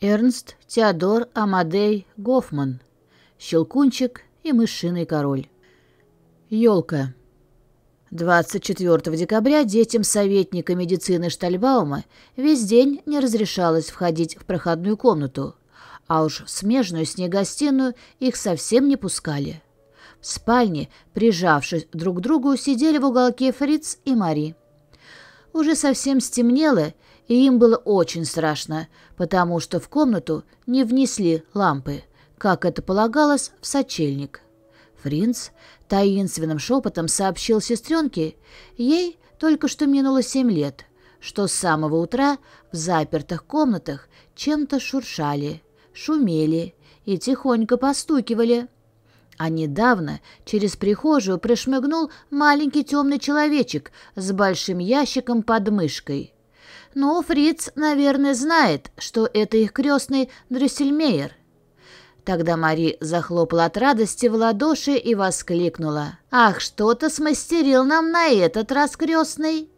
Эрнст Теодор Амадей Гофман. Щелкунчик и мышиный король. Ёлка. 24 декабря детям советника медицины Штальбаума весь день не разрешалось входить в проходную комнату, а уж в смежную с ней гостиную их совсем не пускали. В спальне, прижавшись друг к другу, сидели в уголке Фриц и Мари. Уже совсем стемнело, и им было очень страшно, потому что в комнату не внесли лампы, как это полагалось в сочельник. Фринц таинственным шепотом сообщил сестренке, ей только что минуло семь лет, что с самого утра в запертых комнатах чем-то шуршали, шумели и тихонько постукивали. А недавно через прихожую пришмыгнул маленький темный человечек с большим ящиком под мышкой но Фриц, наверное, знает, что это их крестный Дрюссельмейер. Тогда Мари захлопала от радости в ладоши и воскликнула. «Ах, что-то смастерил нам на этот раз крестный!»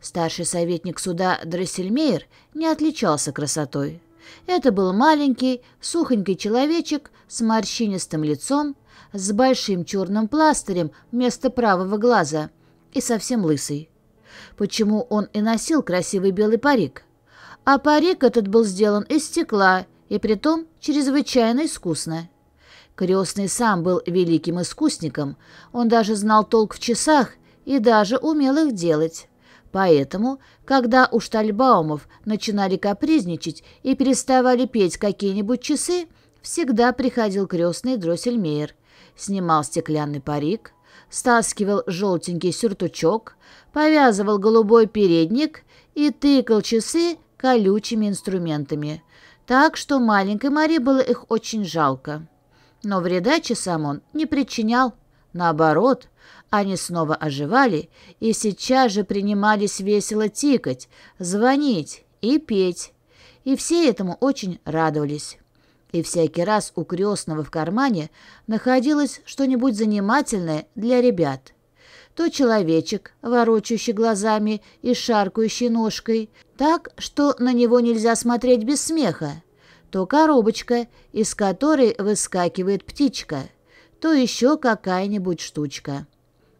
Старший советник суда Дрессельмейер не отличался красотой. Это был маленький, сухонький человечек с морщинистым лицом, с большим черным пластырем вместо правого глаза и совсем лысый. Почему он и носил красивый белый парик? А парик этот был сделан из стекла, и притом чрезвычайно искусно. Крестный сам был великим искусником, он даже знал толк в часах и даже умел их делать. Поэтому, когда у Штальбаумов начинали капризничать и переставали петь какие-нибудь часы, всегда приходил крестный Дроссельмейер, снимал стеклянный парик, стаскивал желтенький сюртучок, повязывал голубой передник и тыкал часы колючими инструментами, так что маленькой Мари было их очень жалко. Но вреда часам он не причинял. Наоборот, они снова оживали и сейчас же принимались весело тикать, звонить и петь. И все этому очень радовались. И всякий раз у крестного в кармане находилось что-нибудь занимательное для ребят – то человечек, ворочающий глазами и шаркающий ножкой, так, что на него нельзя смотреть без смеха, то коробочка, из которой выскакивает птичка, то еще какая-нибудь штучка.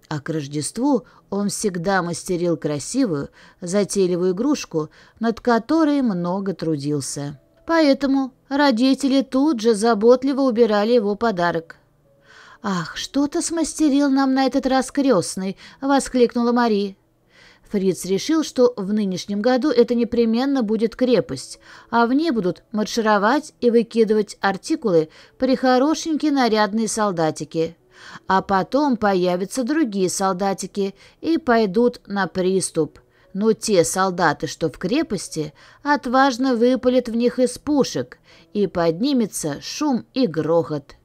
А к Рождеству он всегда мастерил красивую, затейливую игрушку, над которой много трудился. Поэтому родители тут же заботливо убирали его подарок. «Ах, что-то смастерил нам на этот раз крестный!» — воскликнула Мария. Фриц решил, что в нынешнем году это непременно будет крепость, а в ней будут маршировать и выкидывать артикулы при прихорошенькие нарядные солдатики. А потом появятся другие солдатики и пойдут на приступ. Но те солдаты, что в крепости, отважно выпалят в них из пушек, и поднимется шум и грохот.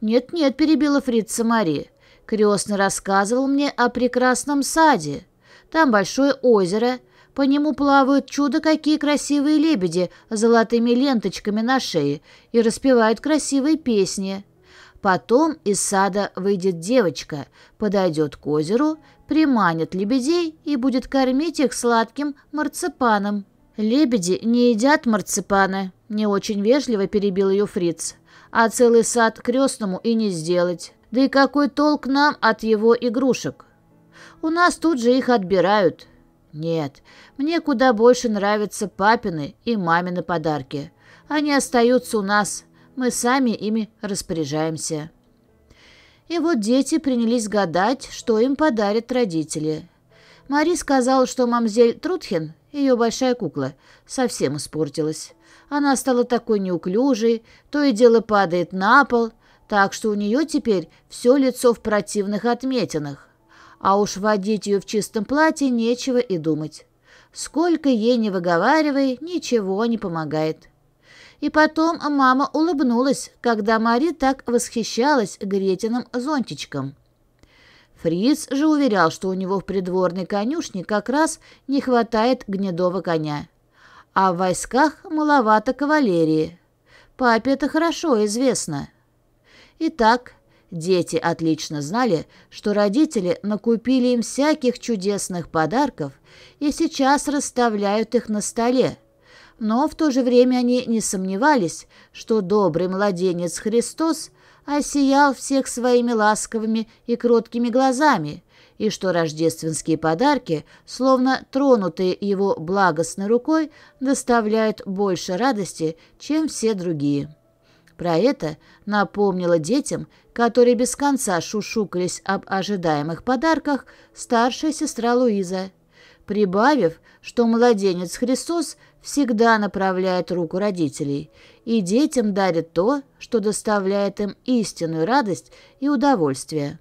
«Нет-нет», — перебила фрица Мари. «Крестный рассказывал мне о прекрасном саде. Там большое озеро, по нему плавают чудо какие красивые лебеди с золотыми ленточками на шее и распевают красивые песни. Потом из сада выйдет девочка, подойдет к озеру, приманит лебедей и будет кормить их сладким марципаном. «Лебеди не едят марципаны», — не очень вежливо перебил ее фриц а целый сад крестному и не сделать. Да и какой толк нам от его игрушек? У нас тут же их отбирают. Нет, мне куда больше нравятся папины и мамины подарки. Они остаются у нас, мы сами ими распоряжаемся. И вот дети принялись гадать, что им подарят родители. Мари сказала, что мамзель Трутхен, ее большая кукла, совсем испортилась. Она стала такой неуклюжей, то и дело падает на пол, так что у нее теперь все лицо в противных отметинах. А уж водить ее в чистом платье нечего и думать. Сколько ей не выговаривай, ничего не помогает. И потом мама улыбнулась, когда Мари так восхищалась Гретиным зонтичком. Фриц же уверял, что у него в придворной конюшне как раз не хватает гнедого коня а в войсках маловато кавалерии. Папе это хорошо известно. Итак, дети отлично знали, что родители накупили им всяких чудесных подарков и сейчас расставляют их на столе. Но в то же время они не сомневались, что добрый младенец Христос осиял всех своими ласковыми и кроткими глазами – и что рождественские подарки, словно тронутые его благостной рукой, доставляют больше радости, чем все другие. Про это напомнила детям, которые без конца шушукались об ожидаемых подарках, старшая сестра Луиза, прибавив, что младенец Христос всегда направляет руку родителей и детям дарит то, что доставляет им истинную радость и удовольствие.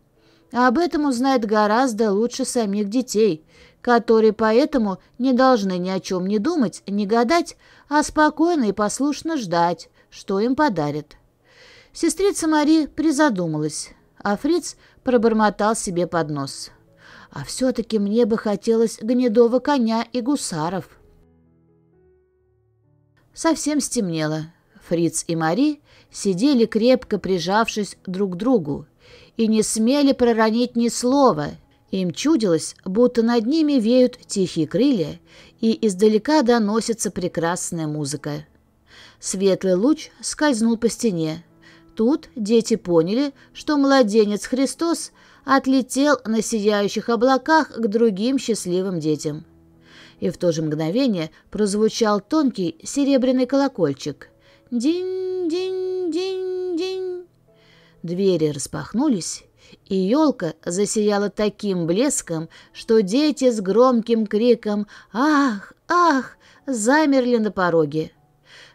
А об этом узнает гораздо лучше самих детей, которые поэтому не должны ни о чем не думать, не гадать, а спокойно и послушно ждать, что им подарят. Сестрица Мари призадумалась, а Фриц пробормотал себе под нос. «А все-таки мне бы хотелось гнедого коня и гусаров». Совсем стемнело. Фриц и Мари сидели крепко прижавшись друг к другу, и не смели проронить ни слова. Им чудилось, будто над ними веют тихие крылья, и издалека доносится прекрасная музыка. Светлый луч скользнул по стене. Тут дети поняли, что младенец Христос отлетел на сияющих облаках к другим счастливым детям. И в то же мгновение прозвучал тонкий серебряный колокольчик. Динь-динь-динь. Двери распахнулись, и елка засияла таким блеском, что дети с громким криком «Ах! Ах!» замерли на пороге.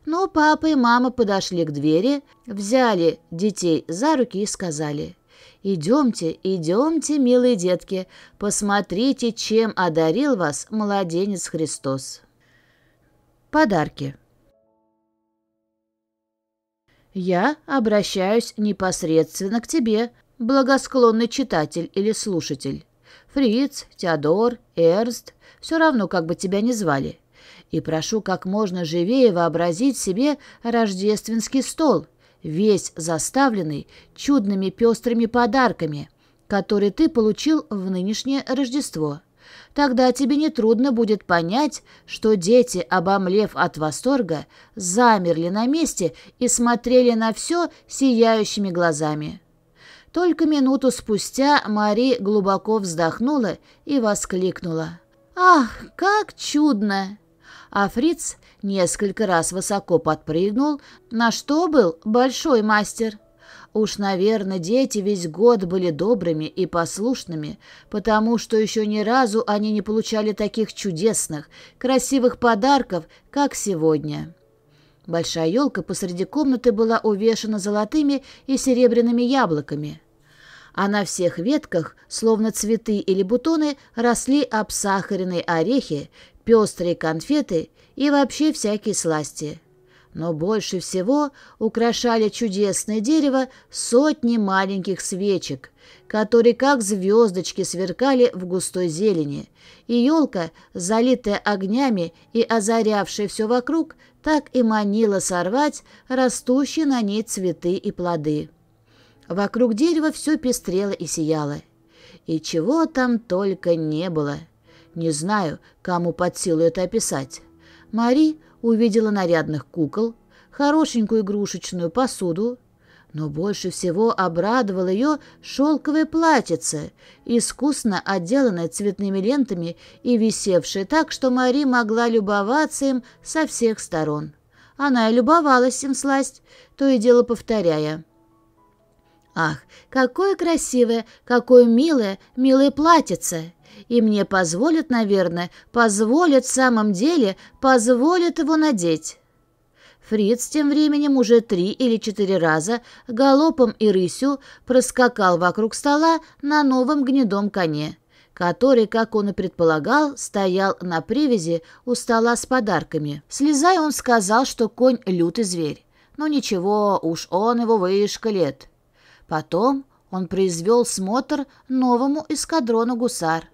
Но папа и мама подошли к двери, взяли детей за руки и сказали «Идемте, идемте, милые детки, посмотрите, чем одарил вас младенец Христос». Подарки. Я обращаюсь непосредственно к тебе, благосклонный читатель или слушатель. Фриц, Теодор, Эрст, все равно, как бы тебя ни звали. И прошу как можно живее вообразить себе рождественский стол, весь заставленный чудными пестрыми подарками, которые ты получил в нынешнее Рождество. Тогда тебе нетрудно будет понять, что дети, обомлев от восторга, замерли на месте и смотрели на все сияющими глазами. Только минуту спустя Мари глубоко вздохнула и воскликнула. «Ах, как чудно!» А Фриц несколько раз высоко подпрыгнул, на что был большой мастер. Уж, наверное, дети весь год были добрыми и послушными, потому что еще ни разу они не получали таких чудесных, красивых подарков, как сегодня. Большая елка посреди комнаты была увешана золотыми и серебряными яблоками. А на всех ветках, словно цветы или бутоны, росли обсахаренные орехи, пестрые конфеты и вообще всякие сласти но больше всего украшали чудесное дерево сотни маленьких свечек, которые как звездочки сверкали в густой зелени, и елка, залитая огнями и озарявшая все вокруг, так и манила сорвать растущие на ней цветы и плоды. Вокруг дерева все пестрело и сияло. И чего там только не было. Не знаю, кому под силу это описать. Мари увидела нарядных кукол, хорошенькую игрушечную посуду, но больше всего обрадовало ее шелковое платьице, искусно отделанное цветными лентами и висевшее так, что Мари могла любоваться им со всех сторон. Она и любовалась им сласть, то и дело повторяя. «Ах, какое красивое, какое милое, милое платьице!» И мне позволят, наверное, позволят в самом деле, позволят его надеть. Фриц тем временем уже три или четыре раза галопом и рысью проскакал вокруг стола на новом гнедом коне, который, как он и предполагал, стоял на привязи у стола с подарками. Слезая, он сказал, что конь лютый зверь. но ну, ничего, уж он его вышка лет. Потом он произвел смотр новому эскадрону гусар.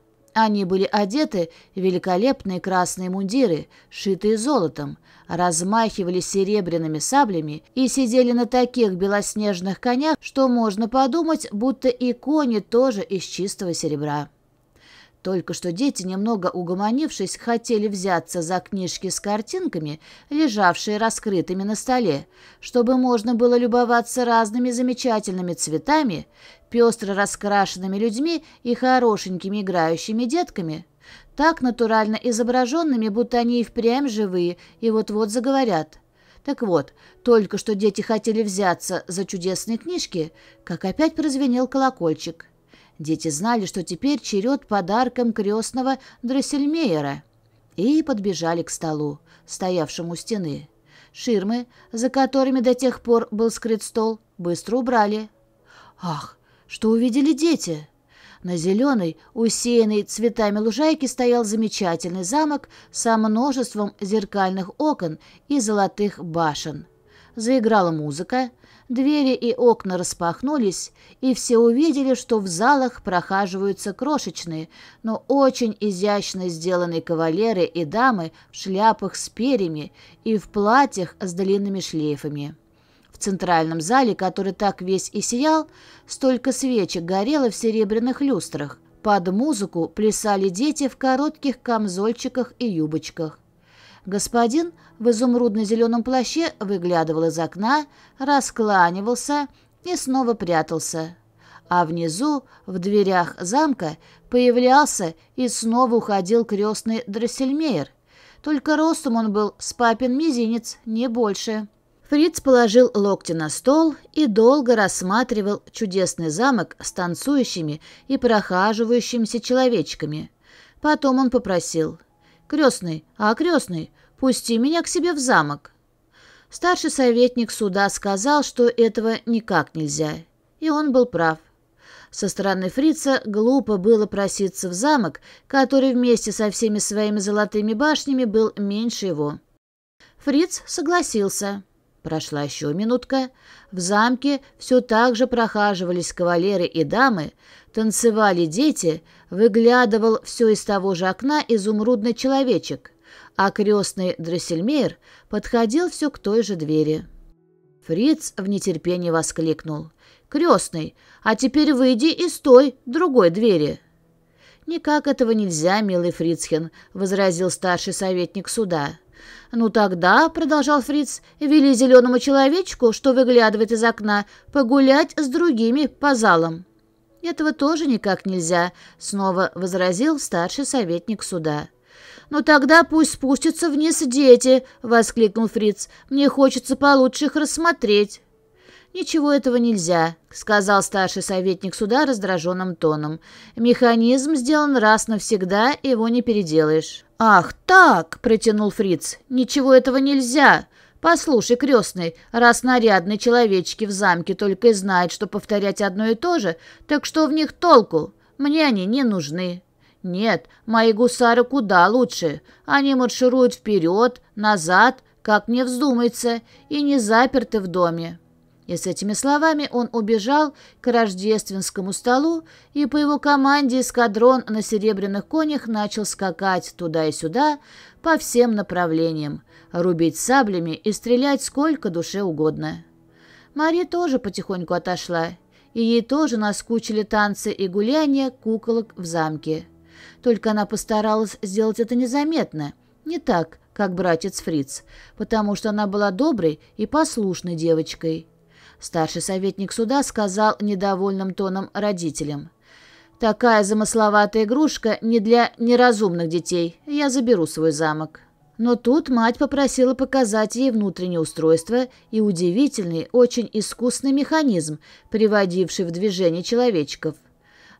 Они были одеты в великолепные красные мундиры, шитые золотом, размахивали серебряными саблями и сидели на таких белоснежных конях, что можно подумать, будто и кони тоже из чистого серебра. Только что дети, немного угомонившись, хотели взяться за книжки с картинками, лежавшие раскрытыми на столе, чтобы можно было любоваться разными замечательными цветами, пестро раскрашенными людьми и хорошенькими играющими детками, так натурально изображенными, будто они и впрямь живые и вот-вот заговорят. Так вот, только что дети хотели взяться за чудесные книжки, как опять прозвенел колокольчик. Дети знали, что теперь черед подарком крестного Дроссельмейера, и подбежали к столу, стоявшему у стены. Ширмы, за которыми до тех пор был скрыт стол, быстро убрали. «Ах, что увидели дети? На зеленой, усеянной цветами лужайки стоял замечательный замок со множеством зеркальных окон и золотых башен. Заиграла музыка, двери и окна распахнулись, и все увидели, что в залах прохаживаются крошечные, но очень изящно сделанные кавалеры и дамы в шляпах с перьями и в платьях с длинными шлейфами. В центральном зале, который так весь и сиял, столько свечек горело в серебряных люстрах. Под музыку плясали дети в коротких камзольчиках и юбочках. Господин в изумрудно-зеленом плаще выглядывал из окна, раскланивался и снова прятался. А внизу, в дверях замка, появлялся и снова уходил крестный Дроссельмейр. Только ростом он был с папин мизинец, не больше. Фриц положил локти на стол и долго рассматривал чудесный замок с танцующими и прохаживающимися человечками. Потом он попросил. «Крестный, а крестный, пусти меня к себе в замок». Старший советник суда сказал, что этого никак нельзя. И он был прав. Со стороны фрица глупо было проситься в замок, который вместе со всеми своими золотыми башнями был меньше его. Фриц согласился. Прошла еще минутка. В замке все так же прохаживались кавалеры и дамы, танцевали дети, выглядывал все из того же окна изумрудный человечек, а крестный Дрессельмейр подходил все к той же двери. Фриц в нетерпении воскликнул. «Крестный, а теперь выйди и стой другой двери!» «Никак этого нельзя, милый Фрицхен», — возразил старший советник суда. «Ну тогда», — продолжал Фриц, — «вели зеленому человечку, что выглядывает из окна, погулять с другими по залам». «Этого тоже никак нельзя», — снова возразил старший советник суда. «Ну тогда пусть спустятся вниз дети», — воскликнул Фриц. «Мне хочется получше их рассмотреть». «Ничего этого нельзя», — сказал старший советник суда раздраженным тоном. «Механизм сделан раз навсегда, его не переделаешь». «Ах, так!» — протянул фриц. «Ничего этого нельзя!» «Послушай, крестный, раз нарядные человечки в замке только и знают, что повторять одно и то же, так что в них толку? Мне они не нужны». «Нет, мои гусары куда лучше. Они маршируют вперед, назад, как мне вздумается, и не заперты в доме». И с этими словами он убежал к рождественскому столу, и по его команде эскадрон на серебряных конях начал скакать туда и сюда по всем направлениям, рубить саблями и стрелять сколько душе угодно. Мари тоже потихоньку отошла, и ей тоже наскучили танцы и гуляния куколок в замке. Только она постаралась сделать это незаметно, не так, как братец Фриц, потому что она была доброй и послушной девочкой. Старший советник суда сказал недовольным тоном родителям. «Такая замысловатая игрушка не для неразумных детей. Я заберу свой замок». Но тут мать попросила показать ей внутреннее устройство и удивительный, очень искусный механизм, приводивший в движение человечков.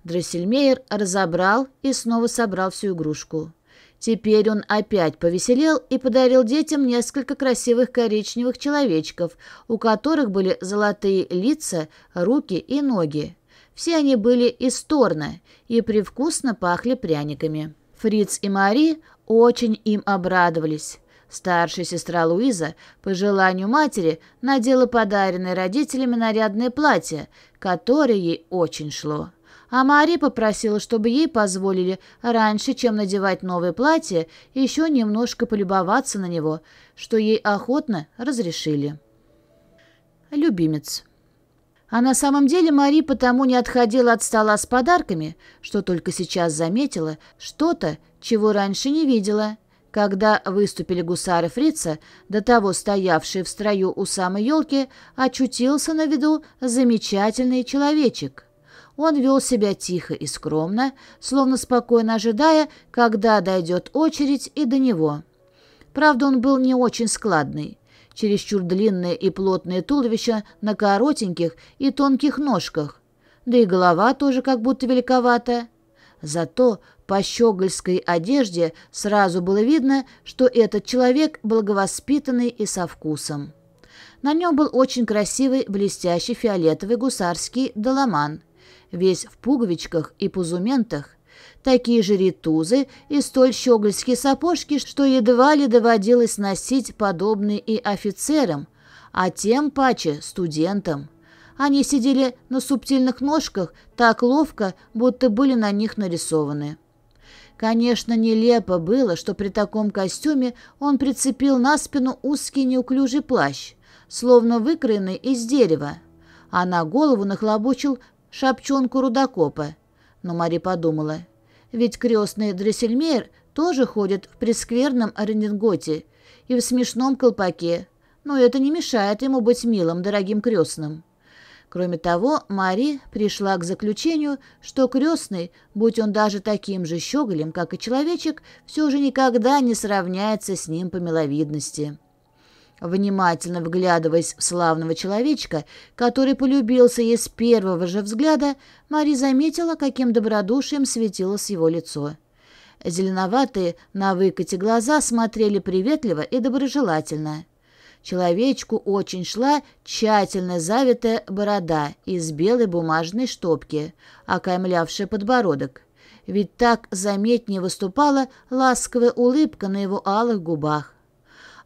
Дроссельмейер разобрал и снова собрал всю игрушку. Теперь он опять повеселел и подарил детям несколько красивых коричневых человечков, у которых были золотые лица, руки и ноги. Все они были из торна и привкусно пахли пряниками. Фриц и Мари очень им обрадовались. Старшая сестра Луиза, по желанию матери, надела подаренное родителями нарядное платье, которое ей очень шло а Мари попросила, чтобы ей позволили раньше, чем надевать новое платье, еще немножко полюбоваться на него, что ей охотно разрешили. Любимец. А на самом деле Мари потому не отходила от стола с подарками, что только сейчас заметила что-то, чего раньше не видела. Когда выступили гусары фрица, до того стоявший в строю у самой елки, очутился на виду замечательный человечек. Он вел себя тихо и скромно, словно спокойно ожидая, когда дойдет очередь и до него. Правда, он был не очень складный. Чересчур длинное и плотное туловище на коротеньких и тонких ножках. Да и голова тоже как будто великовата. Зато по щегольской одежде сразу было видно, что этот человек благовоспитанный и со вкусом. На нем был очень красивый блестящий фиолетовый гусарский доломан – весь в пуговичках и пузументах, такие же ритузы и столь щегольские сапожки, что едва ли доводилось носить подобные и офицерам, а тем паче студентам. Они сидели на субтильных ножках так ловко, будто были на них нарисованы. Конечно, нелепо было, что при таком костюме он прицепил на спину узкий неуклюжий плащ, словно выкроенный из дерева, а на голову нахлобучил шапчонку рудокопа. Но Мари подумала, ведь крестный Дрессельмейр тоже ходит в прескверном орендинготе и в смешном колпаке, но это не мешает ему быть милым, дорогим крестным. Кроме того, Мари пришла к заключению, что крестный, будь он даже таким же щеголем, как и человечек, все же никогда не сравняется с ним по миловидности. Внимательно вглядываясь в славного человечка, который полюбился ей с первого же взгляда, Мари заметила, каким добродушием светилось его лицо. Зеленоватые на выкате глаза смотрели приветливо и доброжелательно. Человечку очень шла тщательно завитая борода из белой бумажной штопки, окаймлявшая подбородок. Ведь так заметнее выступала ласковая улыбка на его алых губах.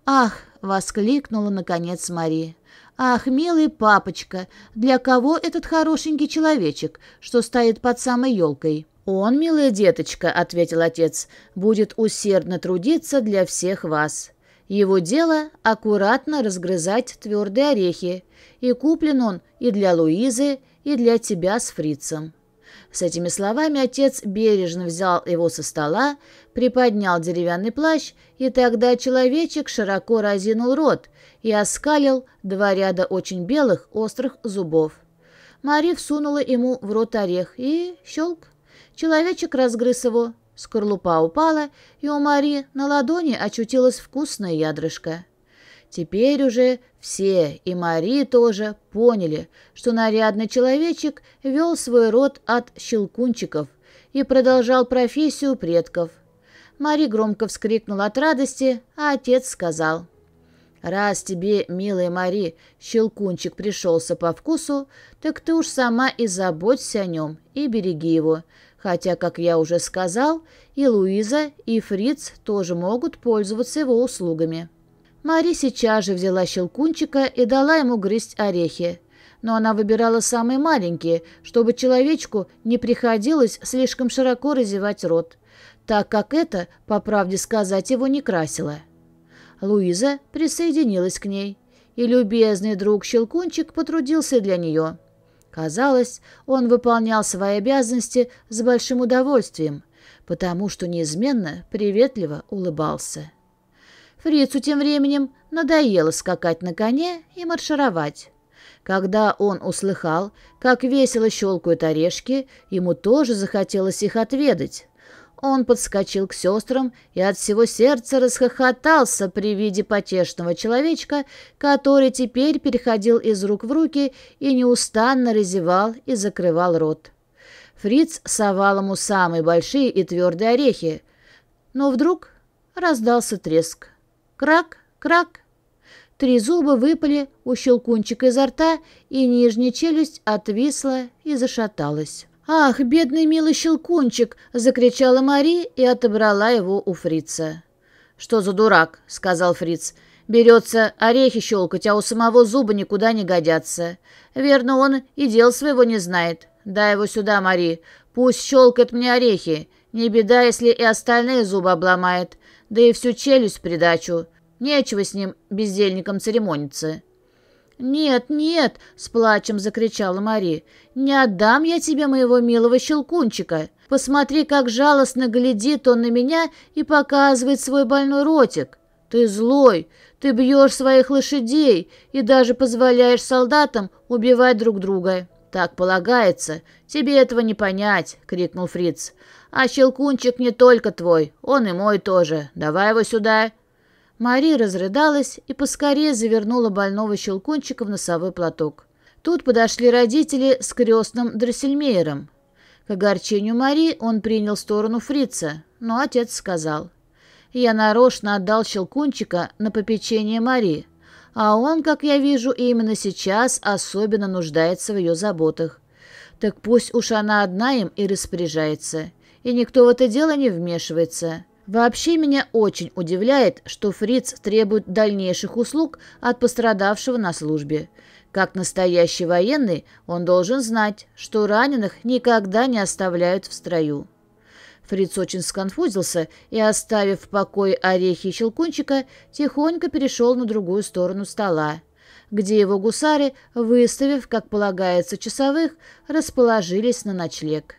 «Ах!» Воскликнула, наконец, Мария. «Ах, милый папочка, для кого этот хорошенький человечек, что стоит под самой елкой?» «Он, милая деточка», — ответил отец, — «будет усердно трудиться для всех вас. Его дело — аккуратно разгрызать твердые орехи, и куплен он и для Луизы, и для тебя с фрицем». С этими словами отец бережно взял его со стола, приподнял деревянный плащ, и тогда человечек широко разинул рот и оскалил два ряда очень белых острых зубов. Мари всунула ему в рот орех и щелк. Человечек разгрыз его, скорлупа упала, и у Мари на ладони очутилась вкусная ядрышко. Теперь уже все, и Мари тоже, поняли, что нарядный человечек вел свой род от щелкунчиков и продолжал профессию предков. Мари громко вскрикнула от радости, а отец сказал. «Раз тебе, милая Мари, щелкунчик пришелся по вкусу, так ты уж сама и заботься о нем, и береги его, хотя, как я уже сказал, и Луиза, и Фриц тоже могут пользоваться его услугами». Мари сейчас же взяла щелкунчика и дала ему грызть орехи. Но она выбирала самые маленькие, чтобы человечку не приходилось слишком широко разевать рот, так как это, по правде сказать, его не красило. Луиза присоединилась к ней, и любезный друг Щелкунчик потрудился для нее. Казалось, он выполнял свои обязанности с большим удовольствием, потому что неизменно приветливо улыбался. Фрицу тем временем надоело скакать на коне и маршировать. Когда он услыхал, как весело щелкают орешки, ему тоже захотелось их отведать. Он подскочил к сестрам и от всего сердца расхохотался при виде потешного человечка, который теперь переходил из рук в руки и неустанно разевал и закрывал рот. Фриц совал ему самые большие и твердые орехи, но вдруг раздался треск. Крак, крак. Три зуба выпали у щелкунчика изо рта, и нижняя челюсть отвисла и зашаталась. «Ах, бедный милый щелкунчик!» — закричала Мари и отобрала его у фрица. «Что за дурак?» — сказал фриц. «Берется орехи щелкать, а у самого зуба никуда не годятся. Верно, он и дел своего не знает. Дай его сюда, Мари. Пусть щелкает мне орехи. Не беда, если и остальные зубы обломает. Да и всю челюсть придачу. Нечего с ним бездельником церемониться». «Нет, нет!» — с плачем закричала Мари. «Не отдам я тебе моего милого щелкунчика. Посмотри, как жалостно глядит он на меня и показывает свой больной ротик. Ты злой, ты бьешь своих лошадей и даже позволяешь солдатам убивать друг друга». «Так полагается. Тебе этого не понять!» — крикнул Фриц. «А щелкунчик не только твой, он и мой тоже. Давай его сюда!» Мари разрыдалась и поскорее завернула больного щелкунчика в носовой платок. Тут подошли родители с крестным Дроссельмейером. К огорчению Мари, он принял сторону фрица, но отец сказал. «Я нарочно отдал щелкунчика на попечение Мари, а он, как я вижу, именно сейчас особенно нуждается в ее заботах. Так пусть уж она одна им и распоряжается, и никто в это дело не вмешивается. Вообще меня очень удивляет, что Фриц требует дальнейших услуг от пострадавшего на службе. Как настоящий военный, он должен знать, что раненых никогда не оставляют в строю. Фриц очень сконфузился и, оставив в покое орехи и щелкунчика, тихонько перешел на другую сторону стола, где его гусары, выставив, как полагается, часовых, расположились на ночлег.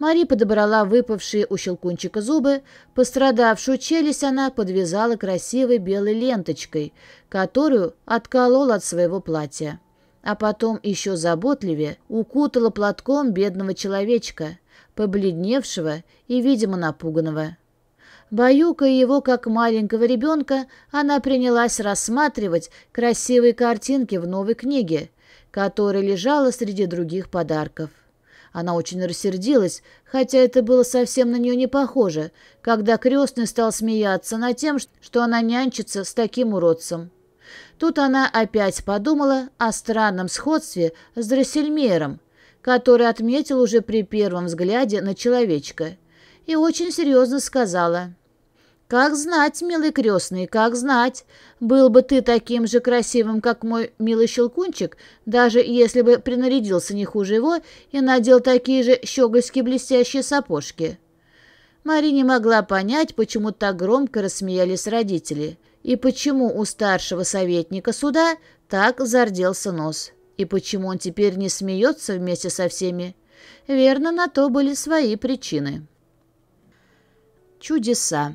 Мари подобрала выпавшие у щелкунчика зубы, пострадавшую челюсть она подвязала красивой белой ленточкой, которую отколола от своего платья. А потом еще заботливее укутала платком бедного человечка, побледневшего и, видимо, напуганного. Баюкая его как маленького ребенка, она принялась рассматривать красивые картинки в новой книге, которая лежала среди других подарков. Она очень рассердилась, хотя это было совсем на нее не похоже, когда крестный стал смеяться над тем, что она нянчится с таким уродцем. Тут она опять подумала о странном сходстве с Дрессельмером, который отметил уже при первом взгляде на человечка, и очень серьезно сказала «Как знать, милый крестный, как знать! Был бы ты таким же красивым, как мой милый щелкунчик, даже если бы принарядился не хуже его и надел такие же щегольские блестящие сапожки!» Мари не могла понять, почему так громко рассмеялись родители, и почему у старшего советника суда так зарделся нос, и почему он теперь не смеется вместе со всеми. Верно, на то были свои причины. Чудеса.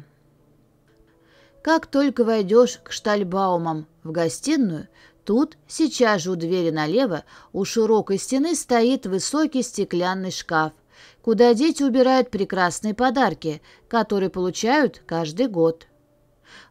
Как только войдешь к штальбаумам в гостиную, тут, сейчас же у двери налево, у широкой стены стоит высокий стеклянный шкаф, куда дети убирают прекрасные подарки, которые получают каждый год.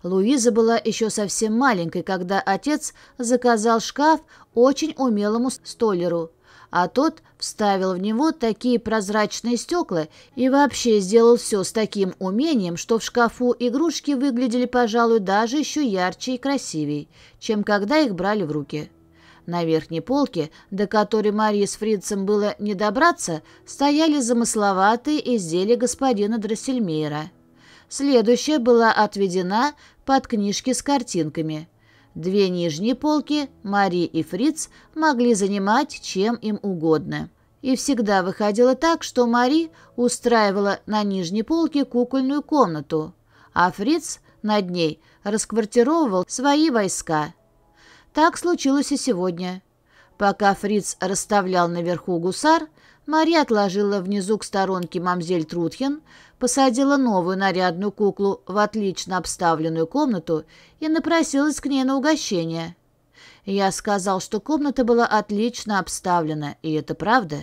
Луиза была еще совсем маленькой, когда отец заказал шкаф очень умелому столеру – а тот вставил в него такие прозрачные стекла и вообще сделал все с таким умением, что в шкафу игрушки выглядели, пожалуй, даже еще ярче и красивей, чем когда их брали в руки. На верхней полке, до которой Марии с фрицем было не добраться, стояли замысловатые изделия господина Дроссельмейра. Следующая была отведена под книжки с картинками – Две нижние полки Мари и Фриц могли занимать чем им угодно. И всегда выходило так, что Мари устраивала на нижней полке кукольную комнату, а Фриц над ней расквартировывал свои войска. Так случилось и сегодня. Пока Фриц расставлял наверху гусар, Мари отложила внизу к сторонке мамзель Трутхен, посадила новую нарядную куклу в отлично обставленную комнату и напросилась к ней на угощение. Я сказал, что комната была отлично обставлена, и это правда.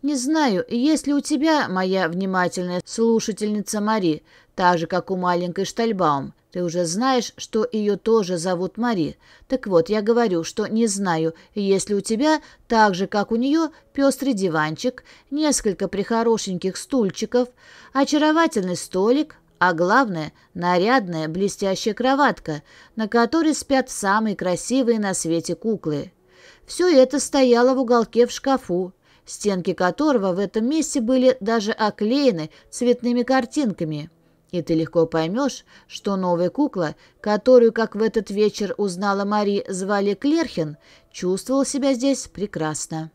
Не знаю, есть ли у тебя, моя внимательная слушательница Мари, так же, как у маленькой Штальбаум, ты уже знаешь, что ее тоже зовут Мари. Так вот, я говорю, что не знаю, если у тебя, так же, как у нее, пестрый диванчик, несколько прихорошеньких стульчиков, очаровательный столик, а главное – нарядная блестящая кроватка, на которой спят самые красивые на свете куклы. Все это стояло в уголке в шкафу, стенки которого в этом месте были даже оклеены цветными картинками – и ты легко поймешь, что новая кукла, которую, как в этот вечер узнала Мари, звали Клерхен, чувствовала себя здесь прекрасно.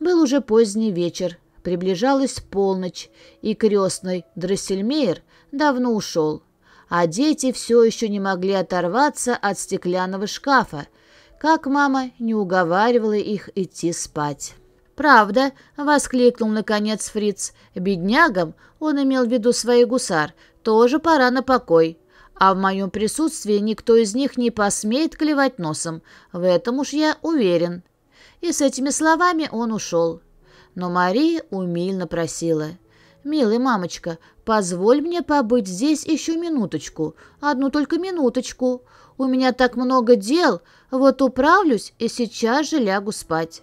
Был уже поздний вечер, приближалась полночь, и крестный Дроссельмейр давно ушел, а дети все еще не могли оторваться от стеклянного шкафа, как мама не уговаривала их идти спать. «Правда!» — воскликнул, наконец, фриц. «Беднягам, он имел в виду своих гусар, тоже пора на покой. А в моем присутствии никто из них не посмеет клевать носом. В этом уж я уверен». И с этими словами он ушел. Но Мария умильно просила. "Милый мамочка, позволь мне побыть здесь еще минуточку, одну только минуточку. У меня так много дел, вот управлюсь и сейчас же лягу спать».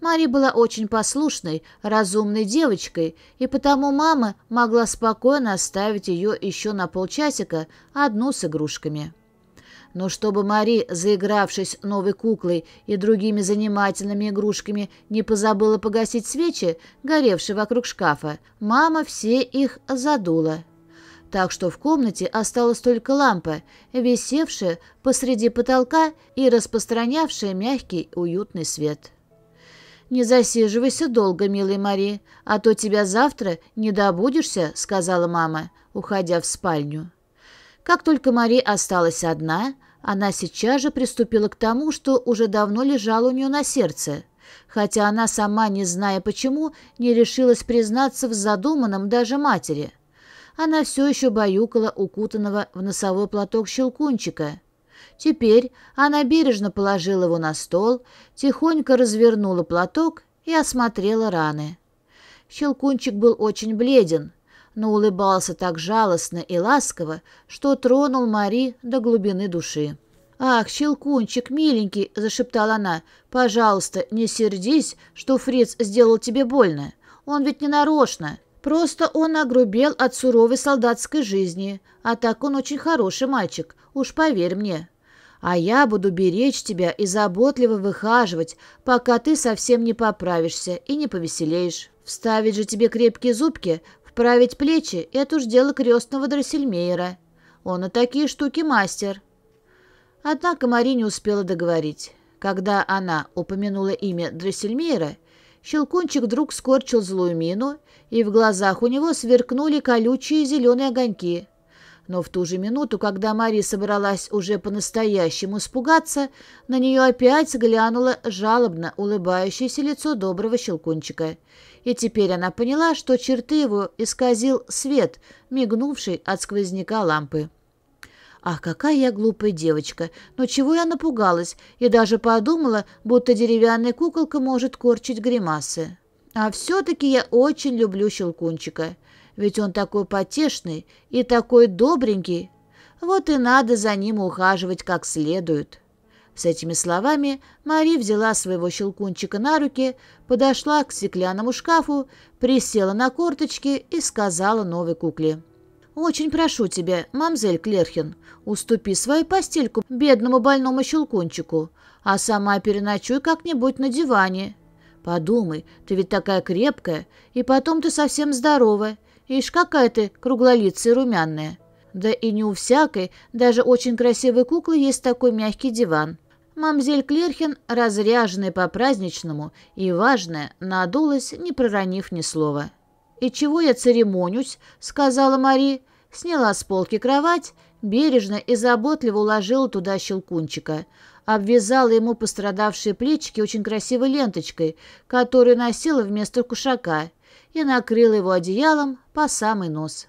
Мари была очень послушной, разумной девочкой, и потому мама могла спокойно оставить ее еще на полчасика одну с игрушками. Но чтобы Мари, заигравшись новой куклой и другими занимательными игрушками, не позабыла погасить свечи, горевшие вокруг шкафа, мама все их задула. Так что в комнате осталась только лампа, висевшая посреди потолка и распространявшая мягкий уютный свет. «Не засиживайся долго, милый Мари, а то тебя завтра не добудешься», — сказала мама, уходя в спальню. Как только Мари осталась одна, она сейчас же приступила к тому, что уже давно лежало у нее на сердце. Хотя она сама, не зная почему, не решилась признаться в задуманном даже матери. Она все еще баюкала укутанного в носовой платок щелкунчика — Теперь она бережно положила его на стол, тихонько развернула платок и осмотрела раны. Щелкунчик был очень бледен, но улыбался так жалостно и ласково, что тронул Мари до глубины души. «Ах, Щелкунчик, миленький!» — зашептала она. «Пожалуйста, не сердись, что Фриц сделал тебе больно. Он ведь не нарочно. Просто он огрубел от суровой солдатской жизни. А так он очень хороший мальчик, уж поверь мне» а я буду беречь тебя и заботливо выхаживать, пока ты совсем не поправишься и не повеселеешь. Вставить же тебе крепкие зубки, вправить плечи — это уж дело крестного Дроссельмейера. Он на такие штуки мастер». Однако Мари не успела договорить. Когда она упомянула имя Дроссельмейера, Щелкунчик вдруг скорчил злую мину, и в глазах у него сверкнули колючие зеленые огоньки. Но в ту же минуту, когда Мария собралась уже по-настоящему испугаться, на нее опять глянуло жалобно улыбающееся лицо доброго щелкунчика. И теперь она поняла, что черты его исказил свет, мигнувший от сквозняка лампы. «Ах, какая я глупая девочка! Но чего я напугалась и даже подумала, будто деревянная куколка может корчить гримасы. А все-таки я очень люблю щелкунчика ведь он такой потешный и такой добренький. Вот и надо за ним ухаживать как следует». С этими словами Мари взяла своего щелкунчика на руки, подошла к стеклянному шкафу, присела на корточки и сказала новой кукле. «Очень прошу тебя, мамзель Клерхин, уступи свою постельку бедному больному щелкунчику, а сама переночуй как-нибудь на диване. Подумай, ты ведь такая крепкая, и потом ты совсем здоровая, Ишь, какая ты круглолицая румяная. Да и не у всякой, даже очень красивой куклы есть такой мягкий диван. Мамзель Клерхен, разряженная по-праздничному и, важная, надулась, не проронив ни слова. «И чего я церемонюсь?» — сказала Мари. Сняла с полки кровать, бережно и заботливо уложила туда щелкунчика. Обвязала ему пострадавшие плечики очень красивой ленточкой, которую носила вместо кушака и накрыла его одеялом по самый нос.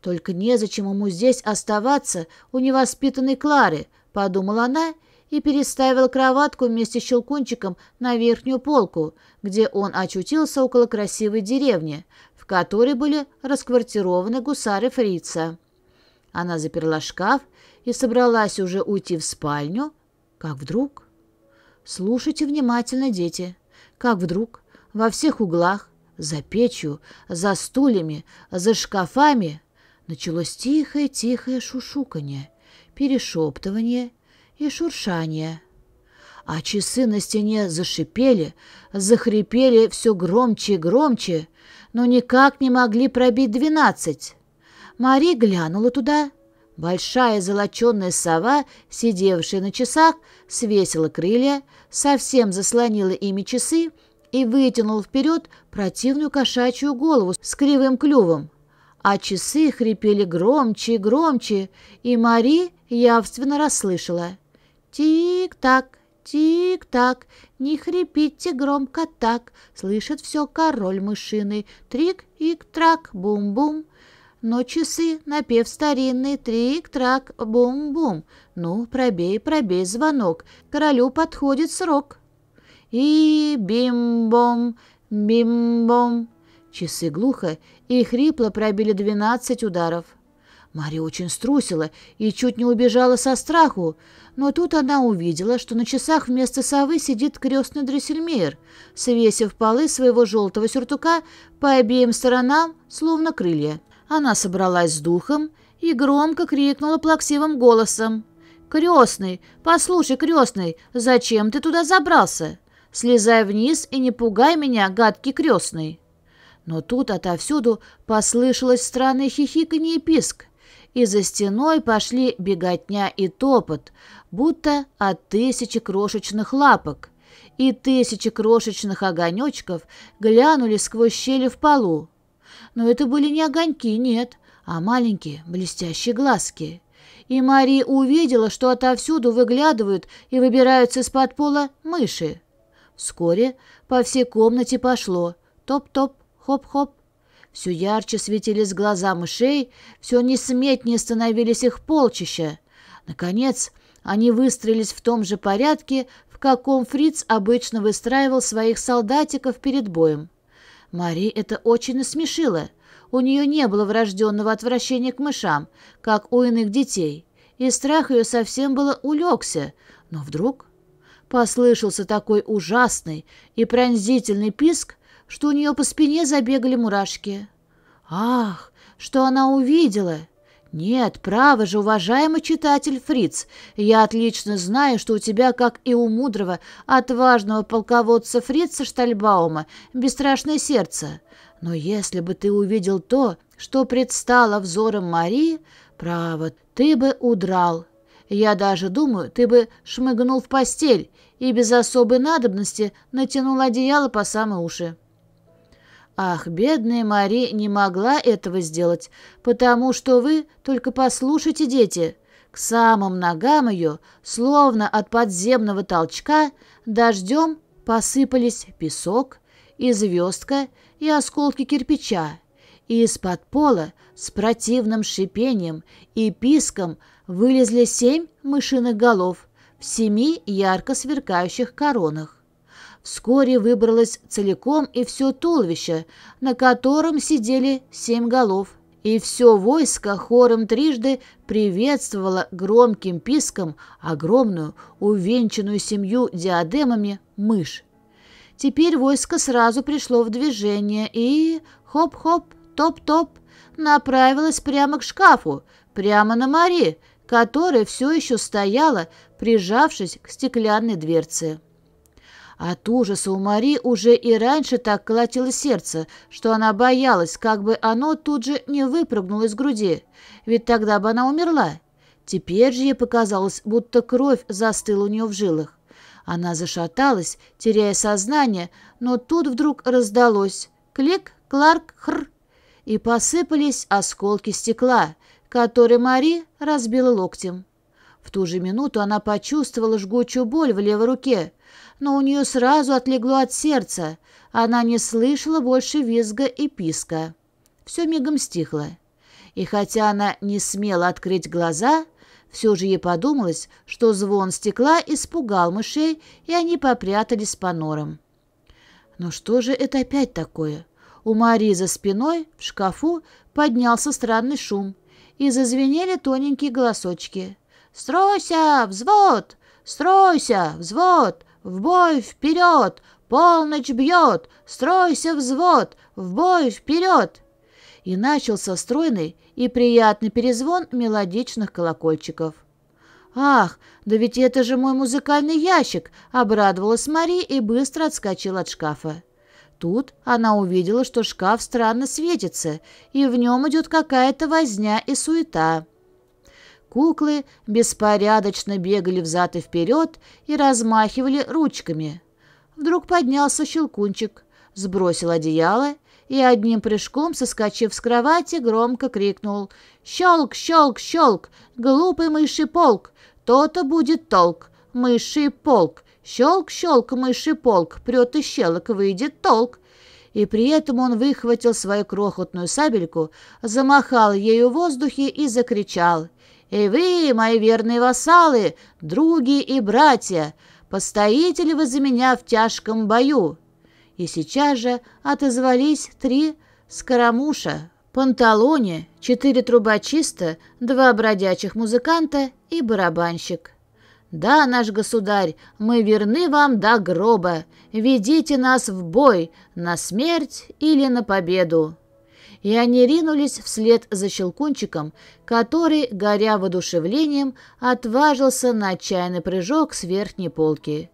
«Только незачем ему здесь оставаться у невоспитанной Клары», — подумала она и переставила кроватку вместе с щелкунчиком на верхнюю полку, где он очутился около красивой деревни, в которой были расквартированы гусары фрица. Она заперла шкаф и собралась уже уйти в спальню, как вдруг... Слушайте внимательно, дети. Как вдруг во всех углах за печью, за стульями, за шкафами началось тихое-тихое шушуканье, перешептывание и шуршание. А часы на стене зашипели, захрипели все громче и громче, но никак не могли пробить двенадцать. Мари глянула туда. Большая золоченая сова, сидевшая на часах, свесила крылья, совсем заслонила ими часы и вытянула вперед противную кошачью голову с кривым клювом. А часы хрипели громче и громче, и Мари явственно расслышала. «Тик-так, тик-так, не хрипите громко так, слышит все король мышины, трик и трак бум-бум». Но часы, напев старинный, трик-трак, бум-бум. Ну, пробей, пробей звонок, королю подходит срок. И бим-бом, Бим-бом! Часы глухо и хрипло пробили двенадцать ударов. Мария очень струсила и чуть не убежала со страху, но тут она увидела, что на часах вместо совы сидит крестный дрессельмейр, свесив полы своего желтого сюртука по обеим сторонам, словно крылья. Она собралась с духом и громко крикнула плаксивым голосом. «Крестный! Послушай, крестный, зачем ты туда забрался?» Слезай вниз и не пугай меня, гадкий крестный!» Но тут отовсюду послышалось странное хихиканье и писк, и за стеной пошли беготня и топот, будто от тысячи крошечных лапок, и тысячи крошечных огонечков глянули сквозь щели в полу. Но это были не огоньки, нет, а маленькие блестящие глазки. И Мария увидела, что отовсюду выглядывают и выбираются из-под пола мыши. Вскоре по всей комнате пошло топ-топ, хоп-хоп. Все ярче светились глаза мышей, все несметнее становились их полчища. Наконец, они выстроились в том же порядке, в каком фриц обычно выстраивал своих солдатиков перед боем. Мари это очень насмешило. У нее не было врожденного отвращения к мышам, как у иных детей, и страх ее совсем было улегся. Но вдруг Послышался такой ужасный и пронзительный писк, что у нее по спине забегали мурашки. Ах, что она увидела! Нет, право же, уважаемый читатель Фриц, я отлично знаю, что у тебя, как и у мудрого, отважного полководца Фрица Штальбаума, бесстрашное сердце. Но если бы ты увидел то, что предстало взором Марии, право, ты бы удрал, я даже думаю, ты бы шмыгнул в постель и без особой надобности натянул одеяло по самые уши. Ах, бедная Мари не могла этого сделать, потому что вы только послушайте, дети. К самым ногам ее, словно от подземного толчка, дождем посыпались песок и звездка, и осколки кирпича, и из-под пола с противным шипением и писком вылезли семь мышиных голов в семи ярко сверкающих коронах. Вскоре выбралось целиком и все туловище, на котором сидели семь голов, и все войско хором трижды приветствовало громким писком огромную, увенчанную семью диадемами мышь. Теперь войско сразу пришло в движение и... Хоп-хоп, топ-топ, направилось прямо к шкафу, прямо на Мари, которая все еще стояла, прижавшись к стеклянной дверце. От ужаса у Мари уже и раньше так колотило сердце, что она боялась, как бы оно тут же не выпрыгнуло из груди, ведь тогда бы она умерла. Теперь же ей показалось, будто кровь застыла у нее в жилах. Она зашаталась, теряя сознание, но тут вдруг раздалось «клик, кларк, хр!» и посыпались осколки стекла, который Мари разбила локтем. В ту же минуту она почувствовала жгучую боль в левой руке, но у нее сразу отлегло от сердца. Она не слышала больше визга и писка. Все мигом стихло. И хотя она не смела открыть глаза, все же ей подумалось, что звон стекла испугал мышей, и они попрятались по норам. Но «Ну что же это опять такое? У Марии за спиной в шкафу поднялся странный шум и зазвенели тоненькие голосочки. «Стройся! Взвод! Стройся! Взвод! В бой вперед! Полночь бьет! Стройся, взвод! В бой вперед!» И начался стройный и приятный перезвон мелодичных колокольчиков. «Ах, да ведь это же мой музыкальный ящик!» — обрадовалась Мари и быстро отскочила от шкафа тут она увидела, что шкаф странно светится, и в нем идет какая-то возня и суета. Куклы беспорядочно бегали взад и вперед и размахивали ручками. Вдруг поднялся щелкунчик, сбросил одеяло и одним прыжком, соскочив с кровати, громко крикнул «Щелк, щелк, щелк! Глупый мыши полк! То-то будет толк! Мыши полк! Щелк-щелк, мыши-полк, прет и щелок, выйдет толк. И при этом он выхватил свою крохотную сабельку, замахал ею в воздухе и закричал. «И вы, мои верные вассалы, други и братья, постоите ли вы за меня в тяжком бою?» И сейчас же отозвались три скоромуша, панталоне, четыре трубочиста, два бродячих музыканта и барабанщик. «Да, наш государь, мы верны вам до гроба. Ведите нас в бой, на смерть или на победу». И они ринулись вслед за Щелкунчиком, который, горя воодушевлением, отважился на отчаянный прыжок с верхней полки.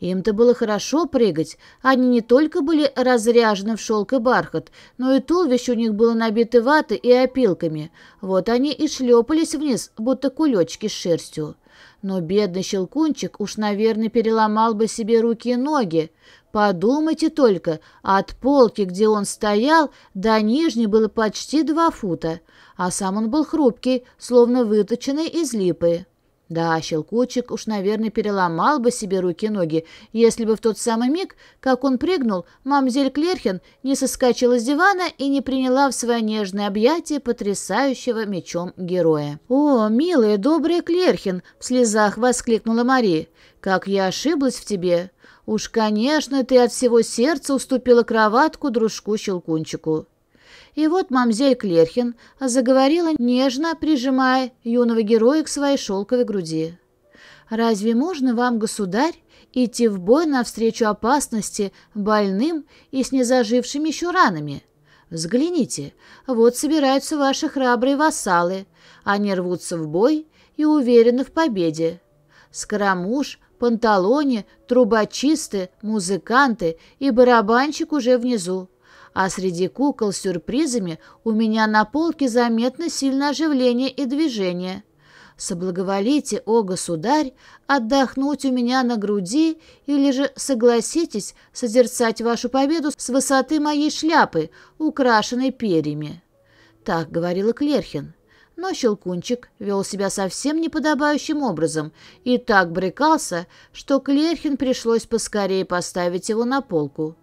Им-то было хорошо прыгать, они не только были разряжены в шелк и бархат, но и туловище у них было набито ватой и опилками. Вот они и шлепались вниз, будто кулечки с шерстью. Но бедный щелкунчик уж, наверное, переломал бы себе руки и ноги. Подумайте только, от полки, где он стоял, до нижней было почти два фута, а сам он был хрупкий, словно выточенный из липы. Да, щелкучек уж, наверное, переломал бы себе руки-ноги, если бы в тот самый миг, как он прыгнул, мамзель Клерхен не соскочила с дивана и не приняла в свое нежное объятие потрясающего мечом героя. «О, милая, добрая Клерхен!» — в слезах воскликнула Мария. «Как я ошиблась в тебе! Уж, конечно, ты от всего сердца уступила кроватку дружку-щелкунчику!» И вот мамзель Клерхин заговорила, нежно прижимая юного героя к своей шелковой груди. «Разве можно вам, государь, идти в бой навстречу опасности, больным и с незажившими еще ранами?» Взгляните, вот собираются ваши храбрые вассалы. Они рвутся в бой и уверены в победе. Скоромуш, панталоне, трубочисты, музыканты и барабанщик уже внизу. А среди кукол с сюрпризами у меня на полке заметно сильное оживление и движение. Соблаговолите, о государь, отдохнуть у меня на груди или же согласитесь созерцать вашу победу с высоты моей шляпы, украшенной перьями. Так говорила Клерхин. Но Щелкунчик вел себя совсем неподобающим образом и так брыкался, что Клерхин пришлось поскорее поставить его на полку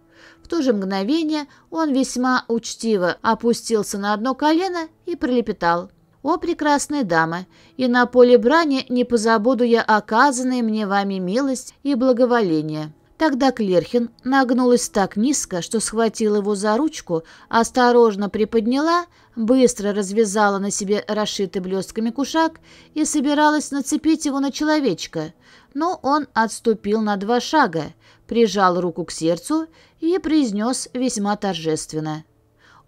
то же мгновение он весьма учтиво опустился на одно колено и пролепетал. «О, прекрасная дама, и на поле брани не позабуду я оказанной мне вами милость и благоволение». Тогда Клерхин нагнулась так низко, что схватила его за ручку, осторожно приподняла, быстро развязала на себе расшитый блестками кушак и собиралась нацепить его на человечка. Но он отступил на два шага прижал руку к сердцу и произнес весьма торжественно.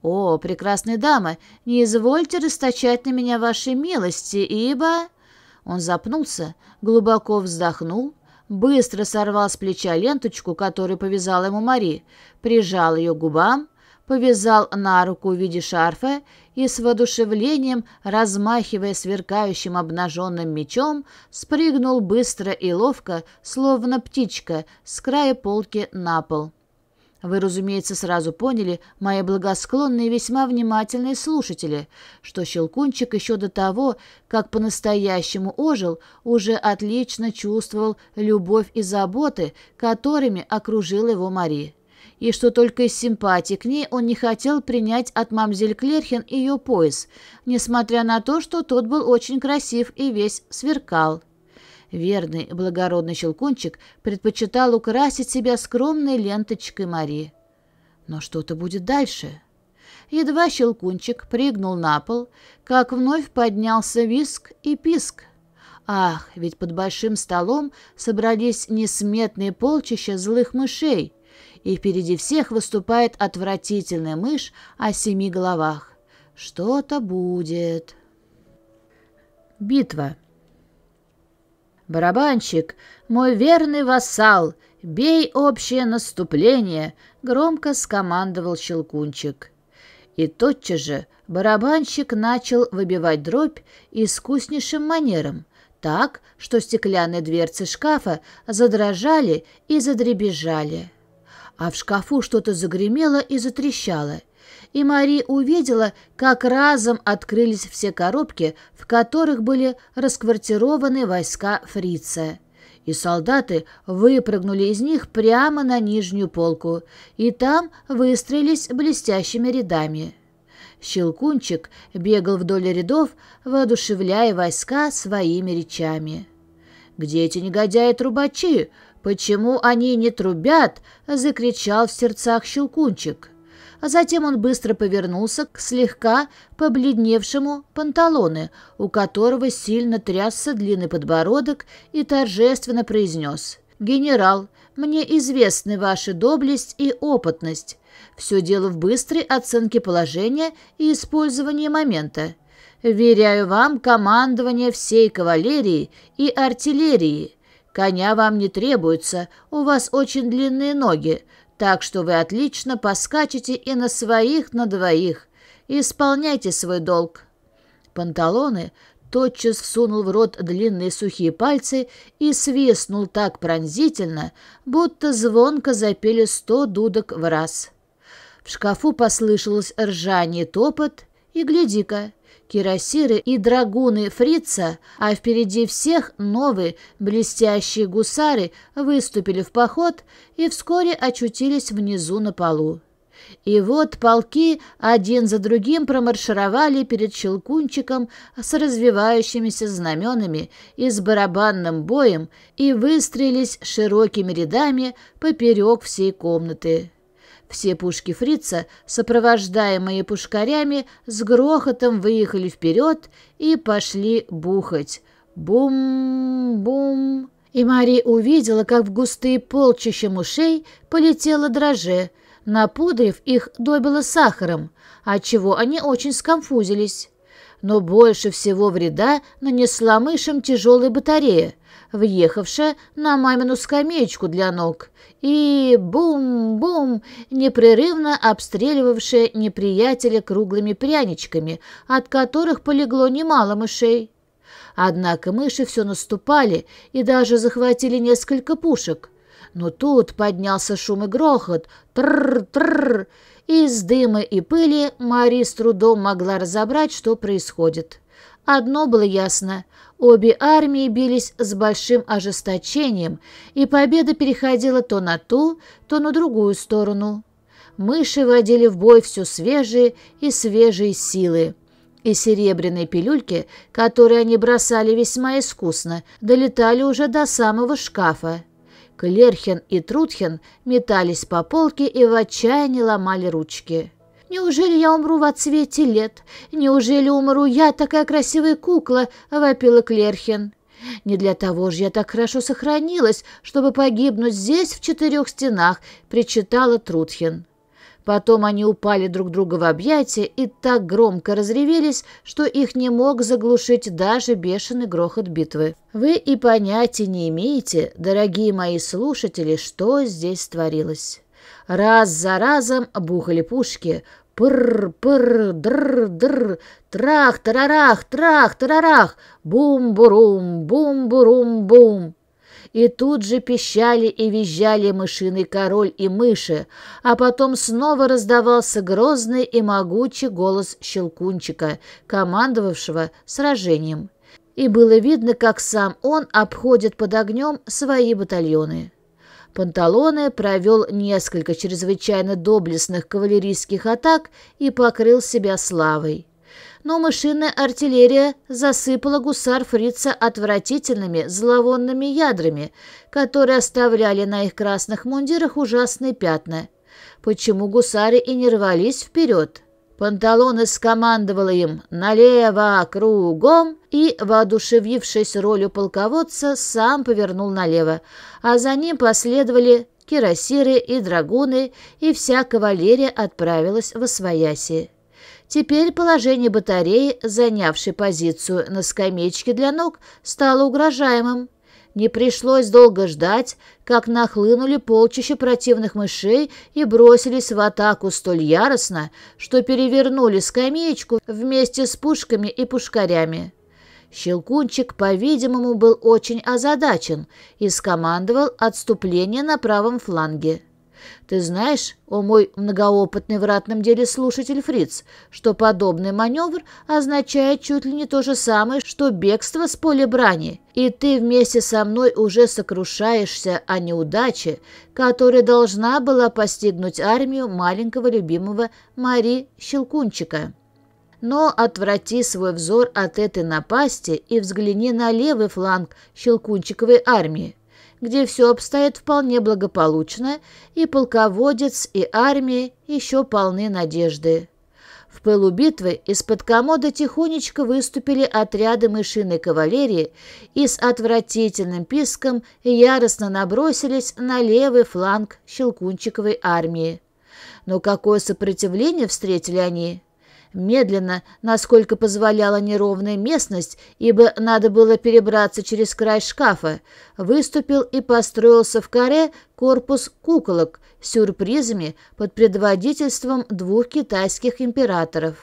«О, прекрасная дама, не извольте расточать на меня ваши милости, ибо...» Он запнулся, глубоко вздохнул, быстро сорвал с плеча ленточку, которую повязала ему Мари, прижал ее к губам повязал на руку в виде шарфа и с воодушевлением, размахивая сверкающим обнаженным мечом, спрыгнул быстро и ловко, словно птичка, с края полки на пол. Вы, разумеется, сразу поняли, мои благосклонные и весьма внимательные слушатели, что Щелкунчик еще до того, как по-настоящему ожил, уже отлично чувствовал любовь и заботы, которыми окружила его Мария и что только из симпатии к ней он не хотел принять от мамзель Клерхен ее пояс, несмотря на то, что тот был очень красив и весь сверкал. Верный благородный щелкунчик предпочитал украсить себя скромной ленточкой Мари. Но что-то будет дальше. Едва щелкунчик прыгнул на пол, как вновь поднялся виск и писк. Ах, ведь под большим столом собрались несметные полчища злых мышей и впереди всех выступает отвратительная мышь о семи головах. Что-то будет. Битва. «Барабанщик, мой верный вассал, бей общее наступление!» — громко скомандовал Щелкунчик. И тотчас же барабанщик начал выбивать дробь искуснейшим манером, так, что стеклянные дверцы шкафа задрожали и задребезжали а в шкафу что-то загремело и затрещало. И Мари увидела, как разом открылись все коробки, в которых были расквартированы войска фрица. И солдаты выпрыгнули из них прямо на нижнюю полку, и там выстроились блестящими рядами. Щелкунчик бегал вдоль рядов, воодушевляя войска своими речами. «Где эти негодяи-трубачи?» «Почему они не трубят?» — закричал в сердцах Щелкунчик. А затем он быстро повернулся к слегка побледневшему панталоне, у которого сильно трясся длинный подбородок, и торжественно произнес «Генерал, мне известны ваша доблесть и опытность. Все дело в быстрой оценке положения и использовании момента. Веряю вам командование всей кавалерии и артиллерии. Коня вам не требуется, у вас очень длинные ноги, так что вы отлично поскачете и на своих, на двоих. Исполняйте свой долг». Панталоны тотчас всунул в рот длинные сухие пальцы и свистнул так пронзительно, будто звонко запели сто дудок в раз. В шкафу послышалось ржание топот, и гляди-ка — кирасиры и драгуны фрица, а впереди всех новые блестящие гусары выступили в поход и вскоре очутились внизу на полу. И вот полки один за другим промаршировали перед Щелкунчиком с развивающимися знаменами и с барабанным боем и выстроились широкими рядами поперек всей комнаты. Все пушки фрица, сопровождаемые пушкарями, с грохотом выехали вперед и пошли бухать. Бум-бум. И Мари увидела, как в густые полчища мушей полетело дроже, напудрив их добило сахаром, отчего они очень скомфузились. Но больше всего вреда нанесла мышам тяжелая батарея, въехавшая на мамину скамеечку для ног и бум-бум, непрерывно обстреливавшая неприятеля круглыми пряничками, от которых полегло немало мышей. Однако мыши все наступали и даже захватили несколько пушек. Но тут поднялся шум и грохот, тррр-тррр, и из дыма и пыли Мари с трудом могла разобрать, что происходит. Одно было ясно – обе армии бились с большим ожесточением, и победа переходила то на ту, то на другую сторону. Мыши водили в бой все свежие и свежие силы. И серебряные пилюльки, которые они бросали весьма искусно, долетали уже до самого шкафа. Клерхен и Трутхен метались по полке и в отчаянии ломали ручки. Неужели я умру в отсвете лет? Неужели умру я, такая красивая кукла?» — вопила Клерхин. «Не для того же я так хорошо сохранилась, чтобы погибнуть здесь, в четырех стенах», — причитала Трутхен. Потом они упали друг друга в объятия и так громко разревелись, что их не мог заглушить даже бешеный грохот битвы. Вы и понятия не имеете, дорогие мои слушатели, что здесь творилось. Раз за разом бухали пушки, Пыр-пыр, др-др, трах-тарарах, трах-тарарах, бум-бурум, бум-бурум-бум. И тут же пищали и визжали мышиный король и мыши, а потом снова раздавался грозный и могучий голос Щелкунчика, командовавшего сражением. И было видно, как сам он обходит под огнем свои батальоны. Панталоне провел несколько чрезвычайно доблестных кавалерийских атак и покрыл себя славой. Но мышиная артиллерия засыпала гусар фрица отвратительными зловонными ядрами, которые оставляли на их красных мундирах ужасные пятна. Почему гусары и не рвались вперед? Панталона скомандовала им «налево, кругом» и, воодушевившись ролью полководца, сам повернул налево, а за ним последовали кирасиры и драгуны, и вся кавалерия отправилась в Освояси. Теперь положение батареи, занявшей позицию на скамеечке для ног, стало угрожаемым. Не пришлось долго ждать, как нахлынули полчища противных мышей и бросились в атаку столь яростно, что перевернули скамеечку вместе с пушками и пушкарями. Щелкунчик, по-видимому, был очень озадачен и скомандовал отступление на правом фланге. Ты знаешь, о мой многоопытный в ратном деле слушатель Фриц, что подобный маневр означает чуть ли не то же самое, что бегство с поля брани, и ты вместе со мной уже сокрушаешься о неудаче, которая должна была постигнуть армию маленького любимого Мари Щелкунчика. Но отврати свой взор от этой напасти и взгляни на левый фланг Щелкунчиковой армии где все обстоит вполне благополучно, и полководец, и армия еще полны надежды. В пылу битвы из-под комода тихонечко выступили отряды мышиной кавалерии и с отвратительным писком яростно набросились на левый фланг Щелкунчиковой армии. Но какое сопротивление встретили они? медленно, насколько позволяла неровная местность, ибо надо было перебраться через край шкафа, выступил и построился в каре корпус куколок с сюрпризами под предводительством двух китайских императоров.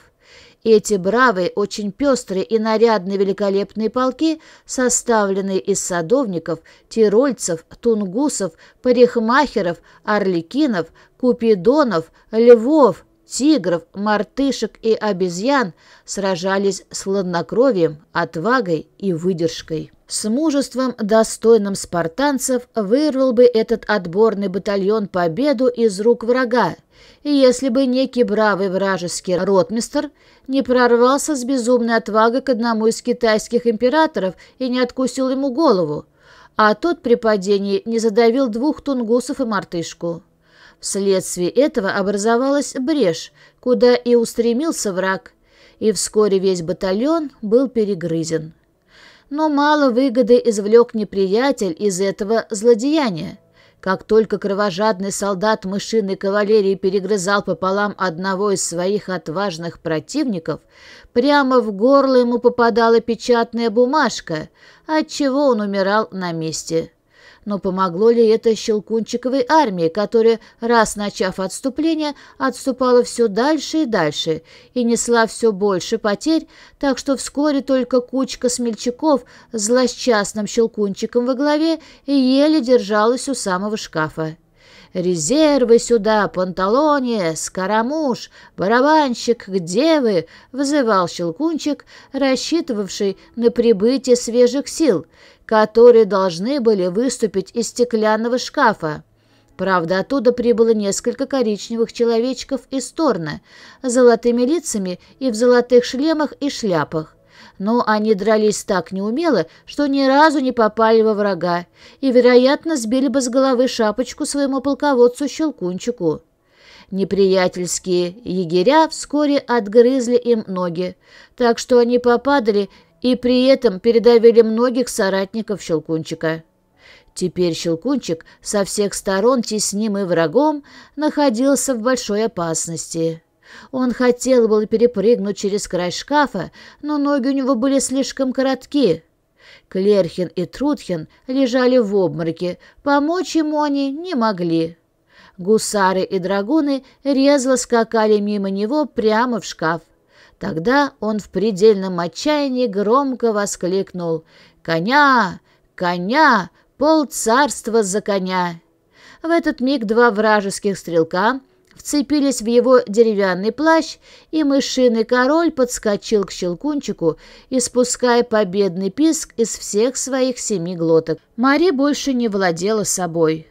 Эти бравые, очень пестрые и нарядные великолепные полки, составленные из садовников, тирольцев, тунгусов, парикмахеров, орликинов, купидонов, львов, тигров, мартышек и обезьян сражались с хладнокровием, отвагой и выдержкой. С мужеством, достойным спартанцев, вырвал бы этот отборный батальон победу из рук врага, если бы некий бравый вражеский ротмистер не прорвался с безумной отвагой к одному из китайских императоров и не откусил ему голову, а тот при падении не задавил двух тунгусов и мартышку. Вследствие этого образовалась брешь, куда и устремился враг, и вскоре весь батальон был перегрызен. Но мало выгоды извлек неприятель из этого злодеяния. Как только кровожадный солдат мышиной кавалерии перегрызал пополам одного из своих отважных противников, прямо в горло ему попадала печатная бумажка, отчего он умирал на месте. Но помогло ли это щелкунчиковой армии, которая, раз начав отступление, отступала все дальше и дальше и несла все больше потерь, так что вскоре только кучка смельчаков с злосчастным щелкунчиком во главе еле держалась у самого шкафа. «Резервы сюда, панталоне, скоромуш, барабанщик, где вы?» — вызывал Щелкунчик, рассчитывавший на прибытие свежих сил которые должны были выступить из стеклянного шкафа. Правда, оттуда прибыло несколько коричневых человечков из Торна, с золотыми лицами и в золотых шлемах и шляпах. Но они дрались так неумело, что ни разу не попали во врага, и, вероятно, сбили бы с головы шапочку своему полководцу Щелкунчику. Неприятельские егеря вскоре отгрызли им ноги, так что они попадали и при этом передавили многих соратников Щелкунчика. Теперь Щелкунчик со всех сторон теснимый врагом находился в большой опасности. Он хотел было перепрыгнуть через край шкафа, но ноги у него были слишком коротки. Клерхин и Трудхин лежали в обмороке, помочь ему они не могли. Гусары и драгуны резво скакали мимо него прямо в шкаф. Тогда он в предельном отчаянии громко воскликнул «Коня! Коня! Пол царства за коня!» В этот миг два вражеских стрелка вцепились в его деревянный плащ, и мышиный король подскочил к щелкунчику, испуская победный писк из всех своих семи глоток. Мари больше не владела собой.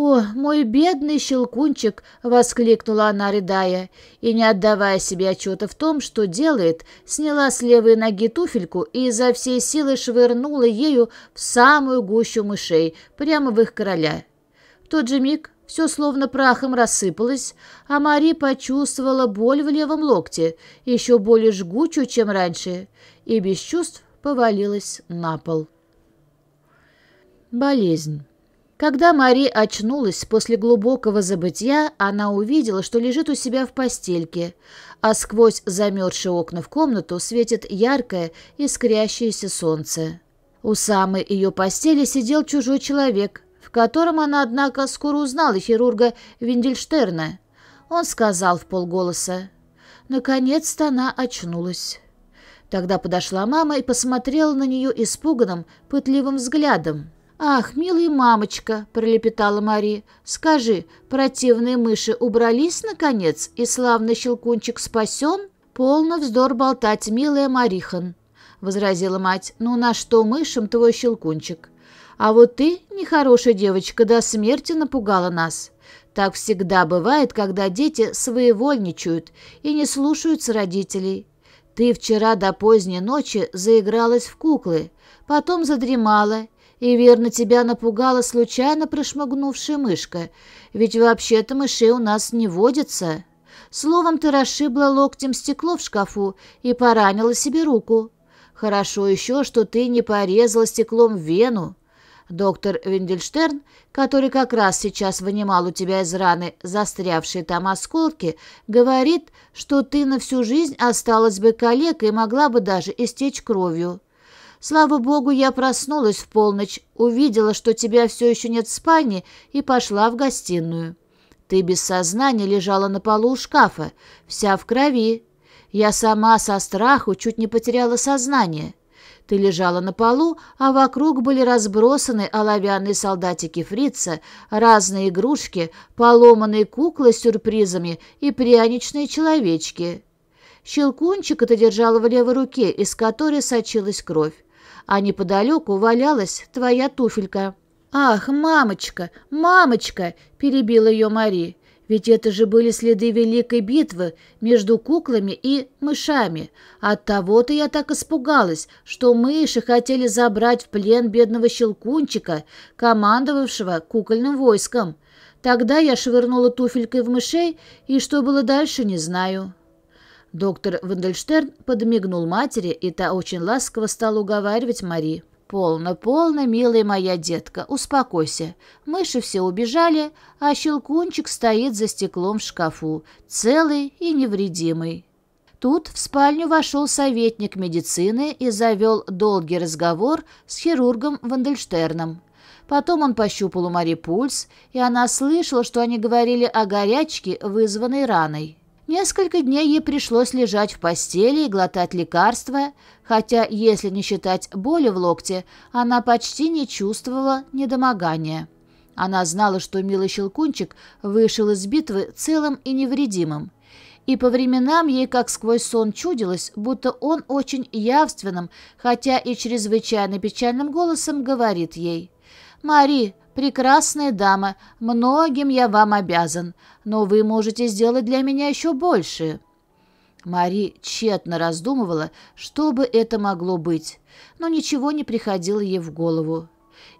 «О, мой бедный щелкунчик!» — воскликнула она, рыдая, и, не отдавая себе отчета в том, что делает, сняла с левой ноги туфельку и изо всей силы швырнула ею в самую гущу мышей, прямо в их короля. В тот же миг все словно прахом рассыпалось, а Мари почувствовала боль в левом локте, еще более жгучую, чем раньше, и без чувств повалилась на пол. Болезнь. Когда Мари очнулась после глубокого забытья, она увидела, что лежит у себя в постельке, а сквозь замерзшие окна в комнату светит яркое, искрящееся солнце. У самой ее постели сидел чужой человек, в котором она, однако, скоро узнала хирурга Виндельштерна. Он сказал в полголоса. Наконец-то она очнулась. Тогда подошла мама и посмотрела на нее испуганным, пытливым взглядом. «Ах, милая мамочка!» – пролепетала Мари. «Скажи, противные мыши убрались, наконец, и славный щелкунчик спасен?» «Полно вздор болтать, милая Марихан!» – возразила мать. «Ну на что мышам твой щелкунчик? А вот ты, нехорошая девочка, до смерти напугала нас!» Так всегда бывает, когда дети своевольничают и не слушаются родителей. Ты вчера до поздней ночи заигралась в куклы, потом задремала и верно тебя напугала случайно прошмыгнувшая мышка, ведь вообще-то мышей у нас не водится. Словом, ты расшибла локтем стекло в шкафу и поранила себе руку. Хорошо еще, что ты не порезала стеклом вену. Доктор Виндельштерн, который как раз сейчас вынимал у тебя из раны застрявшие там осколки, говорит, что ты на всю жизнь осталась бы калекой и могла бы даже истечь кровью. Слава богу, я проснулась в полночь, увидела, что тебя все еще нет в спальне, и пошла в гостиную. Ты без сознания лежала на полу у шкафа, вся в крови. Я сама со страху чуть не потеряла сознание. Ты лежала на полу, а вокруг были разбросаны оловянные солдатики фрица, разные игрушки, поломанные куклы с сюрпризами и пряничные человечки. Щелкунчик это держала в левой руке, из которой сочилась кровь а неподалеку валялась твоя туфелька». «Ах, мамочка, мамочка!» — перебила ее Мари. «Ведь это же были следы великой битвы между куклами и мышами. От того то я так испугалась, что мыши хотели забрать в плен бедного щелкунчика, командовавшего кукольным войском. Тогда я швырнула туфелькой в мышей, и что было дальше, не знаю». Доктор Вандельштерн подмигнул матери, и та очень ласково стала уговаривать Мари. «Полно, полно, милая моя детка, успокойся. Мыши все убежали, а щелкунчик стоит за стеклом в шкафу, целый и невредимый». Тут в спальню вошел советник медицины и завел долгий разговор с хирургом Вандельштерном. Потом он пощупал у Мари пульс, и она слышала, что они говорили о горячке, вызванной раной. Несколько дней ей пришлось лежать в постели и глотать лекарства, хотя, если не считать боли в локте, она почти не чувствовала недомогания. Она знала, что милый Щелкунчик вышел из битвы целым и невредимым. И по временам ей как сквозь сон чудилось, будто он очень явственным, хотя и чрезвычайно печальным голосом говорит ей. «Мари, «Прекрасная дама, многим я вам обязан, но вы можете сделать для меня еще больше». Мари тщетно раздумывала, что бы это могло быть, но ничего не приходило ей в голову.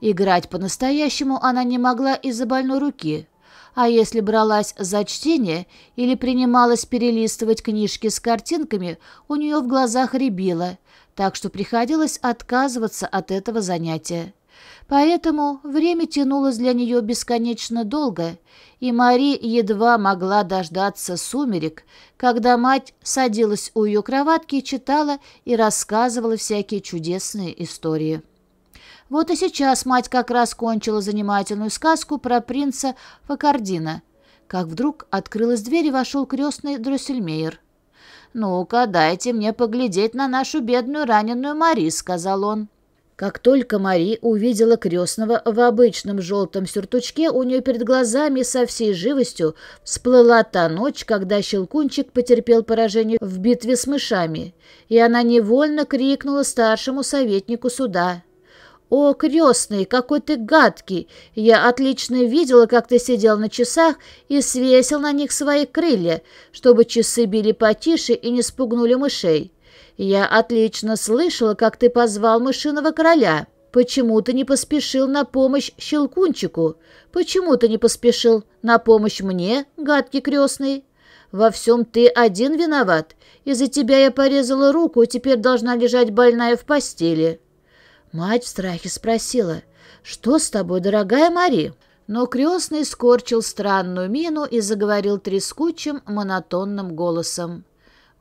Играть по-настоящему она не могла из-за больной руки. А если бралась за чтение или принималась перелистывать книжки с картинками, у нее в глазах рябило, так что приходилось отказываться от этого занятия. Поэтому время тянулось для нее бесконечно долго, и Мари едва могла дождаться сумерек, когда мать садилась у ее кроватки, читала и рассказывала всякие чудесные истории. Вот и сейчас мать как раз кончила занимательную сказку про принца Факардина, как вдруг открылась дверь и вошел крестный Дроссельмейер. «Ну-ка, дайте мне поглядеть на нашу бедную раненую Мари», — сказал он. Как только Мари увидела крестного в обычном желтом сюртучке, у нее перед глазами со всей живостью всплыла та ночь, когда Щелкунчик потерпел поражение в битве с мышами, и она невольно крикнула старшему советнику суда. «О, крестный, какой ты гадкий! Я отлично видела, как ты сидел на часах и свесил на них свои крылья, чтобы часы били потише и не спугнули мышей. «Я отлично слышала, как ты позвал мышиного короля. Почему ты не поспешил на помощь Щелкунчику? Почему ты не поспешил на помощь мне, гадкий крестный? Во всем ты один виноват. Из-за тебя я порезала руку, и теперь должна лежать больная в постели». Мать в страхе спросила, «Что с тобой, дорогая Мари?» Но крестный скорчил странную мину и заговорил трескучим, монотонным голосом.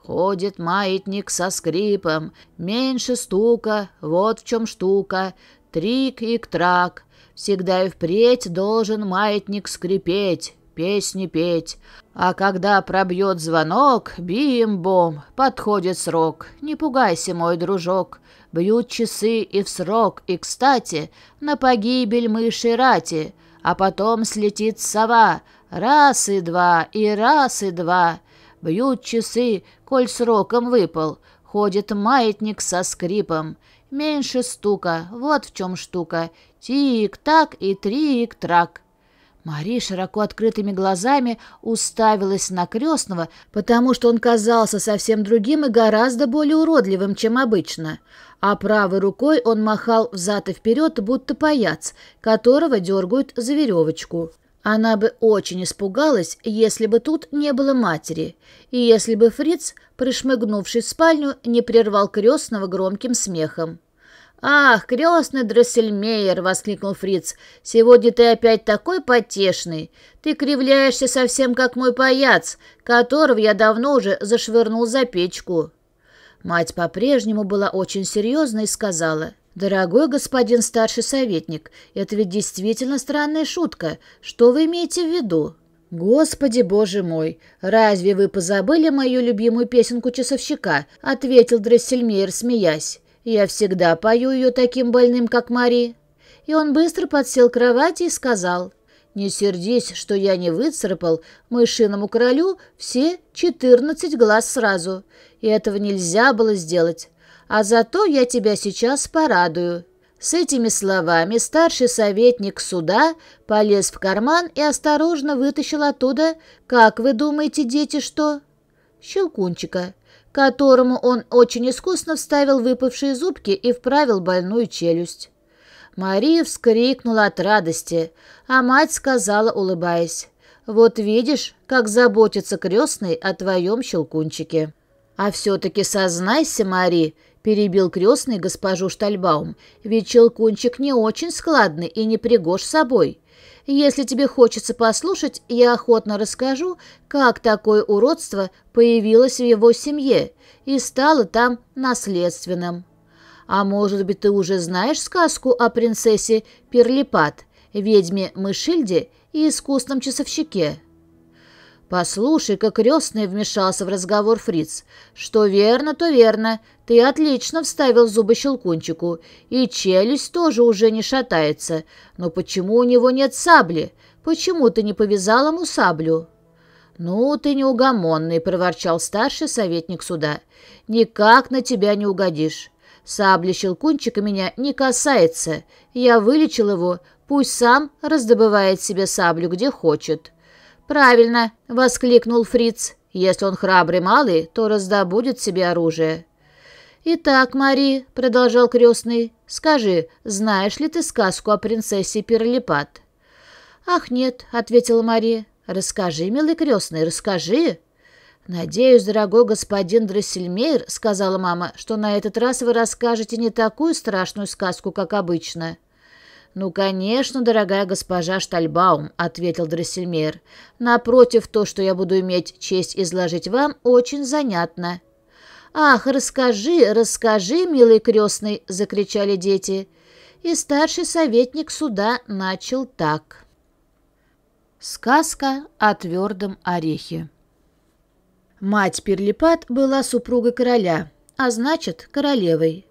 Ходит маятник со скрипом, меньше стука, вот в чем штука, трик и трак. Всегда и впредь должен маятник скрипеть, песни петь. А когда пробьет звонок, бим-бом, подходит срок. Не пугайся, мой дружок. Бьют часы и в срок, и кстати, на погибель мыши рати. А потом слетит сова, раз и два, и раз и два. Бьют часы, коль сроком выпал. Ходит маятник со скрипом. Меньше стука, вот в чем штука. Тик-так и трик-трак. Мари широко открытыми глазами уставилась на крестного, потому что он казался совсем другим и гораздо более уродливым, чем обычно. А правой рукой он махал взад и вперед, будто паяц, которого дергают за веревочку. Она бы очень испугалась, если бы тут не было матери, и если бы Фриц, пришмыгнувший в спальню, не прервал крестного громким смехом. «Ах, крестный Дроссельмейер!» — воскликнул Фриц. «Сегодня ты опять такой потешный! Ты кривляешься совсем как мой паяц, которого я давно уже зашвырнул за печку!» Мать по-прежнему была очень серьезна и сказала — «Дорогой господин старший советник, это ведь действительно странная шутка. Что вы имеете в виду?» «Господи, боже мой, разве вы позабыли мою любимую песенку часовщика?» — ответил Дрессельмейер, смеясь. «Я всегда пою ее таким больным, как Мари». И он быстро подсел к кровати и сказал, «Не сердись, что я не выцарапал мышиному королю все четырнадцать глаз сразу, и этого нельзя было сделать. А зато я тебя сейчас порадую». С этими словами старший советник суда полез в карман и осторожно вытащил оттуда, как вы думаете, дети, что? Щелкунчика, которому он очень искусно вставил выпавшие зубки и вправил больную челюсть. Мария вскрикнула от радости, а мать сказала, улыбаясь, «Вот видишь, как заботится крестный о твоем щелкунчике». «А все-таки сознайся, Мари, перебил крестный госпожу Штальбаум, ведь Челкунчик не очень складный и не пригож собой. Если тебе хочется послушать, я охотно расскажу, как такое уродство появилось в его семье и стало там наследственным. А может быть, ты уже знаешь сказку о принцессе Перлипат, ведьме Мышильде и искусном часовщике?» «Послушай-ка, крестный», — вмешался в разговор фриц. «Что верно, то верно. Ты отлично вставил зубы щелкунчику, и челюсть тоже уже не шатается. Но почему у него нет сабли? Почему ты не повязал ему саблю?» «Ну, ты неугомонный», — проворчал старший советник суда. «Никак на тебя не угодишь. Сабля щелкунчика меня не касается. Я вылечил его, пусть сам раздобывает себе саблю, где хочет». «Правильно», — воскликнул фриц. «Если он храбрый малый, то раздобудет себе оружие». «Итак, Мари», — продолжал крестный, — «скажи, знаешь ли ты сказку о принцессе Перлипат?» «Ах, нет», — ответила Мари. «Расскажи, милый крестный, расскажи». «Надеюсь, дорогой господин Драссельмейр», — сказала мама, «что на этот раз вы расскажете не такую страшную сказку, как обычно». «Ну, конечно, дорогая госпожа Штальбаум», — ответил Драссельмейр. «Напротив, то, что я буду иметь честь изложить вам, очень занятно. «Ах, расскажи, расскажи, милый крестный!» — закричали дети. И старший советник суда начал так. Сказка о твердом орехе. Мать Перлипат была супругой короля, а значит, королевой.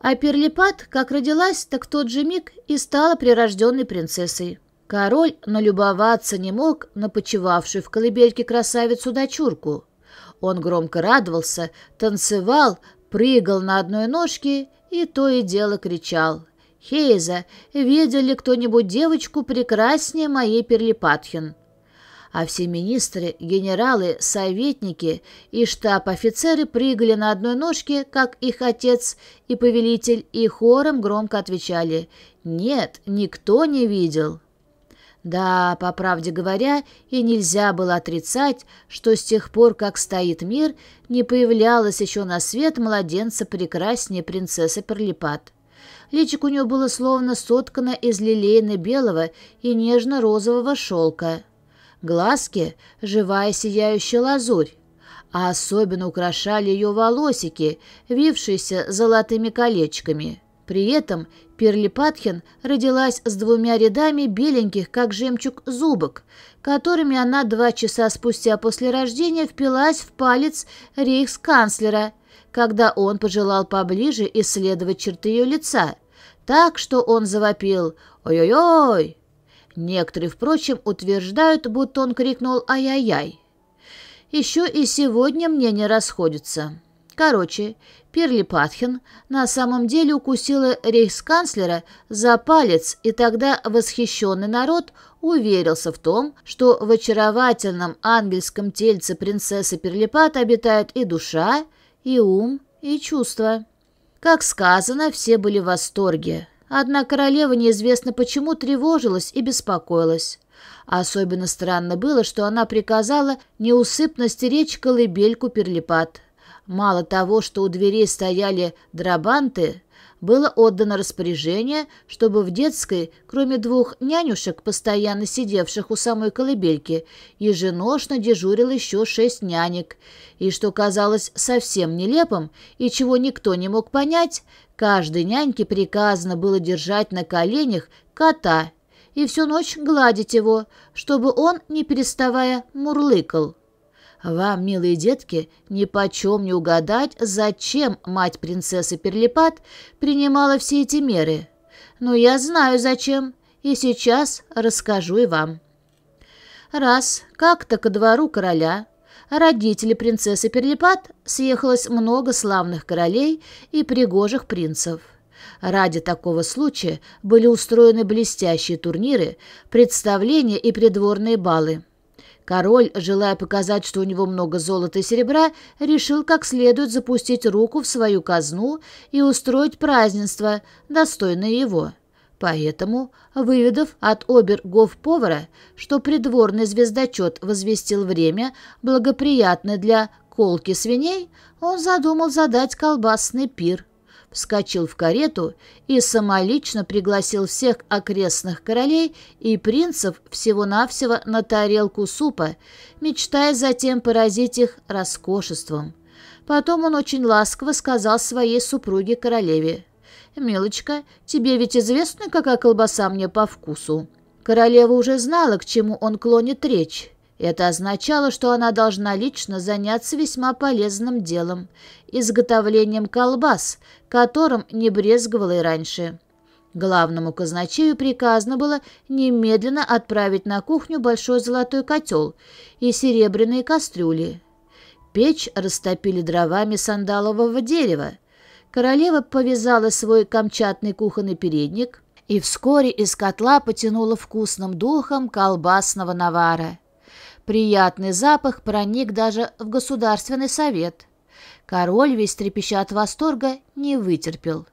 А Перлипат, как родилась, так тот же миг и стала прирожденной принцессой. Король налюбоваться не мог на почевавшую в колыбельке красавицу-дочурку. Он громко радовался, танцевал, прыгал на одной ножке и то и дело кричал. «Хейза, видели ли кто-нибудь девочку прекраснее моей Перлипатхин?» а все министры, генералы, советники и штаб-офицеры прыгали на одной ножке, как их отец и повелитель, и хором громко отвечали «Нет, никто не видел». Да, по правде говоря, и нельзя было отрицать, что с тех пор, как стоит мир, не появлялась еще на свет младенца прекраснее принцессы Перлипат. Личик у нее было словно соткано из лилейно-белого и нежно-розового шелка. Глазки — живая сияющая лазурь, а особенно украшали ее волосики, вившиеся золотыми колечками — при этом Перли Патхин родилась с двумя рядами беленьких, как жемчуг, зубок, которыми она два часа спустя после рождения впилась в палец рейхсканцлера, когда он пожелал поближе исследовать черты ее лица, так что он завопил «Ой-ой-ой!». Некоторые, впрочем, утверждают, будто он крикнул ай ай ай Еще и сегодня мнения расходятся. Короче, Перли Патхин на самом деле укусила рейхсканцлера за палец, и тогда восхищенный народ уверился в том, что в очаровательном ангельском тельце принцессы Перлипат обитают и душа, и ум, и чувства. Как сказано, все были в восторге. Одна королева неизвестно почему тревожилась и беспокоилась. Особенно странно было, что она приказала неусыпно стеречь колыбельку Перлипат – Мало того, что у дверей стояли драбанты, было отдано распоряжение, чтобы в детской, кроме двух нянюшек, постоянно сидевших у самой колыбельки, еженошно дежурил еще шесть нянек. И что казалось совсем нелепым, и чего никто не мог понять, каждой няньке приказано было держать на коленях кота и всю ночь гладить его, чтобы он, не переставая, мурлыкал. Вам, милые детки, ни почем не угадать, зачем мать принцессы Перлипат принимала все эти меры. Но я знаю, зачем, и сейчас расскажу и вам. Раз, как-то ко двору короля, родители принцессы Перлипат съехалось много славных королей и пригожих принцев. Ради такого случая были устроены блестящие турниры, представления и придворные балы. Король, желая показать, что у него много золота и серебра, решил как следует запустить руку в свою казну и устроить празднество, достойное его. Поэтому, выведав от обергов-повара, что придворный звездочет возвестил время, благоприятное для колки свиней, он задумал задать колбасный пир – вскочил в карету и самолично пригласил всех окрестных королей и принцев всего-навсего на тарелку супа, мечтая затем поразить их роскошеством. Потом он очень ласково сказал своей супруге-королеве, «Милочка, тебе ведь известно, какая колбаса мне по вкусу?» Королева уже знала, к чему он клонит речь, это означало, что она должна лично заняться весьма полезным делом – изготовлением колбас, которым не брезговала и раньше. Главному казначею приказано было немедленно отправить на кухню большой золотой котел и серебряные кастрюли. Печь растопили дровами сандалового дерева. Королева повязала свой камчатный кухонный передник и вскоре из котла потянула вкусным духом колбасного навара. Приятный запах проник даже в Государственный совет. Король, весь трепеща от восторга, не вытерпел.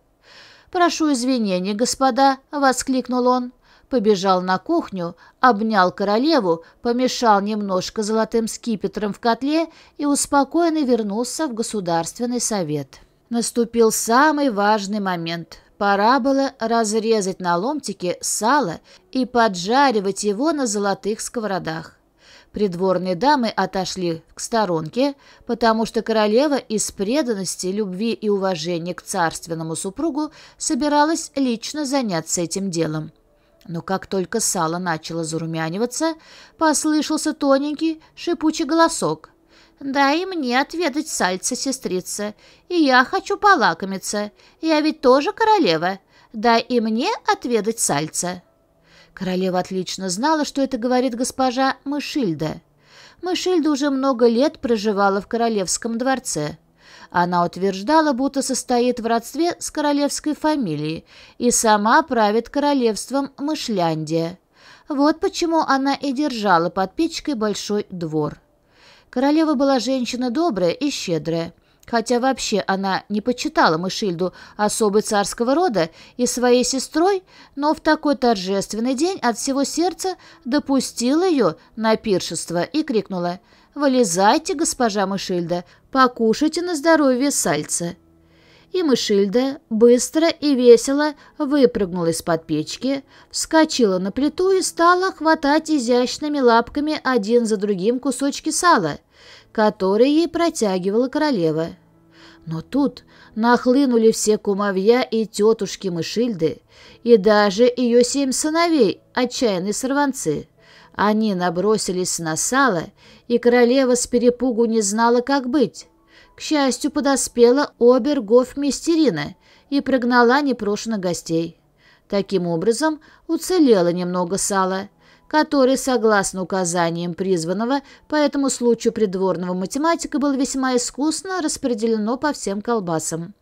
«Прошу извинения, господа!» — воскликнул он. Побежал на кухню, обнял королеву, помешал немножко золотым скипетром в котле и успокоенно вернулся в Государственный совет. Наступил самый важный момент. Пора было разрезать на ломтики сало и поджаривать его на золотых сковородах. Придворные дамы отошли к сторонке, потому что королева из преданности, любви и уважения к царственному супругу собиралась лично заняться этим делом. Но как только сало начало зарумяниваться, послышался тоненький, шипучий голосок. «Да и мне отведать сальца, сестрица, и я хочу полакомиться, я ведь тоже королева, да и мне отведать сальца». Королева отлично знала, что это говорит госпожа Мышильда. Мышильда уже много лет проживала в королевском дворце. Она утверждала, будто состоит в родстве с королевской фамилией и сама правит королевством Мышляндия. Вот почему она и держала под печкой большой двор. Королева была женщина добрая и щедрая хотя вообще она не почитала Мышильду особы царского рода и своей сестрой, но в такой торжественный день от всего сердца допустила ее на пиршество и крикнула «Вылезайте, госпожа Мышильда, покушайте на здоровье сальца». И Мышильда быстро и весело выпрыгнула из-под печки, вскочила на плиту и стала хватать изящными лапками один за другим кусочки сала, которые ей протягивала королева. Но тут нахлынули все кумовья и тетушки Мышильды, и даже ее семь сыновей, отчаянные сорванцы. Они набросились на сало, и королева с перепугу не знала, как быть. К счастью, подоспела обергов мистерина и прогнала непрошенных гостей. Таким образом, уцелело немного сала, который, согласно указаниям призванного, по этому случаю придворного математика был весьма искусно распределено по всем колбасам.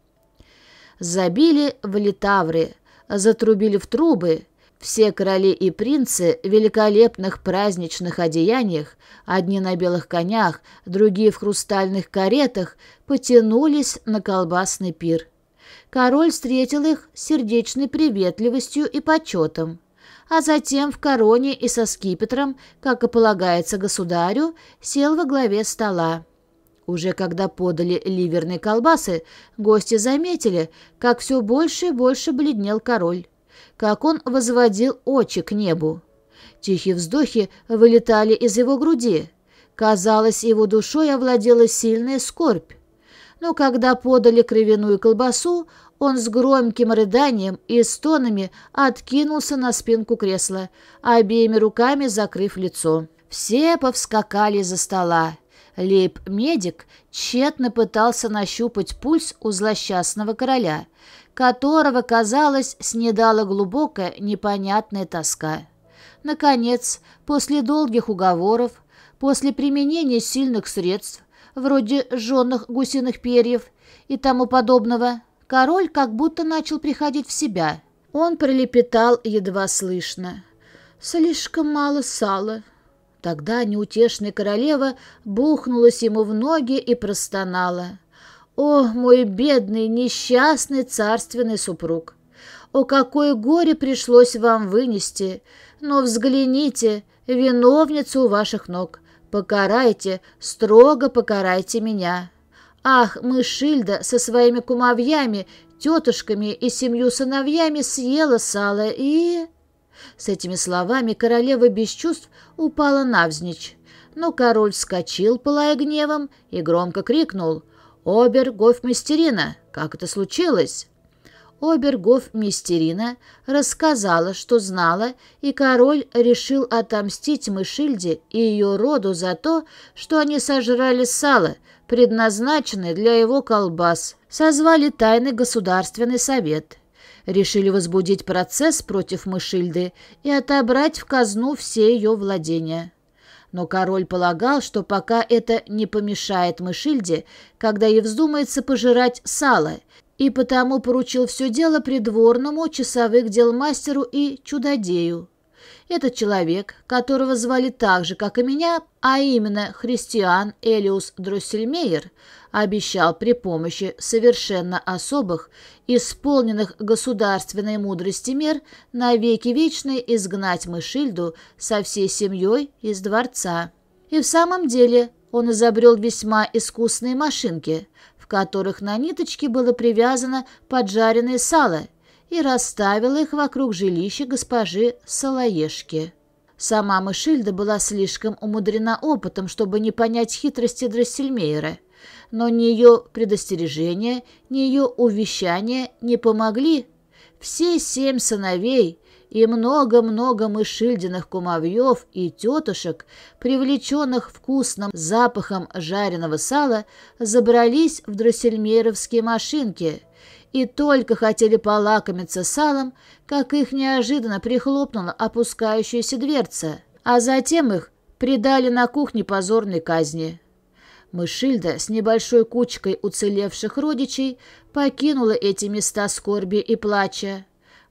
Забили в литавры, затрубили в трубы. Все короли и принцы в великолепных праздничных одеяниях, одни на белых конях, другие в хрустальных каретах, потянулись на колбасный пир. Король встретил их сердечной приветливостью и почетом а затем в короне и со скипетром, как и полагается государю, сел во главе стола. Уже когда подали ливерные колбасы, гости заметили, как все больше и больше бледнел король, как он возводил очи к небу. Тихие вздохи вылетали из его груди. Казалось, его душой овладела сильная скорбь. Но когда подали кровяную колбасу, он с громким рыданием и стонами откинулся на спинку кресла, обеими руками закрыв лицо. Все повскакали за стола. Лейб-медик тщетно пытался нащупать пульс у злосчастного короля, которого, казалось, снедала глубокая непонятная тоска. Наконец, после долгих уговоров, после применения сильных средств, вроде жженных гусиных перьев и тому подобного, Король как будто начал приходить в себя. Он пролепетал едва слышно. «Слишком мало сала». Тогда неутешная королева бухнулась ему в ноги и простонала. «О, мой бедный, несчастный царственный супруг! О, какое горе пришлось вам вынести! Но взгляните, виновница у ваших ног! Покарайте, строго покарайте меня!» Ах, мы Шильда со своими кумовьями, тетушками и семью сыновьями съела сало и...» С этими словами королева без чувств упала навзничь. Но король вскочил, пылая гневом, и громко крикнул «Обер, гофмастерина, как это случилось?» Обергов Мистерина рассказала, что знала, и король решил отомстить Мышильде и ее роду за то, что они сожрали сало, предназначенное для его колбас. Созвали тайный государственный совет. Решили возбудить процесс против Мышильды и отобрать в казну все ее владения но король полагал, что пока это не помешает Мышильде, когда ей вздумается пожирать сало, и потому поручил все дело придворному, часовых дел мастеру и чудодею. Этот человек, которого звали так же, как и меня, а именно Христиан Элиус Дроссельмейер, обещал при помощи совершенно особых, исполненных государственной мудрости мер, навеки вечной изгнать Мышильду со всей семьей из дворца. И в самом деле он изобрел весьма искусные машинки, которых на ниточке было привязано поджаренное сало, и расставил их вокруг жилища госпожи Салаешки. Сама Мышильда была слишком умудрена опытом, чтобы не понять хитрости Драссельмейера. Но ни ее предостережения, ни ее увещания не помогли. Все семь сыновей, и много-много мышильдиных кумовьев и тетушек, привлеченных вкусным запахом жареного сала, забрались в дроссельмеровские машинки и только хотели полакомиться салом, как их неожиданно прихлопнула опускающаяся дверца, а затем их предали на кухне позорной казни. Мышильда с небольшой кучкой уцелевших родичей покинула эти места скорби и плача.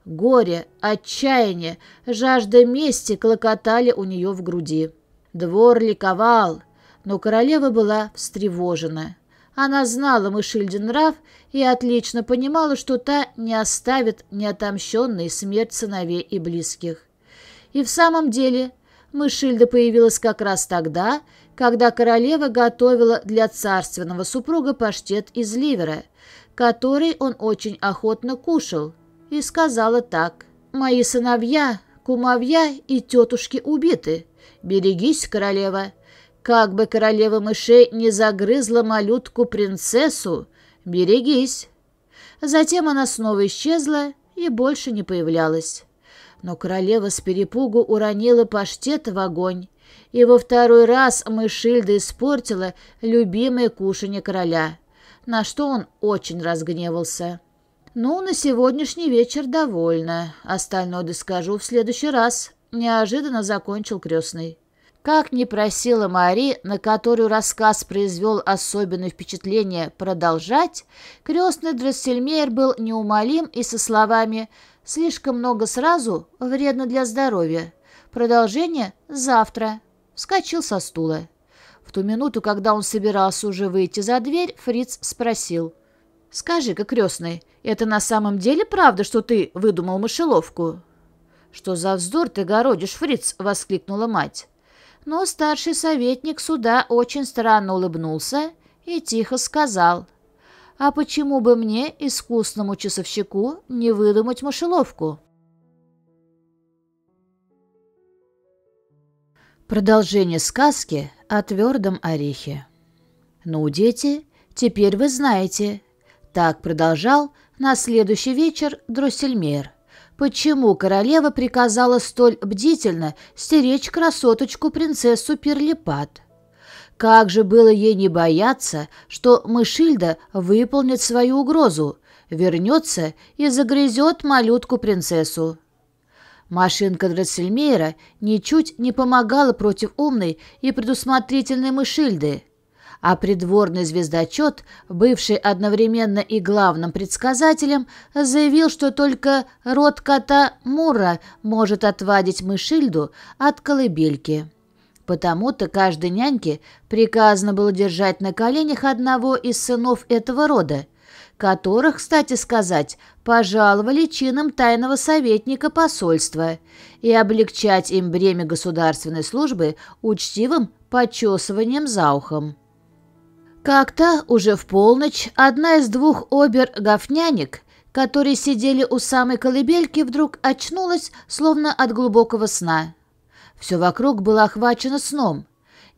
Горе, отчаяние, жажда мести клокотали у нее в груди. Двор ликовал, но королева была встревожена. Она знала Мышильдин нрав и отлично понимала, что та не оставит неотомщенной смерть сыновей и близких. И в самом деле Мышильда появилась как раз тогда, когда королева готовила для царственного супруга паштет из ливера, который он очень охотно кушал, и сказала так. «Мои сыновья, кумовья и тетушки убиты. Берегись, королева. Как бы королева мышей не загрызла малютку принцессу, берегись». Затем она снова исчезла и больше не появлялась. Но королева с перепугу уронила паштет в огонь, и во второй раз мышильда испортила любимое кушанье короля, на что он очень разгневался. «Ну, на сегодняшний вечер довольно. Остальное доскажу в следующий раз», — неожиданно закончил крестный. Как ни просила Мари, на которую рассказ произвел особенное впечатление продолжать, крестный Дроссельмейр был неумолим и со словами «слишком много сразу вредно для здоровья. Продолжение завтра». Вскочил со стула. В ту минуту, когда он собирался уже выйти за дверь, Фриц спросил «Скажи-ка, крестный, это на самом деле правда, что ты выдумал мышеловку?» «Что за вздор ты городишь, фриц?» — воскликнула мать. Но старший советник суда очень странно улыбнулся и тихо сказал. «А почему бы мне, искусному часовщику, не выдумать мышеловку?» Продолжение сказки о твердом орехе. «Ну, дети, теперь вы знаете, так продолжал на следующий вечер Дроссельмейр. Почему королева приказала столь бдительно стеречь красоточку-принцессу Перлипат? Как же было ей не бояться, что Мышильда выполнит свою угрозу, вернется и загрызет малютку-принцессу. Машинка Дроссельмейра ничуть не помогала против умной и предусмотрительной Мышильды а придворный звездочет, бывший одновременно и главным предсказателем, заявил, что только род кота Мура может отвадить мышильду от колыбельки. Потому-то каждой няньке приказано было держать на коленях одного из сынов этого рода, которых, кстати сказать, пожаловали чином тайного советника посольства, и облегчать им бремя государственной службы учтивым почесыванием за ухом. Как-то уже в полночь одна из двух обер-гафнянек, которые сидели у самой колыбельки, вдруг очнулась, словно от глубокого сна. Все вокруг было охвачено сном.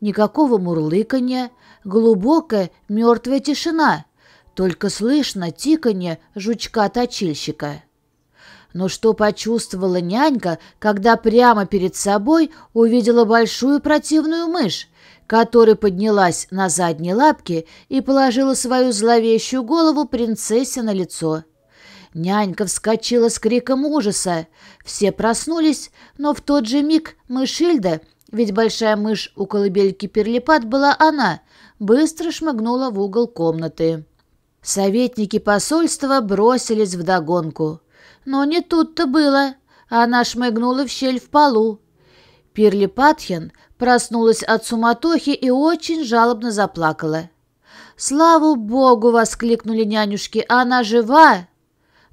Никакого мурлыканья, глубокая мертвая тишина, только слышно тиканье жучка-точильщика. Но что почувствовала нянька, когда прямо перед собой увидела большую противную мышь? которая поднялась на задние лапки и положила свою зловещую голову принцессе на лицо. Нянька вскочила с криком ужаса. Все проснулись, но в тот же миг мышильда, ведь большая мышь у колыбельки Перлипат была она, быстро шмыгнула в угол комнаты. Советники посольства бросились вдогонку. Но не тут-то было. Она шмыгнула в щель в полу. Пирли Патхен Проснулась от суматохи и очень жалобно заплакала. «Слава Богу!» — воскликнули нянюшки. «Она жива!»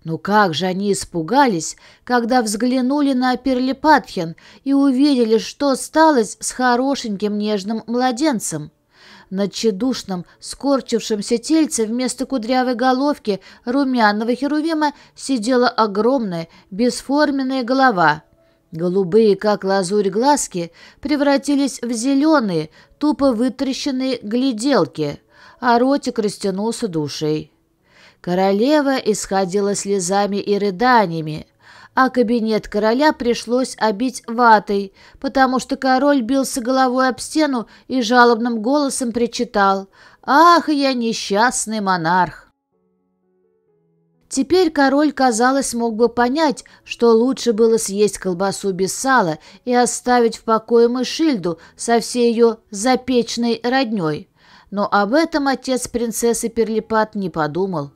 Но «Ну как же они испугались, когда взглянули на Перлипатхин и увидели, что сталось с хорошеньким нежным младенцем. На тщедушном, скорчившемся тельце вместо кудрявой головки румяного херувима сидела огромная, бесформенная голова — Голубые, как лазурь, глазки превратились в зеленые, тупо вытрященные гляделки, а ротик растянулся душей. Королева исходила слезами и рыданиями, а кабинет короля пришлось обить ватой, потому что король бился головой об стену и жалобным голосом причитал «Ах, я несчастный монарх!» Теперь король, казалось, мог бы понять, что лучше было съесть колбасу без сала и оставить в покое Мышильду со всей ее запечной родней. Но об этом отец принцессы Перлипат не подумал.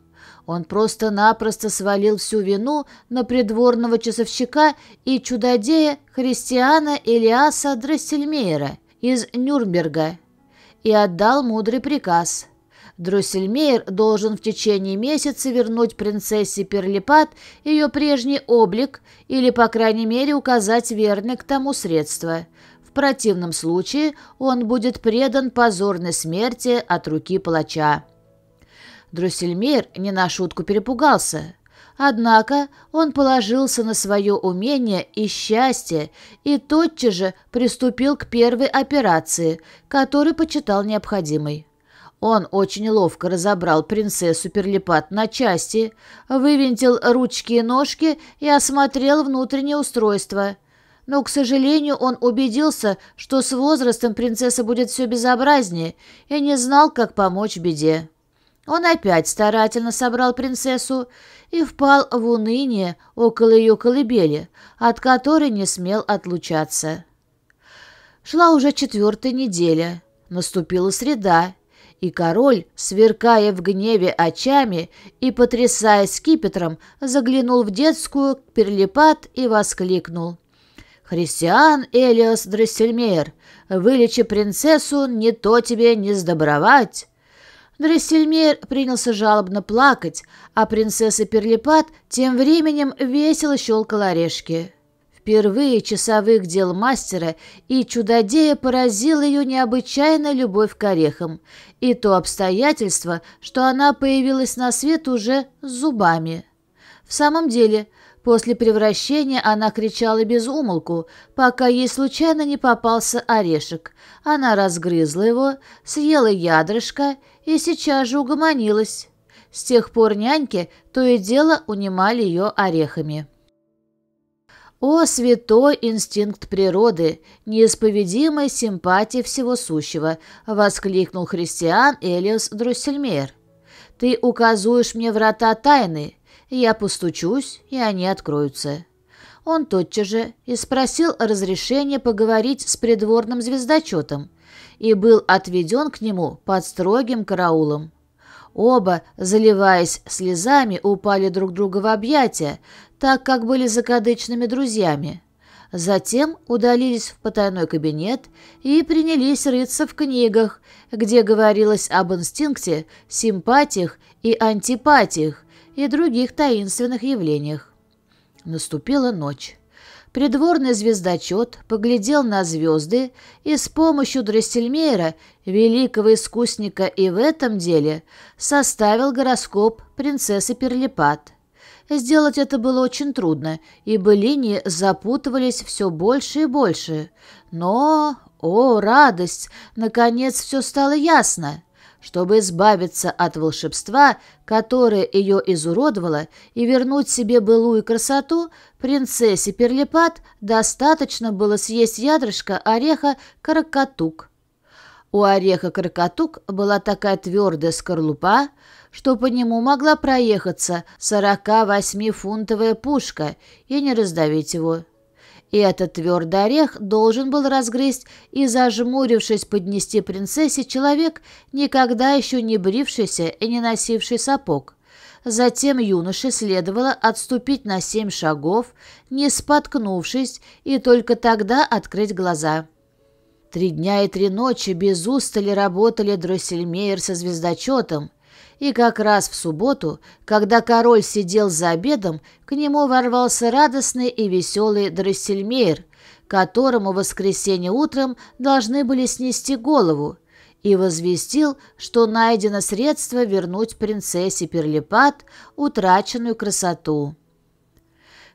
Он просто-напросто свалил всю вину на придворного часовщика и чудодея Христиана Элиаса Дрессельмейера из Нюрнберга и отдал мудрый приказ – Дроссельмейр должен в течение месяца вернуть принцессе Перлипат ее прежний облик или, по крайней мере, указать верный к тому средство. В противном случае он будет предан позорной смерти от руки палача. Дроссельмейр не на шутку перепугался. Однако он положился на свое умение и счастье и тотчас же приступил к первой операции, которую почитал необходимой. Он очень ловко разобрал принцессу Перлипат на части, вывинтил ручки и ножки и осмотрел внутреннее устройство. Но, к сожалению, он убедился, что с возрастом принцесса будет все безобразнее, и не знал, как помочь беде. Он опять старательно собрал принцессу и впал в уныние около ее колыбели, от которой не смел отлучаться. Шла уже четвертая неделя. Наступила среда, и король, сверкая в гневе очами и потрясая скипетром, заглянул в детскую перлипат и воскликнул. «Христиан Элиас Дрессельмейр, вылечи принцессу, не то тебе не сдобровать!» Дрессельмейр принялся жалобно плакать, а принцесса Перлипат тем временем весело щелкала орешки. Впервые часовых дел мастера и чудодея поразил ее необычайная любовь к орехам и то обстоятельство, что она появилась на свет уже с зубами. В самом деле, после превращения она кричала без умолку, пока ей случайно не попался орешек. Она разгрызла его, съела ядрышко и сейчас же угомонилась. С тех пор няньки то и дело унимали ее орехами. О, святой инстинкт природы, неисповедимой симпатии всего сущего, воскликнул христиан Элиос Друссельмейр. Ты указуешь мне врата тайны, я постучусь, и они откроются. Он тотчас же и спросил разрешения поговорить с придворным звездочетом и был отведен к нему под строгим караулом. Оба, заливаясь слезами, упали друг друга в объятия, так как были закадычными друзьями. Затем удалились в потайной кабинет и принялись рыться в книгах, где говорилось об инстинкте, симпатиях и антипатиях и других таинственных явлениях. Наступила ночь. Придворный звездочет поглядел на звезды и с помощью Дрессельмейра, великого искусника и в этом деле, составил гороскоп принцессы Перлипат. Сделать это было очень трудно, ибо линии запутывались все больше и больше. Но, о, радость, наконец все стало ясно. Чтобы избавиться от волшебства, которое ее изуродовало, и вернуть себе былую красоту, принцессе Перлипат достаточно было съесть ядрышко ореха каракатук. У ореха каракатук была такая твердая скорлупа, что по нему могла проехаться 48-фунтовая пушка и не раздавить его. И этот твердый орех должен был разгрызть и, зажмурившись, поднести принцессе человек, никогда еще не брившийся и не носивший сапог. Затем юноше следовало отступить на семь шагов, не споткнувшись, и только тогда открыть глаза. Три дня и три ночи без устали работали Дроссельмейер со звездочетом, и как раз в субботу, когда король сидел за обедом, к нему ворвался радостный и веселый Дроссельмейр, которому в воскресенье утром должны были снести голову, и возвестил, что найдено средство вернуть принцессе Перлипат утраченную красоту.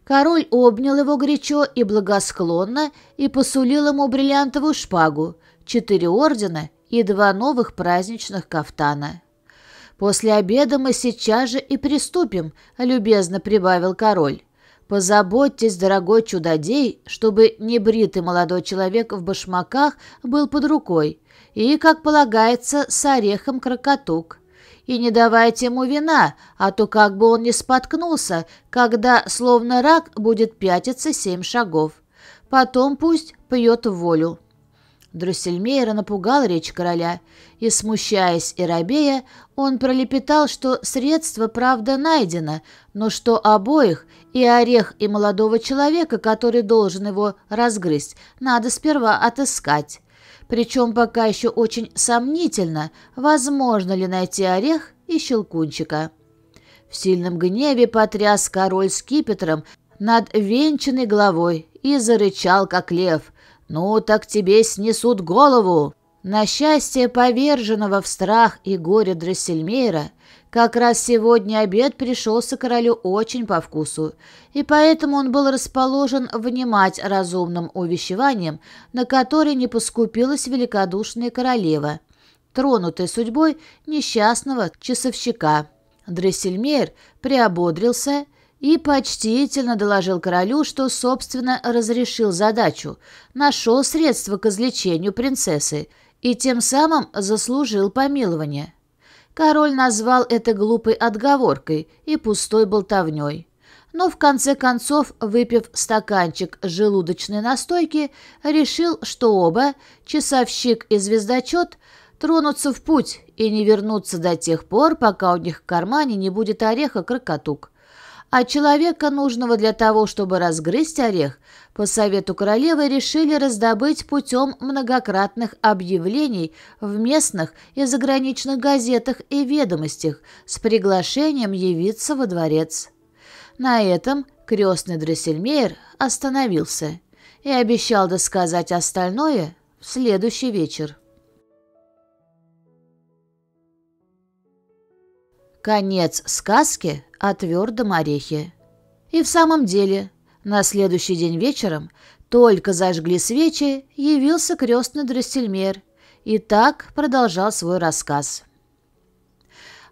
Король обнял его горячо и благосклонно и посулил ему бриллиантовую шпагу, четыре ордена и два новых праздничных кафтана. «После обеда мы сейчас же и приступим», — любезно прибавил король. «Позаботьтесь, дорогой чудодей, чтобы небритый молодой человек в башмаках был под рукой и, как полагается, с орехом крокотук. И не давайте ему вина, а то как бы он не споткнулся, когда, словно рак, будет пятиться семь шагов. Потом пусть пьет волю». Друссельмейра напугал речь короля, и, смущаясь и робея, он пролепетал, что средство, правда, найдено, но что обоих, и орех, и молодого человека, который должен его разгрызть, надо сперва отыскать. Причем пока еще очень сомнительно, возможно ли найти орех и щелкунчика. В сильном гневе потряс король скипетром над венчанной головой и зарычал, как лев — «Ну так тебе снесут голову!» На счастье поверженного в страх и горе Дрессельмейра, как раз сегодня обед пришелся королю очень по вкусу, и поэтому он был расположен внимать разумным увещеваниям, на которые не поскупилась великодушная королева, тронутая судьбой несчастного часовщика. Дрессельмейр приободрился и, и почтительно доложил королю, что, собственно, разрешил задачу, нашел средства к излечению принцессы и тем самым заслужил помилование. Король назвал это глупой отговоркой и пустой болтовней. Но в конце концов, выпив стаканчик желудочной настойки, решил, что оба, часовщик и звездочет, тронутся в путь и не вернутся до тех пор, пока у них в кармане не будет ореха крокотук. А человека, нужного для того, чтобы разгрызть орех, по совету королевы решили раздобыть путем многократных объявлений в местных и заграничных газетах и ведомостях с приглашением явиться во дворец. На этом крестный Дрессельмейр остановился и обещал досказать остальное в следующий вечер. Конец сказки о твердом орехе. И в самом деле, на следующий день вечером, только зажгли свечи, явился крестный дрессельмер и так продолжал свой рассказ.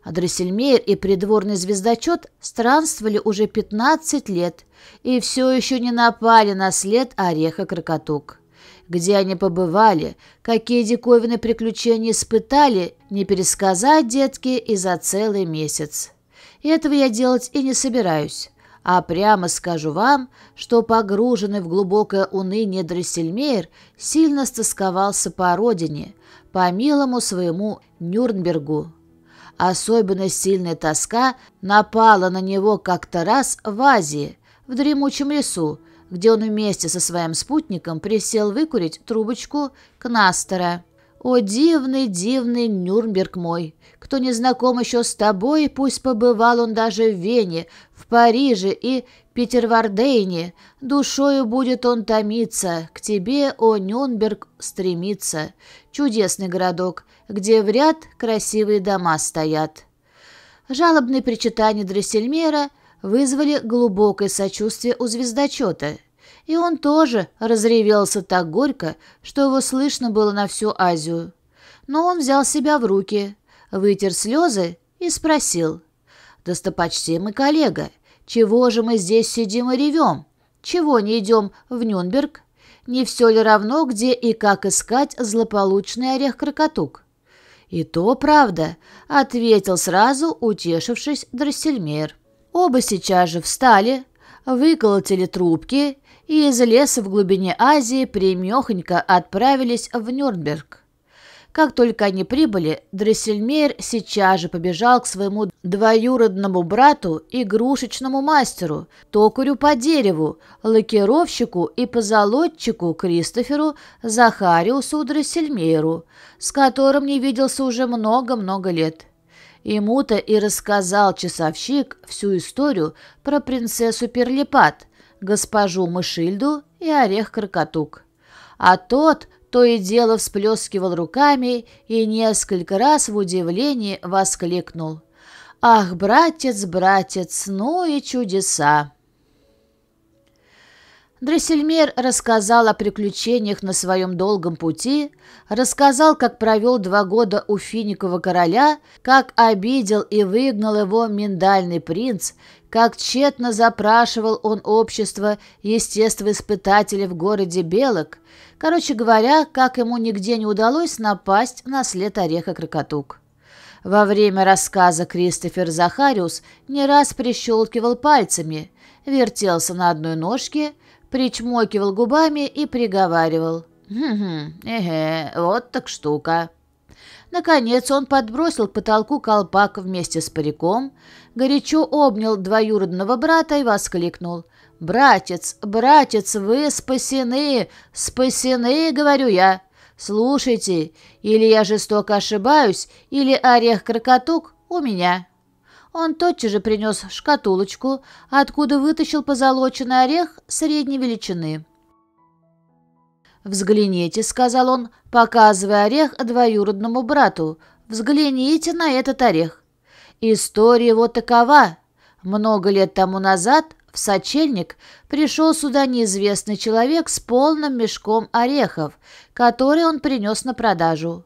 Дрессельмер и придворный звездочет странствовали уже 15 лет и все еще не напали на след ореха Крокотук где они побывали, какие диковины приключения испытали, не пересказать, детки, и за целый месяц. Этого я делать и не собираюсь. А прямо скажу вам, что погруженный в глубокое уныние Дрессельмейр сильно стосковался по родине, по милому своему Нюрнбергу. Особенно сильная тоска напала на него как-то раз в Азии, в дремучем лесу, где он вместе со своим спутником присел выкурить трубочку Кнастера. «О, дивный, дивный Нюрнберг мой! Кто не знаком еще с тобой, пусть побывал он даже в Вене, в Париже и Питервардейне, душою будет он томиться, к тебе, о Нюрнберг, стремиться. Чудесный городок, где в ряд красивые дома стоят». Жалобные причитания Дрессельмера – вызвали глубокое сочувствие у звездочета, и он тоже разревелся так горько, что его слышно было на всю Азию. Но он взял себя в руки, вытер слезы и спросил, «Достопочтимый коллега, чего же мы здесь сидим и ревем? Чего не идем в Нюнберг? Не все ли равно, где и как искать злополучный орех-крокотук?» «И то правда», — ответил сразу, утешившись Дроссельмейр. Оба сейчас же встали, выколотили трубки и из леса в глубине Азии примехонько отправились в Нюрнберг. Как только они прибыли, Дрессельмейр сейчас же побежал к своему двоюродному брату, игрушечному мастеру, токарю по дереву, лакировщику и позолотчику Кристоферу Захариусу Дрессельмейру, с которым не виделся уже много-много лет. Ему-то и рассказал часовщик всю историю про принцессу Перлипат, госпожу Мышильду и орех Крокотук. А тот то и дело всплескивал руками и несколько раз в удивлении воскликнул. «Ах, братец, братец, ну и чудеса!» Дрессельмер рассказал о приключениях на своем долгом пути, рассказал, как провел два года у финикового короля, как обидел и выгнал его миндальный принц, как тщетно запрашивал он общество естествоиспытателей в городе Белок, короче говоря, как ему нигде не удалось напасть на след ореха крокотук. Во время рассказа Кристофер Захариус не раз прищелкивал пальцами, вертелся на одной ножке – причмокивал губами и приговаривал. «Хм-хм, эге, вот так штука». Наконец он подбросил к потолку колпак вместе с париком, горячо обнял двоюродного брата и воскликнул. «Братец, братец, вы спасены! Спасены, говорю я! Слушайте, или я жестоко ошибаюсь, или орех-крокотук у меня!» Он тотчас же принес шкатулочку, откуда вытащил позолоченный орех средней величины. «Взгляните», — сказал он, показывая орех двоюродному брату, — «взгляните на этот орех». История вот такова. Много лет тому назад в сочельник пришел сюда неизвестный человек с полным мешком орехов, который он принес на продажу.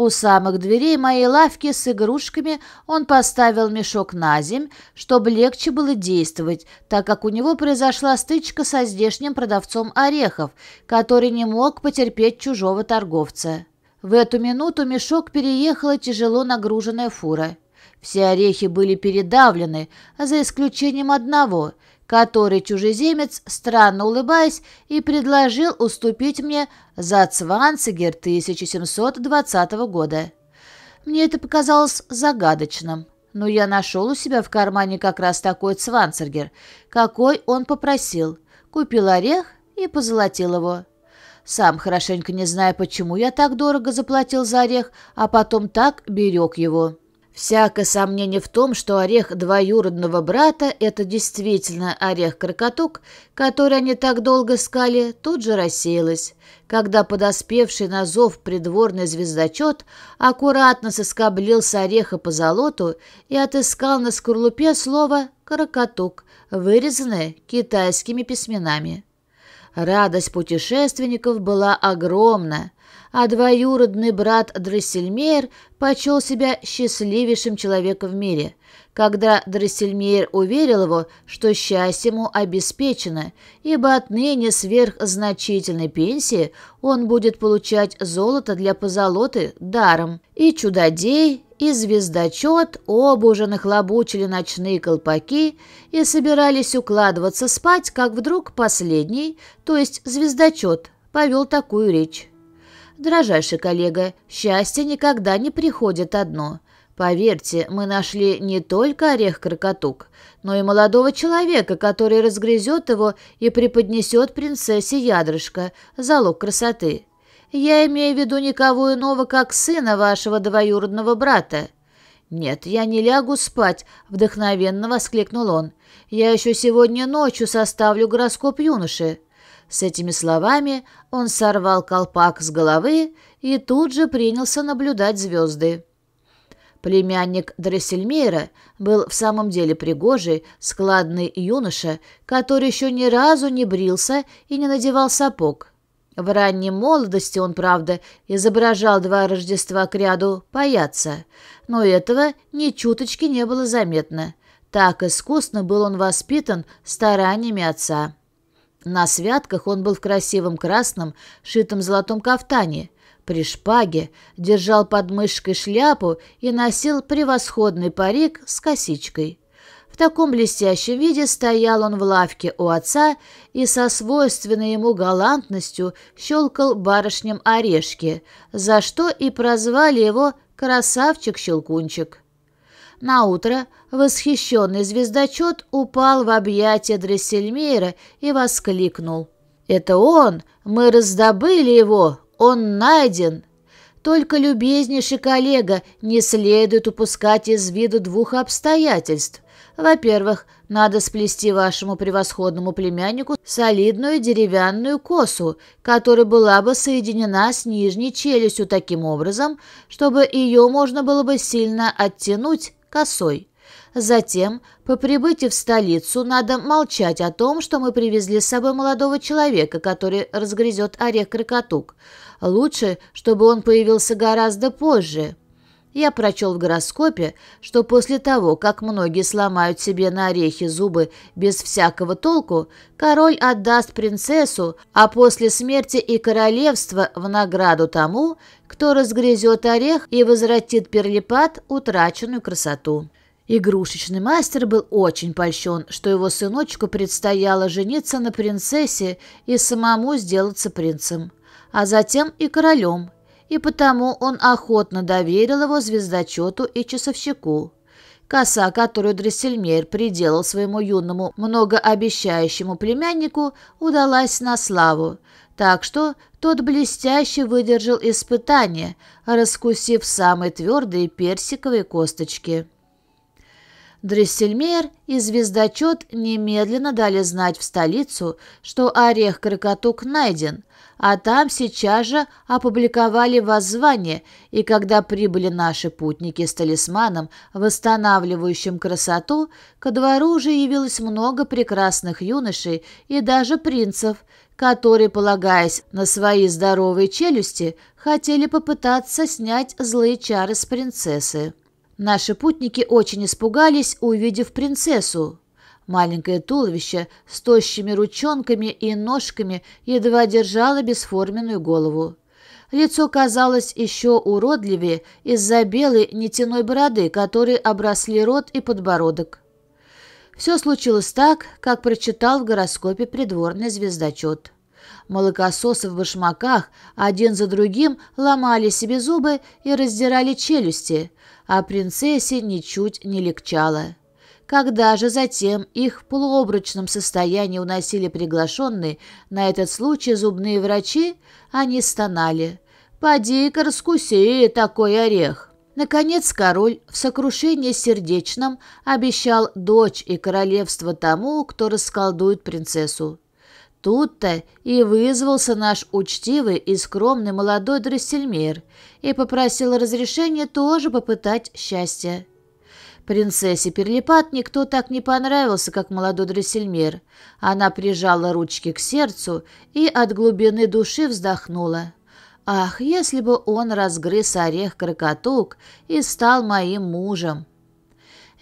У самых дверей моей лавки с игрушками он поставил мешок на земь, чтобы легче было действовать, так как у него произошла стычка со здешним продавцом орехов, который не мог потерпеть чужого торговца. В эту минуту мешок переехала тяжело нагруженная фура. Все орехи были передавлены, за исключением одного — который чужеземец, странно улыбаясь, и предложил уступить мне за Цванцигер 1720 года. Мне это показалось загадочным, но я нашел у себя в кармане как раз такой Цванцигер, какой он попросил, купил орех и позолотил его. Сам хорошенько не зная, почему я так дорого заплатил за орех, а потом так берег его. Всякое сомнение в том, что орех двоюродного брата – это действительно орех-крокотук, который они так долго искали, тут же рассеялось, когда подоспевший на зов придворный звездочет аккуратно соскоблил с ореха по золоту и отыскал на скорлупе слово «крокотук», вырезанное китайскими письменами. Радость путешественников была огромна – а двоюродный брат Дрессельмейр почел себя счастливейшим человеком в мире, когда Дрессельмейр уверил его, что счастье ему обеспечено, ибо отныне сверх значительной пенсии он будет получать золото для позолоты даром. И чудодей, и звездочет оба уже нахлобучили ночные колпаки и собирались укладываться спать, как вдруг последний, то есть звездочет, повел такую речь. «Дорожайший коллега, счастье никогда не приходит одно. Поверьте, мы нашли не только орех-крокотук, но и молодого человека, который разгрызет его и преподнесет принцессе ядрышко, залог красоты. Я имею в виду никого иного, как сына вашего двоюродного брата». «Нет, я не лягу спать», — вдохновенно воскликнул он. «Я еще сегодня ночью составлю гороскоп юноши». С этими словами он сорвал колпак с головы и тут же принялся наблюдать звезды. Племянник Дрессельмейра был в самом деле пригожий, складный юноша, который еще ни разу не брился и не надевал сапог. В ранней молодости он, правда, изображал два Рождества к ряду паяца, но этого ни чуточки не было заметно. Так искусно был он воспитан стараниями отца. На святках он был в красивом красном, шитом золотом кафтане, при шпаге, держал под мышкой шляпу и носил превосходный парик с косичкой. В таком блестящем виде стоял он в лавке у отца и со свойственной ему галантностью щелкал барышням орешки, за что и прозвали его «красавчик-щелкунчик». Наутро восхищенный звездочет упал в объятия Дрессельмейра и воскликнул. «Это он! Мы раздобыли его! Он найден!» Только, любезнейший коллега, не следует упускать из виду двух обстоятельств. Во-первых, надо сплести вашему превосходному племяннику солидную деревянную косу, которая была бы соединена с нижней челюстью таким образом, чтобы ее можно было бы сильно оттянуть, косой. Затем, по прибытии в столицу, надо молчать о том, что мы привезли с собой молодого человека, который разгрызет орех крокотук. Лучше, чтобы он появился гораздо позже, я прочел в гороскопе, что после того, как многие сломают себе на орехи зубы без всякого толку, король отдаст принцессу, а после смерти и королевство в награду тому, кто разгрызет орех и возвратит перлипат утраченную красоту. Игрушечный мастер был очень польщен, что его сыночку предстояло жениться на принцессе и самому сделаться принцем, а затем и королем – и потому он охотно доверил его звездочету и часовщику. Коса, которую Дрессельмейр приделал своему юному многообещающему племяннику, удалась на славу, так что тот блестяще выдержал испытание, раскусив самые твердые персиковые косточки. Дрессельмейр и звездочет немедленно дали знать в столицу, что орех крокотук найден, а там сейчас же опубликовали воззвание, и когда прибыли наши путники с талисманом, восстанавливающим красоту, ко двору уже явилось много прекрасных юношей и даже принцев, которые, полагаясь на свои здоровые челюсти, хотели попытаться снять злые чары с принцессы. Наши путники очень испугались, увидев принцессу, Маленькое туловище с тощими ручонками и ножками едва держало бесформенную голову. Лицо казалось еще уродливее из-за белой нетяной бороды, которой обросли рот и подбородок. Все случилось так, как прочитал в гороскопе придворный звездочет. Молокососы в башмаках один за другим ломали себе зубы и раздирали челюсти, а принцессе ничуть не легчало когда же затем их в полуобручном состоянии уносили приглашенные на этот случай зубные врачи, они стонали. «Поди-ка раскуси такой орех!» Наконец король в сокрушении сердечном обещал дочь и королевство тому, кто расколдует принцессу. Тут-то и вызвался наш учтивый и скромный молодой Дроссельмейр и попросил разрешения тоже попытать счастье. Принцессе Перлипат никто так не понравился, как молодой дрессельмер. Она прижала ручки к сердцу и от глубины души вздохнула. «Ах, если бы он разгрыз орех крокотук и стал моим мужем!»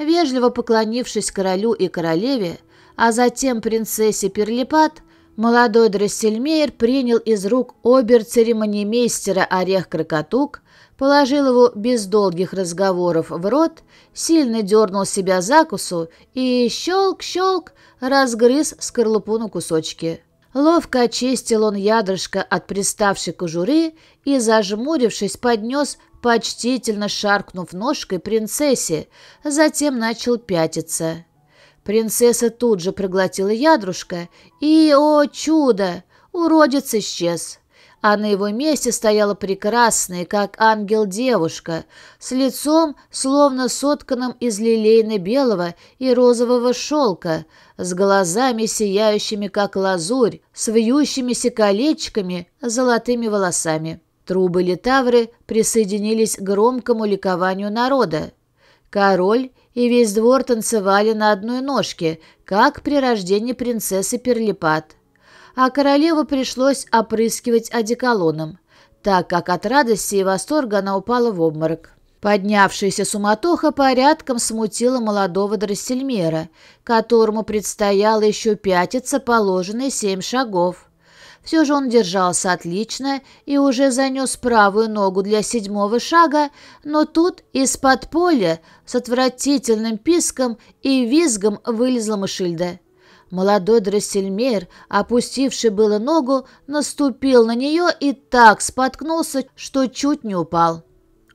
Вежливо поклонившись королю и королеве, а затем принцессе Перлипат, Молодой Дрессельмейер принял из рук обер-церемонимейстера орех-крокотук, положил его без долгих разговоров в рот, сильно дернул себя закусу и, щелк-щелк, разгрыз скорлупу на кусочки. Ловко очистил он ядрышко от приставшей кожуры и, зажмурившись, поднес, почтительно шаркнув ножкой принцессе, затем начал пятиться. Принцесса тут же проглотила ядрушка, и, о чудо, уродец исчез. А на его месте стояла прекрасная, как ангел девушка, с лицом, словно сотканным из лилейно-белого и розового шелка, с глазами, сияющими, как лазурь, с вьющимися колечками, золотыми волосами. Трубы литавры присоединились к громкому ликованию народа. Король и весь двор танцевали на одной ножке, как при рождении принцессы Перлипат. А королеву пришлось опрыскивать одеколоном, так как от радости и восторга она упала в обморок. Поднявшаяся суматоха порядком смутила молодого Драссельмера, которому предстояло еще пятиться положенные семь шагов. Все же он держался отлично и уже занес правую ногу для седьмого шага, но тут из-под поля с отвратительным писком и визгом вылезла Машильда. Молодой Дроссельмейр, опустивший было ногу, наступил на нее и так споткнулся, что чуть не упал.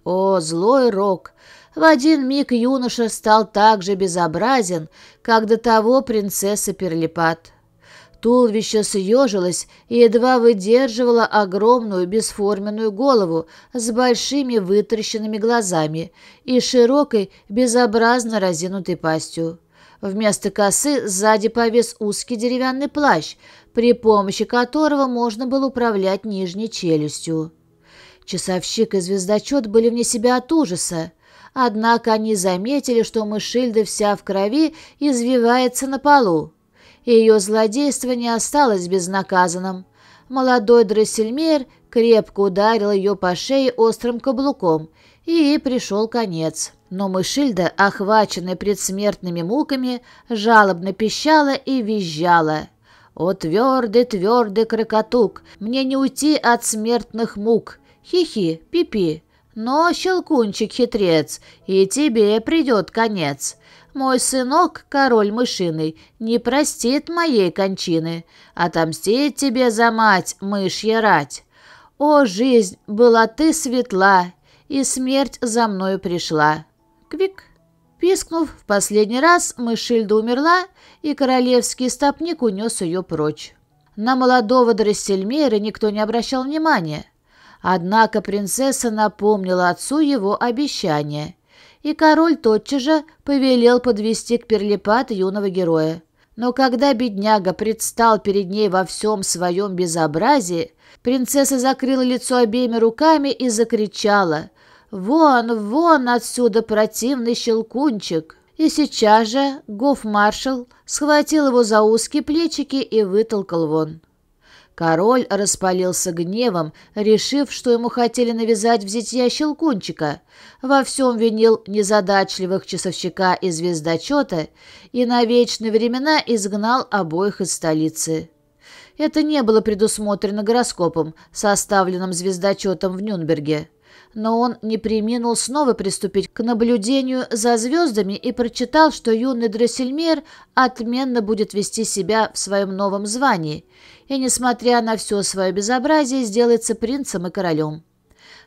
О, злой рок! В один миг юноша стал так же безобразен, как до того принцесса Перлипат. Туловище съежилось и едва выдерживало огромную бесформенную голову с большими вытращенными глазами и широкой, безобразно разинутой пастью. Вместо косы сзади повес узкий деревянный плащ, при помощи которого можно было управлять нижней челюстью. Часовщик и звездочет были вне себя от ужаса. Однако они заметили, что мышильда вся в крови извивается на полу ее злодейство не осталось безнаказанным. Молодой Дрессельмейр крепко ударил ее по шее острым каблуком, и ей пришел конец. Но Мышильда, охваченная предсмертными муками, жалобно пищала и визжала. «О, твердый, твердый крокотук! Мне не уйти от смертных мук! Хи-хи, пипи! -пи. Но, щелкунчик-хитрец, и тебе придет конец!» Мой сынок, король мышиный, не простит моей кончины. Отомстит тебе за мать, мышья рать. О, жизнь, была ты светла, и смерть за мною пришла. Квик. Пискнув в последний раз, мышильда умерла, и королевский стопник унес ее прочь. На молодого Драссельмейра никто не обращал внимания. Однако принцесса напомнила отцу его обещание — и король тотчас же повелел подвести к перлипат юного героя. Но когда бедняга предстал перед ней во всем своем безобразии, принцесса закрыла лицо обеими руками и закричала «Вон, вон отсюда противный щелкунчик!» И сейчас же гофмаршал схватил его за узкие плечики и вытолкал вон. Король распалился гневом, решив, что ему хотели навязать в зитья щелкунчика. Во всем винил незадачливых часовщика и звездочета и на вечные времена изгнал обоих из столицы. Это не было предусмотрено гороскопом, составленным звездочетом в Нюнберге. Но он не приминул снова приступить к наблюдению за звездами и прочитал, что юный Дроссельмер отменно будет вести себя в своем новом звании – и, несмотря на все свое безобразие, сделается принцем и королем.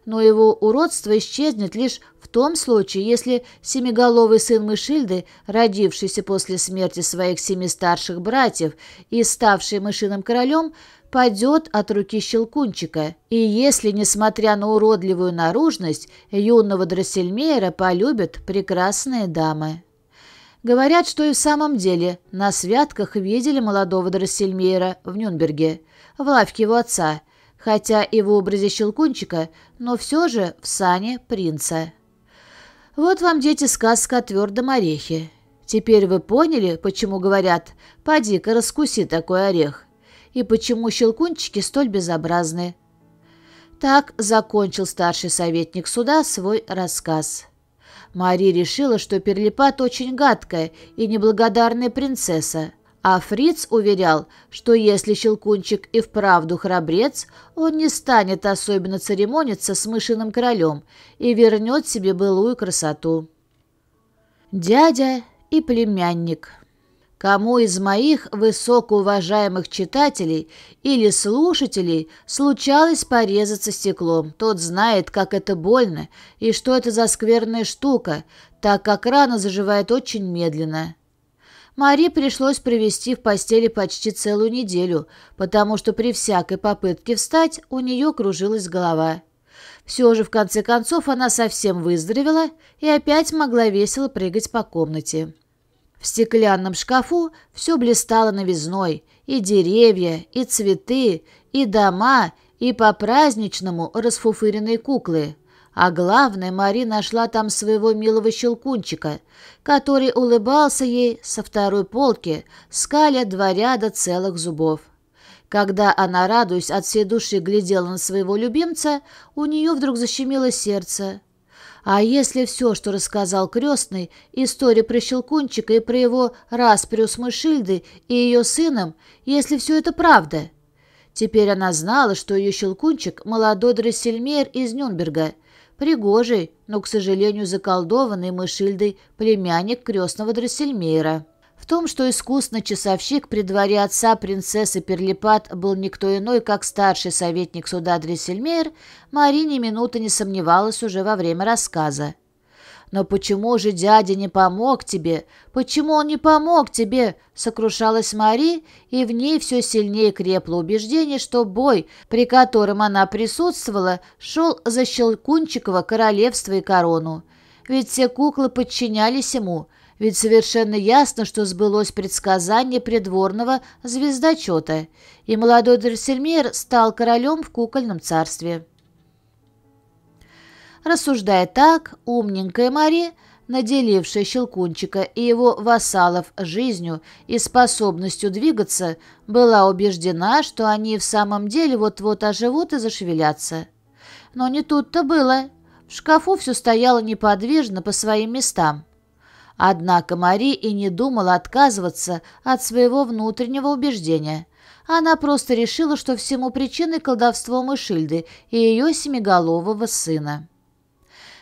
Но его уродство исчезнет лишь в том случае, если семиголовый сын Мышильды, родившийся после смерти своих семи старших братьев и ставший мышиным королем, падет от руки Щелкунчика, и если, несмотря на уродливую наружность, юного Дроссельмейра полюбят прекрасные дамы. Говорят, что и в самом деле на святках видели молодого Дроссельмейра в Нюнберге, в лавке его отца, хотя и в образе Щелкунчика, но все же в сане принца. Вот вам, дети, сказка о твердом орехе. Теперь вы поняли, почему говорят «поди-ка раскуси такой орех» и почему щелкунчики столь безобразны. Так закончил старший советник суда свой рассказ. Мари решила, что Перлипат очень гадкая и неблагодарная принцесса. А Фриц уверял, что если Щелкунчик и вправду храбрец, он не станет особенно церемониться с мышиным королем и вернет себе былую красоту. Дядя и племянник кому из моих высокоуважаемых читателей или слушателей случалось порезаться стеклом. Тот знает, как это больно и что это за скверная штука, так как рана заживает очень медленно. Мари пришлось провести в постели почти целую неделю, потому что при всякой попытке встать у нее кружилась голова. Все же, в конце концов, она совсем выздоровела и опять могла весело прыгать по комнате. В стеклянном шкафу все блистало новизной, и деревья, и цветы, и дома, и по-праздничному расфуфыренные куклы. А главное, Мари нашла там своего милого щелкунчика, который улыбался ей со второй полки, скаля два ряда целых зубов. Когда она, радуясь от всей души, глядела на своего любимца, у нее вдруг защемило сердце – а если все, что рассказал крестный, история про Щелкунчика и про его распрю с Мышильдой и ее сыном, если все это правда? Теперь она знала, что ее Щелкунчик – молодой дрессельмейр из Нюнберга, пригожий, но, к сожалению, заколдованный Мышильдой племянник крестного дрессельмейра. В том, что искусно часовщик при дворе отца принцессы Перлипат был никто иной, как старший советник суда Дрессельмейр, Марине минуты не сомневалась уже во время рассказа. «Но почему же дядя не помог тебе? Почему он не помог тебе?» — сокрушалась Мари, и в ней все сильнее крепло убеждение, что бой, при котором она присутствовала, шел за Щелкунчикова королевство и корону. Ведь все куклы подчинялись ему — ведь совершенно ясно, что сбылось предсказание придворного звездочета, и молодой Дерсельмейр стал королем в кукольном царстве. Рассуждая так, умненькая Мари, наделившая Щелкунчика и его вассалов жизнью и способностью двигаться, была убеждена, что они в самом деле вот-вот оживут и зашевелятся. Но не тут-то было. В шкафу все стояло неподвижно по своим местам. Однако Мари и не думала отказываться от своего внутреннего убеждения. Она просто решила, что всему причиной колдовство Мышильды и ее семиголового сына.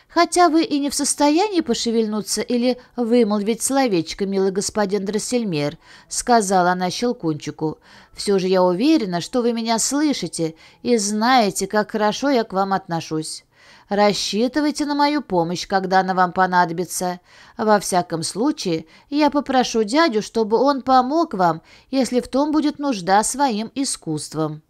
Хотя вы и не в состоянии пошевельнуться или вымолвить словечко, милый господин Дроссельмер, — сказала она Щелкунчику, — все же я уверена, что вы меня слышите и знаете, как хорошо я к вам отношусь. Рассчитывайте на мою помощь, когда она вам понадобится. Во всяком случае, я попрошу дядю, чтобы он помог вам, если в том будет нужда своим искусством».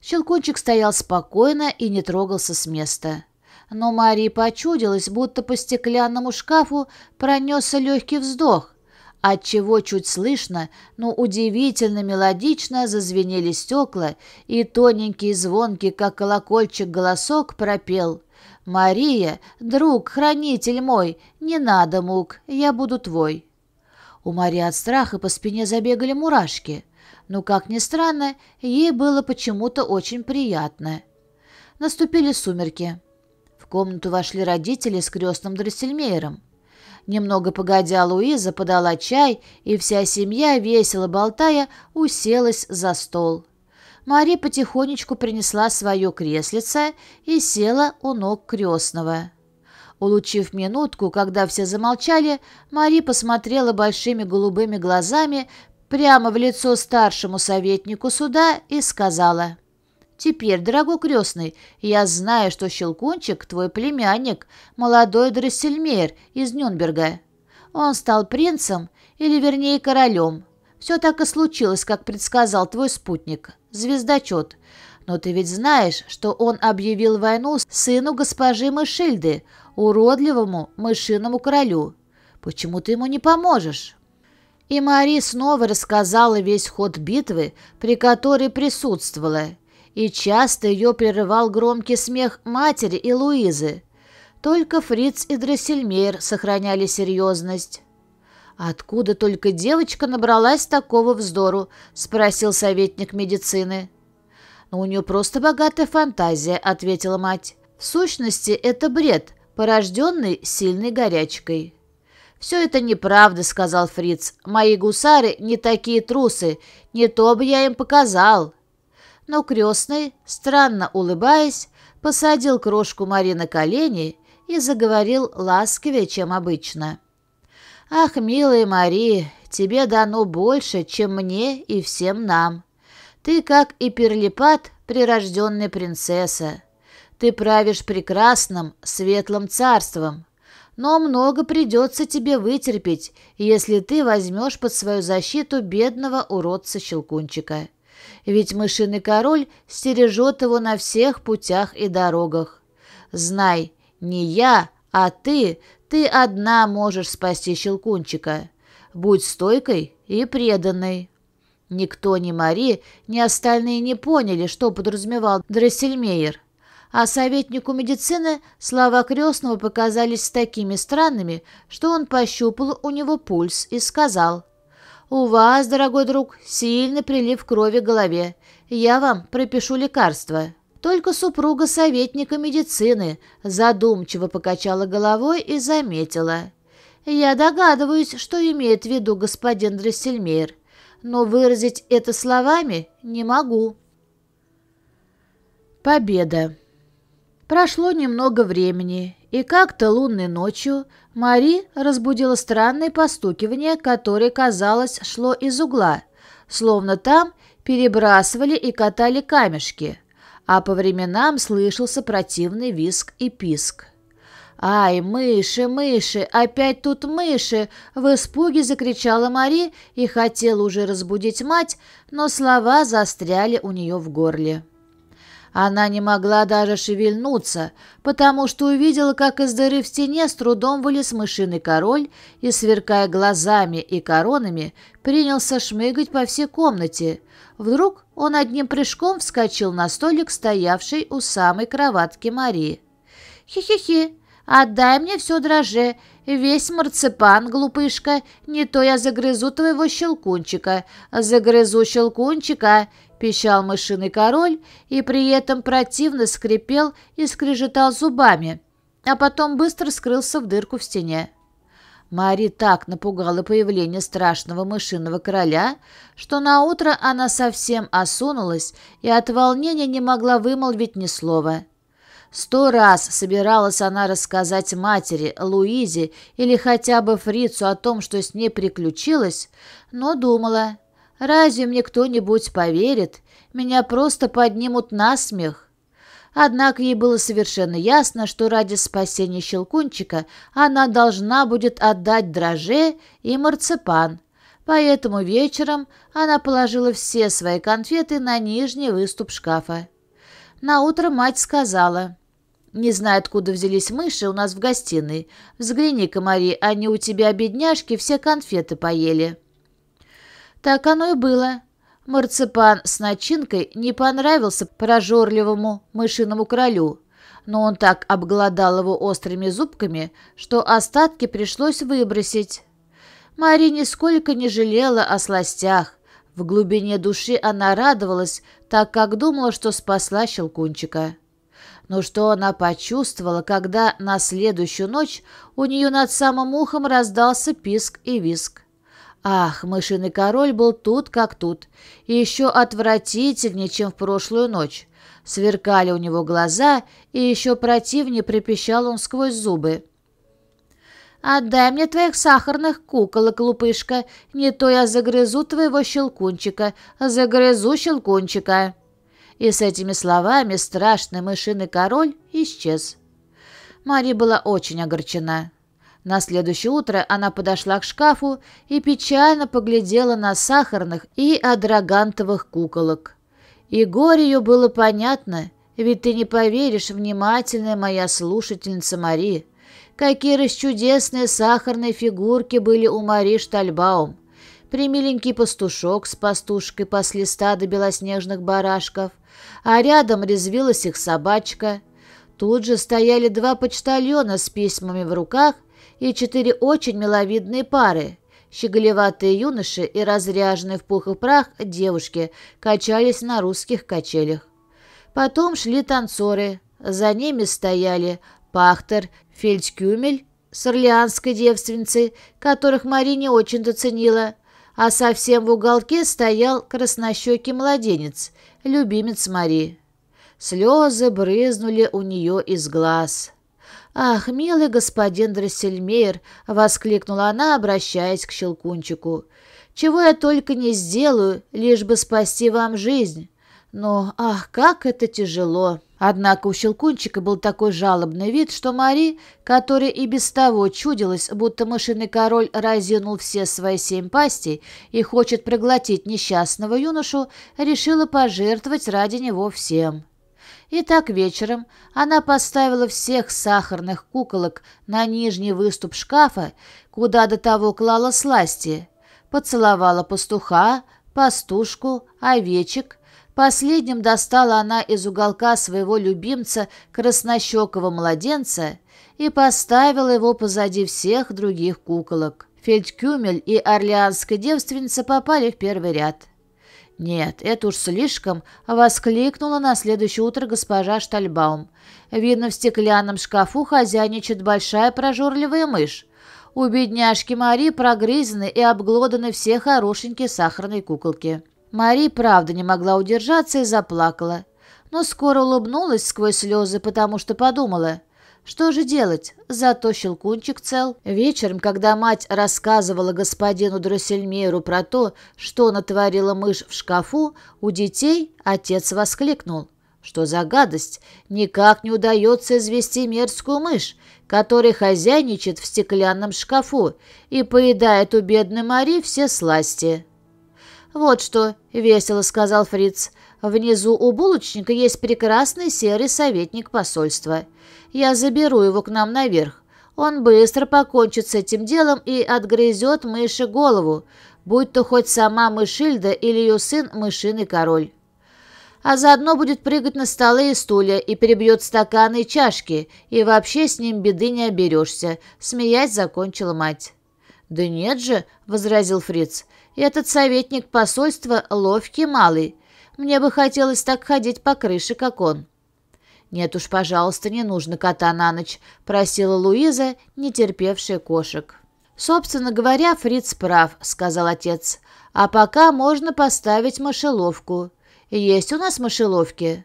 Щелкунчик стоял спокойно и не трогался с места. Но Марии почудилось, будто по стеклянному шкафу пронесся легкий вздох, отчего чуть слышно, но удивительно мелодично зазвенели стекла, и тоненький звонкий, как колокольчик, голосок пропел — «Мария, друг, хранитель мой, не надо мук, я буду твой». У Марии от страха по спине забегали мурашки, но, как ни странно, ей было почему-то очень приятно. Наступили сумерки. В комнату вошли родители с крестным Дроссельмейером. Немного погодя, Луиза подала чай, и вся семья, весело болтая, уселась за стол. Мари потихонечку принесла свое креслице и села у ног крестного. Улучив минутку, когда все замолчали, Мари посмотрела большими голубыми глазами прямо в лицо старшему советнику суда и сказала. «Теперь, дорогой крестный, я знаю, что Щелкунчик — твой племянник, молодой Дроссельмейр из Нюнберга. Он стал принцем, или вернее королем, все так и случилось, как предсказал твой спутник, звездочет. Но ты ведь знаешь, что он объявил войну сыну госпожи Мышильды, уродливому мышиному королю. Почему ты ему не поможешь?» И Мари снова рассказала весь ход битвы, при которой присутствовала, и часто ее прерывал громкий смех матери и Луизы. Только Фриц и Дрессельмейр сохраняли серьезность. «Откуда только девочка набралась такого вздору?» — спросил советник медицины. «Ну, «У нее просто богатая фантазия», — ответила мать. «В сущности, это бред, порожденный сильной горячкой». «Все это неправда», — сказал фриц. «Мои гусары не такие трусы, не то бы я им показал». Но крестный, странно улыбаясь, посадил крошку Мари на колени и заговорил ласковее, чем обычно. «Ах, милая Мария, тебе дано больше, чем мне и всем нам. Ты, как и Перлипат, прирожденная принцесса. Ты правишь прекрасным, светлым царством. Но много придется тебе вытерпеть, если ты возьмешь под свою защиту бедного уродца-щелкунчика. Ведь мышиный король стережет его на всех путях и дорогах. Знай, не я, а ты ты одна можешь спасти Щелкунчика. Будь стойкой и преданной». Никто, ни Мари, ни остальные не поняли, что подразумевал Дрессельмейер. А советнику медицины слова крестного показались такими странными, что он пощупал у него пульс и сказал, «У вас, дорогой друг, сильный прилив крови к голове. Я вам пропишу лекарство». Только супруга советника медицины задумчиво покачала головой и заметила. «Я догадываюсь, что имеет в виду господин Дрессельмейр, но выразить это словами не могу». Победа. Прошло немного времени, и как-то лунной ночью Мари разбудила странное постукивание, которое, казалось, шло из угла, словно там перебрасывали и катали камешки – а по временам слышался противный виск и писк. «Ай, мыши, мыши, опять тут мыши!» В испуге закричала Мари и хотела уже разбудить мать, но слова застряли у нее в горле. Она не могла даже шевельнуться, потому что увидела, как из дыры в стене с трудом вылез мышиный король и, сверкая глазами и коронами, принялся шмыгать по всей комнате, Вдруг он одним прыжком вскочил на столик, стоявший у самой кроватки Марии. «Хи-хи-хи, отдай мне все дроже, весь марципан, глупышка, не то я загрызу твоего щелкунчика, загрызу щелкунчика!» — пищал мышиный король и при этом противно скрипел и скрежетал зубами, а потом быстро скрылся в дырку в стене. Мари так напугала появление страшного мышиного короля, что наутро она совсем осунулась и от волнения не могла вымолвить ни слова. Сто раз собиралась она рассказать матери, Луизе или хотя бы фрицу о том, что с ней приключилось, но думала, разве мне кто-нибудь поверит, меня просто поднимут на смех. Однако ей было совершенно ясно, что ради спасения Щелкунчика она должна будет отдать дроже и марципан. Поэтому вечером она положила все свои конфеты на нижний выступ шкафа. На утро мать сказала, «Не знаю, откуда взялись мыши у нас в гостиной. Взгляни-ка, Мари, они у тебя, бедняжки, все конфеты поели». Так оно и было. Марципан с начинкой не понравился прожорливому мышиному королю, но он так обглодал его острыми зубками, что остатки пришлось выбросить. Мари нисколько не жалела о сластях. В глубине души она радовалась, так как думала, что спасла Щелкунчика. Но что она почувствовала, когда на следующую ночь у нее над самым ухом раздался писк и виск. Ах, мышиный король был тут как тут, и еще отвратительнее, чем в прошлую ночь. Сверкали у него глаза, и еще противнее пропищал он сквозь зубы. «Отдай мне твоих сахарных куколок, лупышка, не то я загрызу твоего щелкунчика, загрызу щелкунчика». И с этими словами страшный мышиный король исчез. Мари была очень огорчена. На следующее утро она подошла к шкафу и печально поглядела на сахарных и адрагантовых куколок. И горе ее было понятно, ведь ты не поверишь, внимательная моя слушательница Мари, какие расчудесные сахарные фигурки были у Мари Штальбаум. Примиленький пастушок с пастушкой пасли стада белоснежных барашков, а рядом резвилась их собачка. Тут же стояли два почтальона с письмами в руках и четыре очень миловидные пары. Щеголеватые юноши и разряженные в пух и прах девушки качались на русских качелях. Потом шли танцоры. За ними стояли Пахтер, Фельдкюмель с орлеанской девственницей, которых Мари не очень-то ценила, а совсем в уголке стоял краснощекий младенец, любимец Мари. Слезы брызнули у нее из глаз. «Ах, милый господин Драссельмейр!» — воскликнула она, обращаясь к Щелкунчику. «Чего я только не сделаю, лишь бы спасти вам жизнь!» Но, ах, как это тяжело! Однако у Щелкунчика был такой жалобный вид, что Мари, которая и без того чудилась, будто мышиный король разинул все свои семь пастей и хочет проглотить несчастного юношу, решила пожертвовать ради него всем. Итак, вечером она поставила всех сахарных куколок на нижний выступ шкафа, куда до того клала сласти, поцеловала пастуха, пастушку, овечек. Последним достала она из уголка своего любимца краснощекого младенца и поставила его позади всех других куколок. Фельдкюмель и орлеанская девственница попали в первый ряд. «Нет, это уж слишком!» — воскликнула на следующее утро госпожа Штальбаум. «Видно, в стеклянном шкафу хозяйничает большая прожорливая мышь. У бедняжки Мари прогрызены и обглоданы все хорошенькие сахарные куколки». Мари, правда, не могла удержаться и заплакала. Но скоро улыбнулась сквозь слезы, потому что подумала, что же делать? Зато щелкунчик цел. Вечером, когда мать рассказывала господину Дроссельмейру про то, что натворила мышь в шкафу, у детей отец воскликнул. Что за гадость? Никак не удается извести мерзкую мышь, которая хозяйничает в стеклянном шкафу и поедает у бедной Мари все сласти. «Вот что», — весело сказал фриц, — «внизу у булочника есть прекрасный серый советник посольства». Я заберу его к нам наверх. Он быстро покончит с этим делом и отгрызет мыши голову, будь то хоть сама Мышильда или ее сын Мышиный Король. А заодно будет прыгать на столы и стулья и перебьет стаканы и чашки, и вообще с ним беды не оберешься», — смеясь закончила мать. «Да нет же», — возразил фриц, — «этот советник посольства ловкий малый. Мне бы хотелось так ходить по крыше, как он». «Нет уж, пожалуйста, не нужно кота на ночь», — просила Луиза, не терпевшая кошек. «Собственно говоря, Фриц прав», — сказал отец. «А пока можно поставить мышеловку. Есть у нас мышеловки?»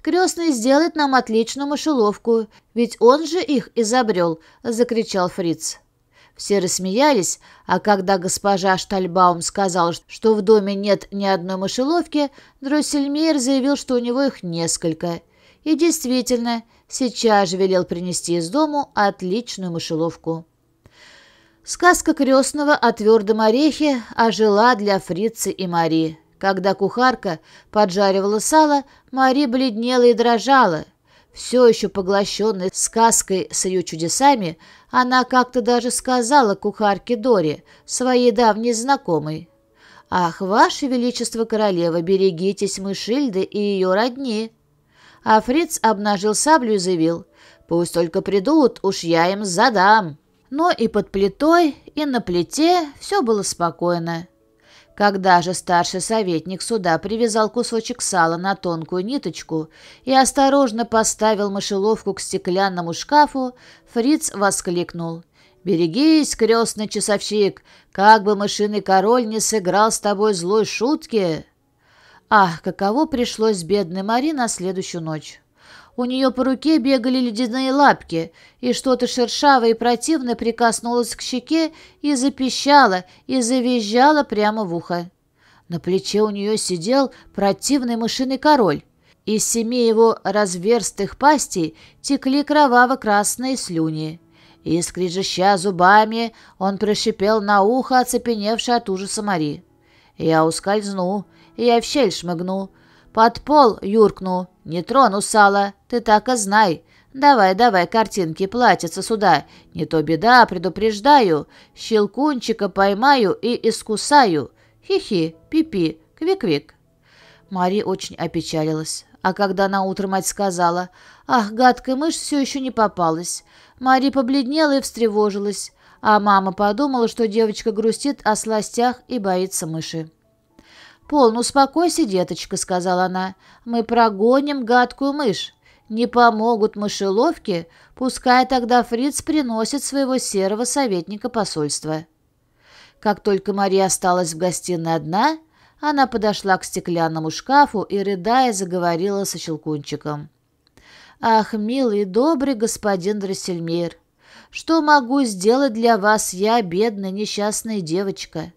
«Крестный сделает нам отличную мышеловку, ведь он же их изобрел», — закричал Фриц. Все рассмеялись, а когда госпожа Штальбаум сказала, что в доме нет ни одной мышеловки, Дроссельмейер заявил, что у него их несколько — и действительно, сейчас же велел принести из дому отличную мышеловку. Сказка крестного о твердом орехе ожила для фрицы и Мари. Когда кухарка поджаривала сало, Мари бледнела и дрожала. Все еще поглощенной сказкой с ее чудесами, она как-то даже сказала кухарке Доре, своей давней знакомой. «Ах, ваше величество королева, берегитесь Мышильды и ее родни!» А Фриц обнажил саблю и заявил, «Пусть только придут, уж я им задам». Но и под плитой, и на плите все было спокойно. Когда же старший советник суда привязал кусочек сала на тонкую ниточку и осторожно поставил мышеловку к стеклянному шкафу, Фриц воскликнул. «Берегись, крестный часовщик, как бы мышиный король не сыграл с тобой злой шутки!» Ах, каково пришлось бедной Мари на следующую ночь. У нее по руке бегали ледяные лапки, и что-то шершавое и противное прикоснулось к щеке и запищало, и завизжало прямо в ухо. На плече у нее сидел противный мышиный король. Из семи его разверстых пастей текли кроваво-красные слюни. И, скрежеща зубами, он прошипел на ухо, оцепеневший от ужаса Мари. «Я ускользну, и я в щель шмыгну. Под пол юркну. Не трону сало, ты так и знай. Давай, давай, картинки, платятся сюда. Не то беда, предупреждаю. Щелкунчика поймаю и искусаю. Хи-хи, пипи, квик-квик. Мари очень опечалилась. А когда на утро мать сказала, «Ах, гадкая мышь все еще не попалась», Мари побледнела и встревожилась, а мама подумала, что девочка грустит о сластях и боится мыши. Пол, ну, успокойся, деточка», — сказала она. «Мы прогоним гадкую мышь. Не помогут мышеловки, пускай тогда фриц приносит своего серого советника посольства». Как только Мария осталась в гостиной одна, она подошла к стеклянному шкафу и, рыдая, заговорила со Щелкунчиком. «Ах, милый и добрый господин Драссельмейр, что могу сделать для вас я, бедная несчастная девочка?»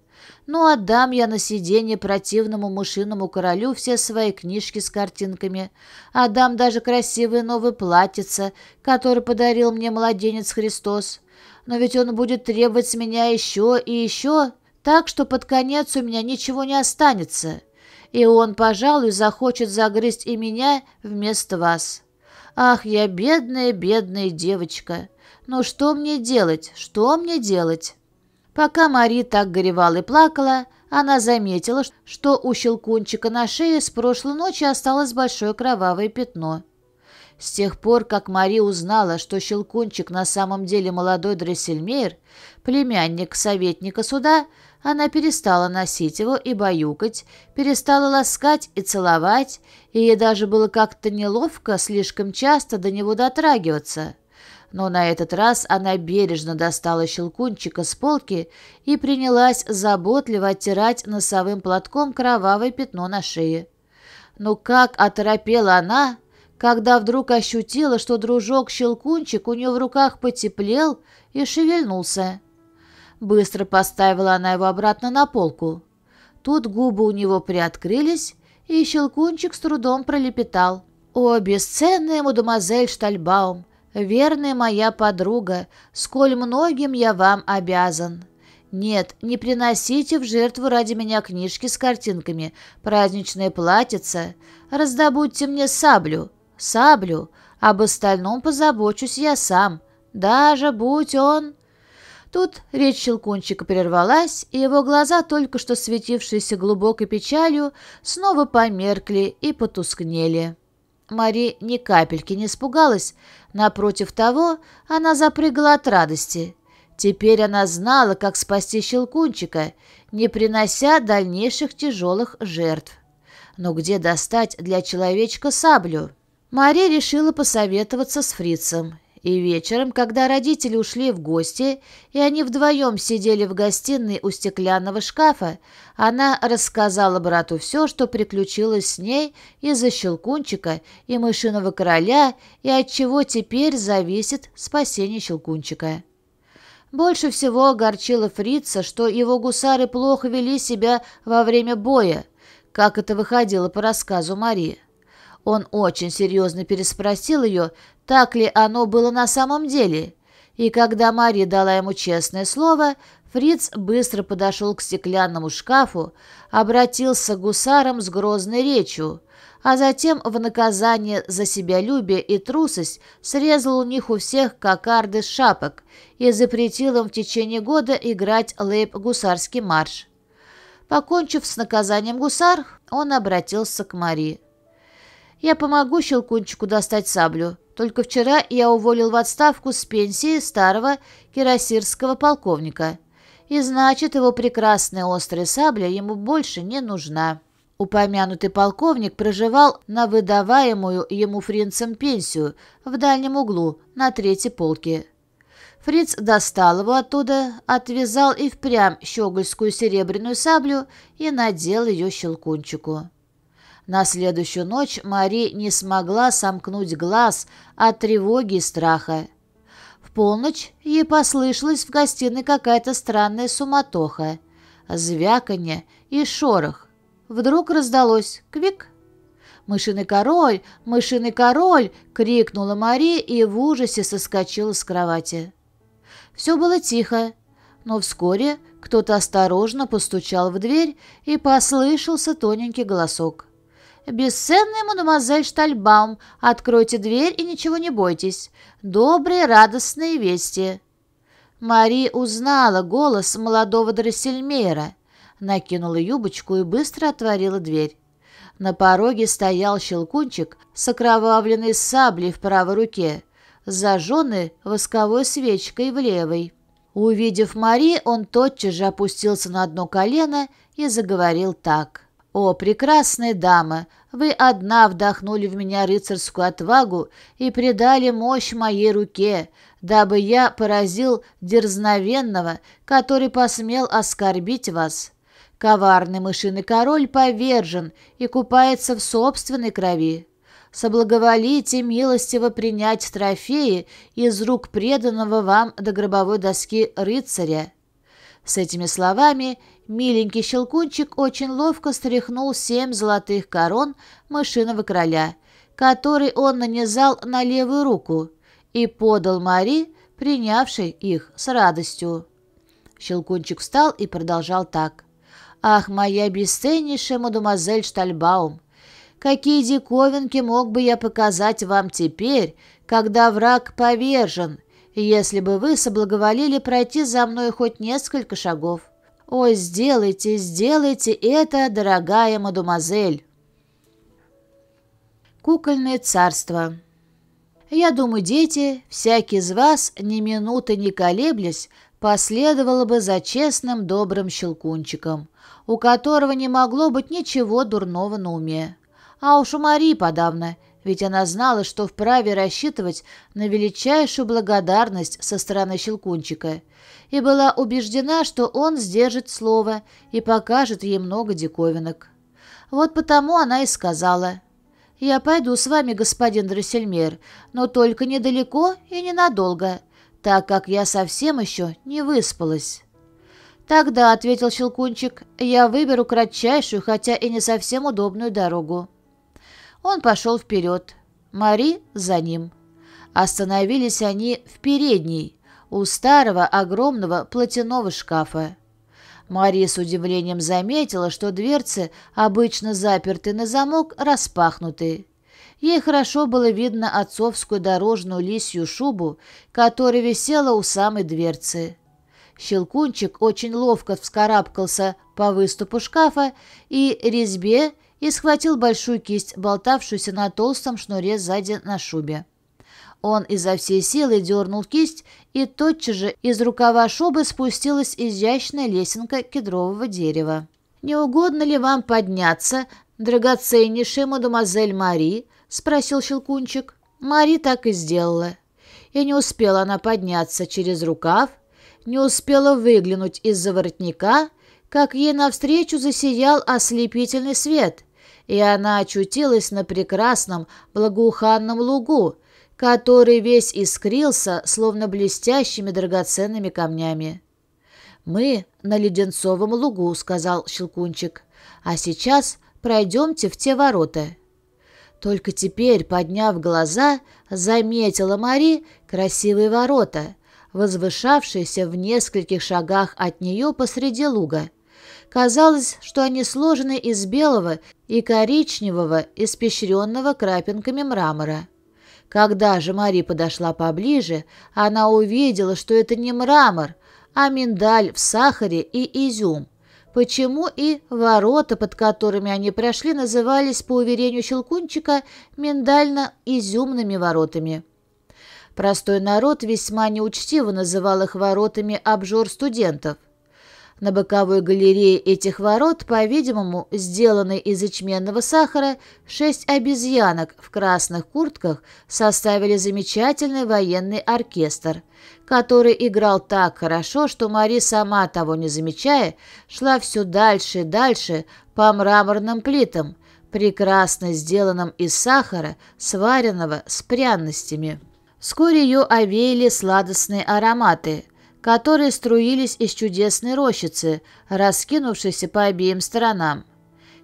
Ну, отдам я на сиденье противному мышиному королю все свои книжки с картинками. Отдам даже красивое новое платьице, которое подарил мне младенец Христос. Но ведь он будет требовать с меня еще и еще, так что под конец у меня ничего не останется. И он, пожалуй, захочет загрызть и меня вместо вас. Ах, я бедная, бедная девочка. Ну что мне делать? Что мне делать?» Пока Мари так горевала и плакала, она заметила, что у щелкунчика на шее с прошлой ночи осталось большое кровавое пятно. С тех пор, как Мари узнала, что щелкунчик на самом деле молодой дрессельмейр, племянник советника суда, она перестала носить его и баюкать, перестала ласкать и целовать, и ей даже было как-то неловко слишком часто до него дотрагиваться но на этот раз она бережно достала щелкунчика с полки и принялась заботливо оттирать носовым платком кровавое пятно на шее. Но как оторопела она, когда вдруг ощутила, что дружок-щелкунчик у нее в руках потеплел и шевельнулся. Быстро поставила она его обратно на полку. Тут губы у него приоткрылись, и щелкунчик с трудом пролепетал. «О, бесценная мадемуазель Штальбаум! верная моя подруга, сколь многим я вам обязан. Нет, не приносите в жертву ради меня книжки с картинками, праздничное платьице. Раздобудьте мне саблю, саблю, об остальном позабочусь я сам, даже будь он...» Тут речь Щелкунчика прервалась, и его глаза, только что светившиеся глубокой печалью, снова померкли и потускнели. Мари ни капельки не испугалась. Напротив того, она запрыгала от радости. Теперь она знала, как спасти Щелкунчика, не принося дальнейших тяжелых жертв. Но где достать для человечка саблю? Мария решила посоветоваться с фрицем. И вечером, когда родители ушли в гости, и они вдвоем сидели в гостиной у стеклянного шкафа, она рассказала брату все, что приключилось с ней из-за Щелкунчика и мышиного короля, и от чего теперь зависит спасение Щелкунчика. Больше всего огорчило фрица, что его гусары плохо вели себя во время боя, как это выходило по рассказу Марии. Он очень серьезно переспросил ее, так ли оно было на самом деле. И когда Мария дала ему честное слово, Фриц быстро подошел к стеклянному шкафу, обратился к гусарам с грозной речью, а затем в наказание за себялюбие и трусость срезал у них у всех кокарды с шапок и запретил им в течение года играть лейб-гусарский марш. Покончив с наказанием гусар, он обратился к Марии. Я помогу Щелкунчику достать саблю. Только вчера я уволил в отставку с пенсии старого кирасирского полковника. И значит, его прекрасная острая сабля ему больше не нужна. Упомянутый полковник проживал на выдаваемую ему фринцем пенсию в дальнем углу, на третьей полке. Фриц достал его оттуда, отвязал и впрямь щегольскую серебряную саблю и надел ее щелкунчику. На следующую ночь Мари не смогла сомкнуть глаз от тревоги и страха. В полночь ей послышалась в гостиной какая-то странная суматоха, звяканье и шорох. Вдруг раздалось «Квик!» «Мышиный король! Мышиный король!» — крикнула Мари и в ужасе соскочила с кровати. Все было тихо, но вскоре кто-то осторожно постучал в дверь и послышался тоненький голосок. Бесценный мадемуазель Штальбаум, откройте дверь и ничего не бойтесь. Добрые, радостные вести». Мари узнала голос молодого Дроссельмейра, накинула юбочку и быстро отворила дверь. На пороге стоял щелкунчик с окровавленной саблей в правой руке, зажженной восковой свечкой в левой. Увидев Мари, он тотчас же опустился на одно колено и заговорил так. «О, прекрасная дама, вы одна вдохнули в меня рыцарскую отвагу и придали мощь моей руке, дабы я поразил дерзновенного, который посмел оскорбить вас. Коварный мышиный король повержен и купается в собственной крови. Соблаговолите милостиво принять трофеи из рук преданного вам до гробовой доски рыцаря». С этими словами Миленький щелкунчик очень ловко стряхнул семь золотых корон мышиного короля, который он нанизал на левую руку, и подал Мари, принявшей их с радостью. Щелкунчик встал и продолжал так. «Ах, моя бесценнейшая мадемуазель Штальбаум! Какие диковинки мог бы я показать вам теперь, когда враг повержен, если бы вы соблаговолили пройти за мной хоть несколько шагов? «Ой, сделайте, сделайте это, дорогая мадемуазель!» Кукольное царство Я думаю, дети, всякий из вас, ни минуты не колеблясь, последовало бы за честным добрым щелкунчиком, у которого не могло быть ничего дурного на уме. А уж у Марии подавно – ведь она знала, что вправе рассчитывать на величайшую благодарность со стороны Щелкунчика, и была убеждена, что он сдержит слово и покажет ей много диковинок. Вот потому она и сказала, «Я пойду с вами, господин Дроссельмер, но только недалеко и ненадолго, так как я совсем еще не выспалась». «Тогда», — ответил Щелкунчик, — «я выберу кратчайшую, хотя и не совсем удобную дорогу». Он пошел вперед, Мари за ним. Остановились они в передней, у старого огромного платяного шкафа. Мария с удивлением заметила, что дверцы, обычно заперты на замок, распахнуты. Ей хорошо было видно отцовскую дорожную лисью шубу, которая висела у самой дверцы. Щелкунчик очень ловко вскарабкался по выступу шкафа и резьбе и схватил большую кисть, болтавшуюся на толстом шнуре сзади на шубе. Он изо всей силы дернул кисть, и тотчас же из рукава шубы спустилась изящная лесенка кедрового дерева. «Не угодно ли вам подняться, драгоценнейшая мадемуазель Мари?» — спросил Щелкунчик. Мари так и сделала. И не успела она подняться через рукав, не успела выглянуть из-за воротника, как ей навстречу засиял ослепительный свет — и она очутилась на прекрасном благоуханном лугу, который весь искрился, словно блестящими драгоценными камнями. «Мы на Леденцовом лугу», — сказал Щелкунчик, — «а сейчас пройдемте в те ворота». Только теперь, подняв глаза, заметила Мари красивые ворота, возвышавшиеся в нескольких шагах от нее посреди луга. Казалось, что они сложены из белого и коричневого, испещренного крапинками мрамора. Когда же Мари подошла поближе, она увидела, что это не мрамор, а миндаль в сахаре и изюм. Почему и ворота, под которыми они прошли, назывались, по уверению Щелкунчика, миндально-изюмными воротами. Простой народ весьма неучтиво называл их воротами обжор студентов – на боковой галерее этих ворот, по-видимому, сделаны из ячменного сахара, шесть обезьянок в красных куртках составили замечательный военный оркестр, который играл так хорошо, что Мари, сама того не замечая, шла все дальше и дальше по мраморным плитам, прекрасно сделанным из сахара, сваренного с пряностями. Вскоре ее овеяли сладостные ароматы – которые струились из чудесной рощицы, раскинувшейся по обеим сторонам.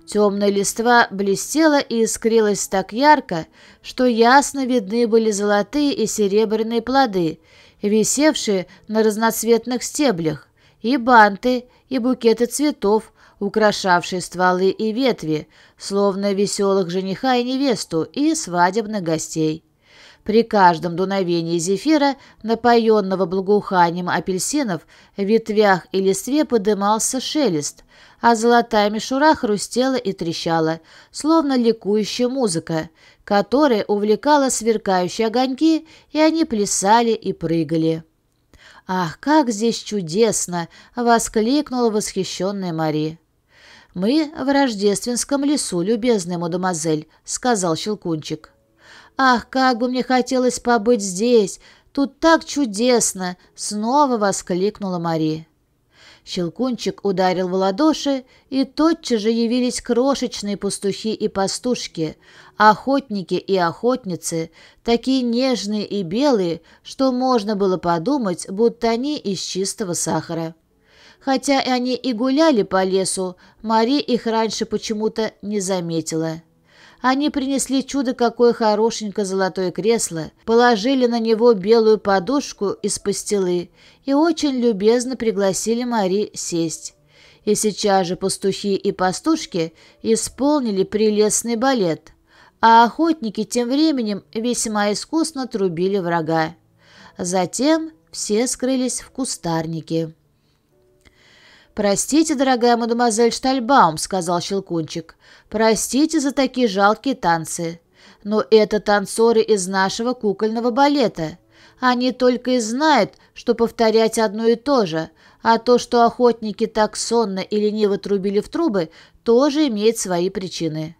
Темная листва блестела и искрилась так ярко, что ясно видны были золотые и серебряные плоды, висевшие на разноцветных стеблях, и банты, и букеты цветов, украшавшие стволы и ветви, словно веселых жениха и невесту и свадебных гостей. При каждом дуновении зефира, напоенного благоуханием апельсинов, в ветвях и листве подымался шелест, а золотая мишура хрустела и трещала, словно ликующая музыка, которая увлекала сверкающие огоньки, и они плясали и прыгали. «Ах, как здесь чудесно!» — воскликнула восхищенная Мари. «Мы в рождественском лесу, любезная мадемуазель», — сказал Щелкунчик. «Ах, как бы мне хотелось побыть здесь! Тут так чудесно!» — снова воскликнула Мари. Щелкунчик ударил в ладоши, и тотчас же явились крошечные пастухи и пастушки, охотники и охотницы, такие нежные и белые, что можно было подумать, будто они из чистого сахара. Хотя они и гуляли по лесу, Мари их раньше почему-то не заметила. Они принесли чудо какое хорошенькое золотое кресло, положили на него белую подушку из пастилы и очень любезно пригласили Мари сесть. И сейчас же пастухи и пастушки исполнили прелестный балет, а охотники тем временем весьма искусно трубили врага. Затем все скрылись в кустарнике. «Простите, дорогая мадемуазель Штальбаум», — сказал Щелкунчик, Простите за такие жалкие танцы. Но это танцоры из нашего кукольного балета. Они только и знают, что повторять одно и то же, а то, что охотники так сонно и лениво трубили в трубы, тоже имеет свои причины.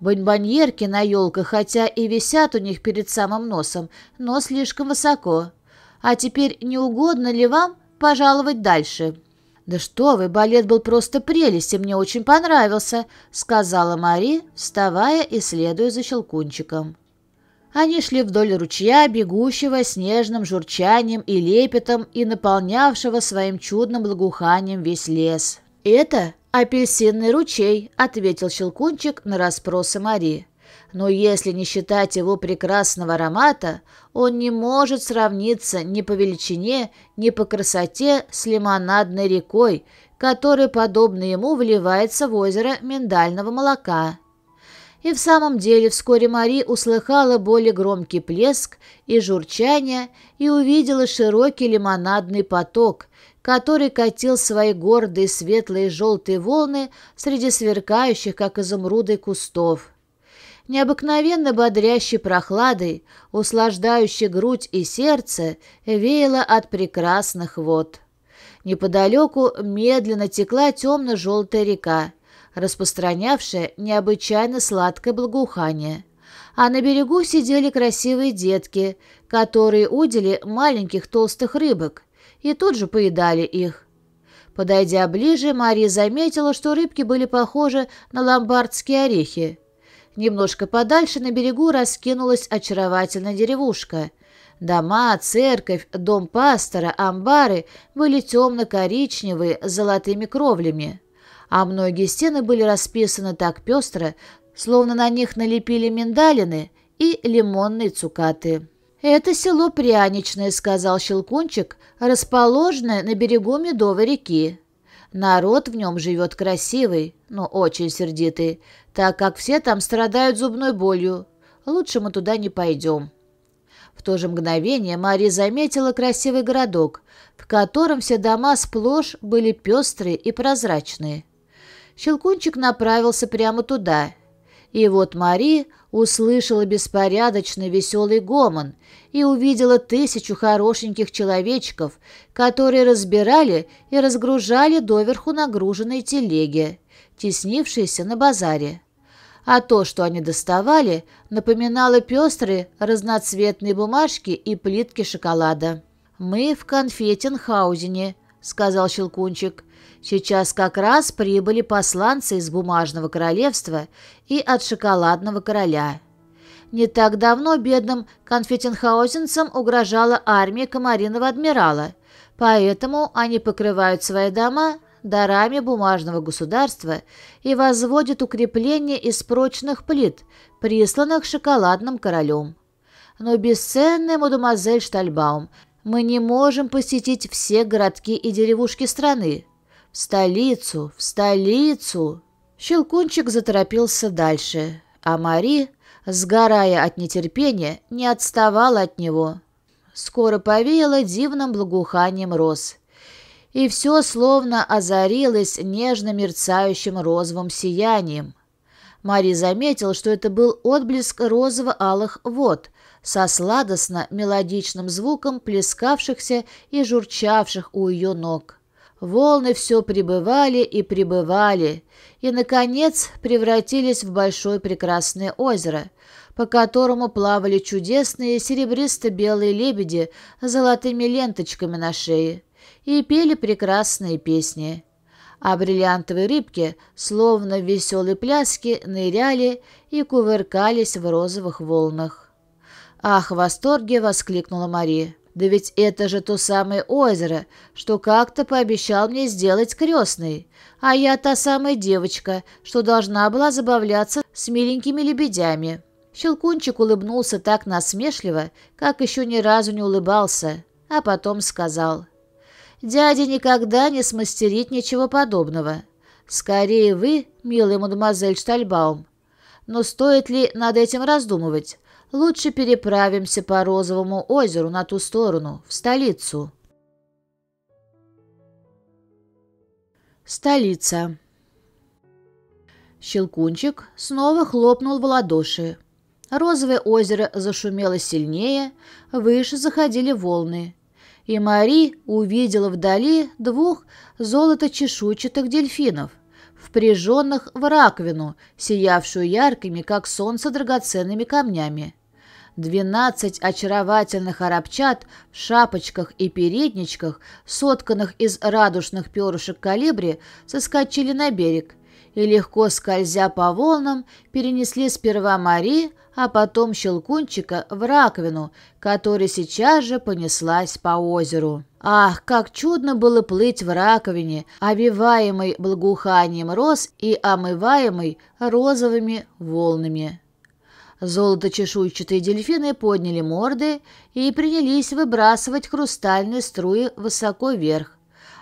Бонбоньерки на елках, хотя и висят у них перед самым носом, но слишком высоко. А теперь не угодно ли вам пожаловать дальше?» «Да что вы, балет был просто прелесть и мне очень понравился», — сказала Мари, вставая и следуя за щелкунчиком. Они шли вдоль ручья, бегущего снежным журчанием и лепетом и наполнявшего своим чудным благоуханием весь лес. «Это апельсинный ручей», — ответил щелкунчик на расспросы Мари но если не считать его прекрасного аромата, он не может сравниться ни по величине, ни по красоте с лимонадной рекой, который, подобно ему, вливается в озеро миндального молока. И в самом деле вскоре Мари услыхала более громкий плеск и журчание и увидела широкий лимонадный поток, который катил свои гордые светлые желтые волны среди сверкающих, как изумруды, кустов необыкновенно бодрящей прохладой, услаждающей грудь и сердце, веяло от прекрасных вод. Неподалеку медленно текла темно-желтая река, распространявшая необычайно сладкое благоухание. А на берегу сидели красивые детки, которые удили маленьких толстых рыбок и тут же поедали их. Подойдя ближе, Мария заметила, что рыбки были похожи на ломбардские орехи. Немножко подальше на берегу раскинулась очаровательная деревушка. Дома, церковь, дом пастора, амбары были темно-коричневые с золотыми кровлями. А многие стены были расписаны так пестро, словно на них налепили миндалины и лимонные цукаты. «Это село Пряничное», — сказал Щелкунчик, расположенное на берегу Медовой реки. Народ в нем живет красивый, но очень сердитый так как все там страдают зубной болью. Лучше мы туда не пойдем». В то же мгновение Мари заметила красивый городок, в котором все дома сплошь были пестрые и прозрачные. Щелкунчик направился прямо туда. И вот Мари услышала беспорядочный веселый гомон и увидела тысячу хорошеньких человечков, которые разбирали и разгружали доверху нагруженные телеги, теснившиеся на базаре а то, что они доставали, напоминало пестрые разноцветные бумажки и плитки шоколада. «Мы в конфетенхаузене», — сказал Щелкунчик. «Сейчас как раз прибыли посланцы из Бумажного королевства и от Шоколадного короля». Не так давно бедным конфетенхаузенцам угрожала армия комариного адмирала, поэтому они покрывают свои дома дарами бумажного государства и возводит укрепление из прочных плит, присланных шоколадным королем. Но бесценная мадемуазель Штальбаум, мы не можем посетить все городки и деревушки страны. В столицу, в столицу!» Щелкунчик заторопился дальше, а Мари, сгорая от нетерпения, не отставала от него. Скоро повеяло дивным благоуханием роз – и все словно озарилось нежно мерцающим розовым сиянием. Мари заметил, что это был отблеск розово-алых вод со сладостно-мелодичным звуком плескавшихся и журчавших у ее ног. Волны все прибывали и прибывали, и, наконец, превратились в большое прекрасное озеро, по которому плавали чудесные серебристо-белые лебеди с золотыми ленточками на шее и пели прекрасные песни. А бриллиантовые рыбки, словно в веселой пляске, ныряли и кувыркались в розовых волнах. «Ах!» в восторге воскликнула Мари. «Да ведь это же то самое озеро, что как-то пообещал мне сделать крестный. А я та самая девочка, что должна была забавляться с миленькими лебедями». Щелкунчик улыбнулся так насмешливо, как еще ни разу не улыбался, а потом сказал – Дядя никогда не смастерит ничего подобного. Скорее вы, милая мадемуазель Штальбаум. Но стоит ли над этим раздумывать? Лучше переправимся по Розовому озеру на ту сторону, в столицу. Столица. Щелкунчик снова хлопнул в ладоши. Розовое озеро зашумело сильнее, выше заходили волны и Мари увидела вдали двух золоточешуйчатых дельфинов, впряженных в раковину, сиявшую яркими, как солнце, драгоценными камнями. Двенадцать очаровательных арабчат в шапочках и передничках, сотканных из радужных перышек калибри, соскочили на берег – и, легко скользя по волнам, перенесли сперва Мари, а потом Щелкунчика в раковину, которая сейчас же понеслась по озеру. Ах, как чудно было плыть в раковине, обвиваемой благоуханием роз и омываемой розовыми волнами. Золото-чешуйчатые дельфины подняли морды и принялись выбрасывать хрустальные струи высоко вверх.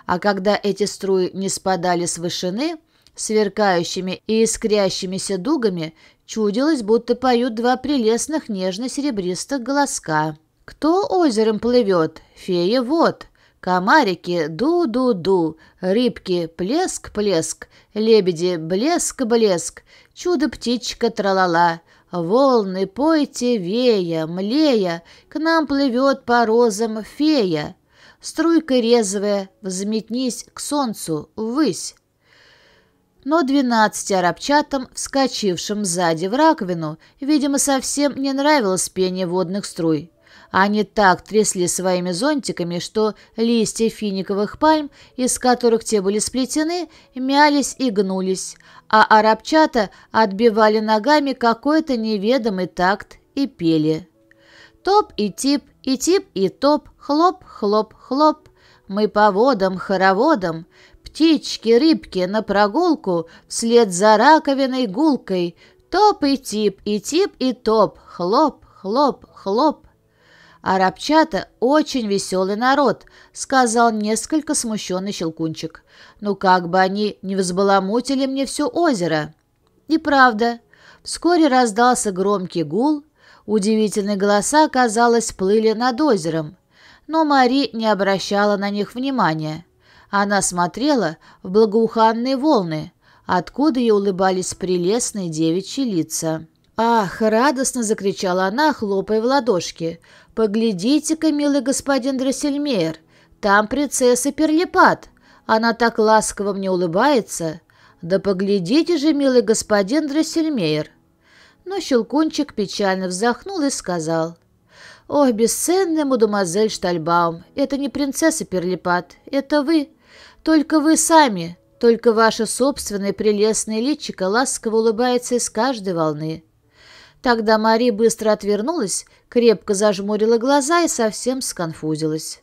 А когда эти струи не спадали с вышины – сверкающими и искрящимися дугами, чудилось, будто поют два прелестных нежно-серебристых голоска. «Кто озером плывет? Фея вот!» Комарики ду-ду-ду, рыбки плеск-плеск, лебеди блеск-блеск, чудо-птичка тралала. Волны пойте вея, млея, к нам плывет по розам фея. Струйка резвая, взметнись к солнцу, ввысь но двенадцати арабчатам, вскочившим сзади в раковину, видимо, совсем не нравилось пение водных струй. Они так трясли своими зонтиками, что листья финиковых пальм, из которых те были сплетены, мялись и гнулись, а арабчата отбивали ногами какой-то неведомый такт и пели. Топ и тип, и тип и топ, хлоп-хлоп-хлоп, мы по водам, хороводам, Птички, рыбки на прогулку, вслед за раковиной гулкой. Топ и тип, и тип и топ, хлоп, хлоп, хлоп. «Арабчата — очень веселый народ», — сказал несколько смущенный Щелкунчик. «Ну как бы они не взбаламутили мне все озеро!» И правда, вскоре раздался громкий гул, удивительные голоса, казалось, плыли над озером, но Мари не обращала на них внимания. Она смотрела в благоуханные волны, откуда ей улыбались прелестные девичьи лица. «Ах!» — радостно закричала она, хлопая в ладошки. «Поглядите-ка, милый господин Дроссельмейр, там принцесса Перлипат. Она так ласково мне улыбается. Да поглядите же, милый господин Дроссельмейр!» Но Щелкунчик печально вздохнул и сказал. «Ох, бесценная мадемуазель Штальбаум, это не принцесса Перлипат, это вы. Только вы сами, только ваше собственное прелестное личико ласково улыбается из каждой волны. Тогда Мари быстро отвернулась, крепко зажмурила глаза и совсем сконфузилась.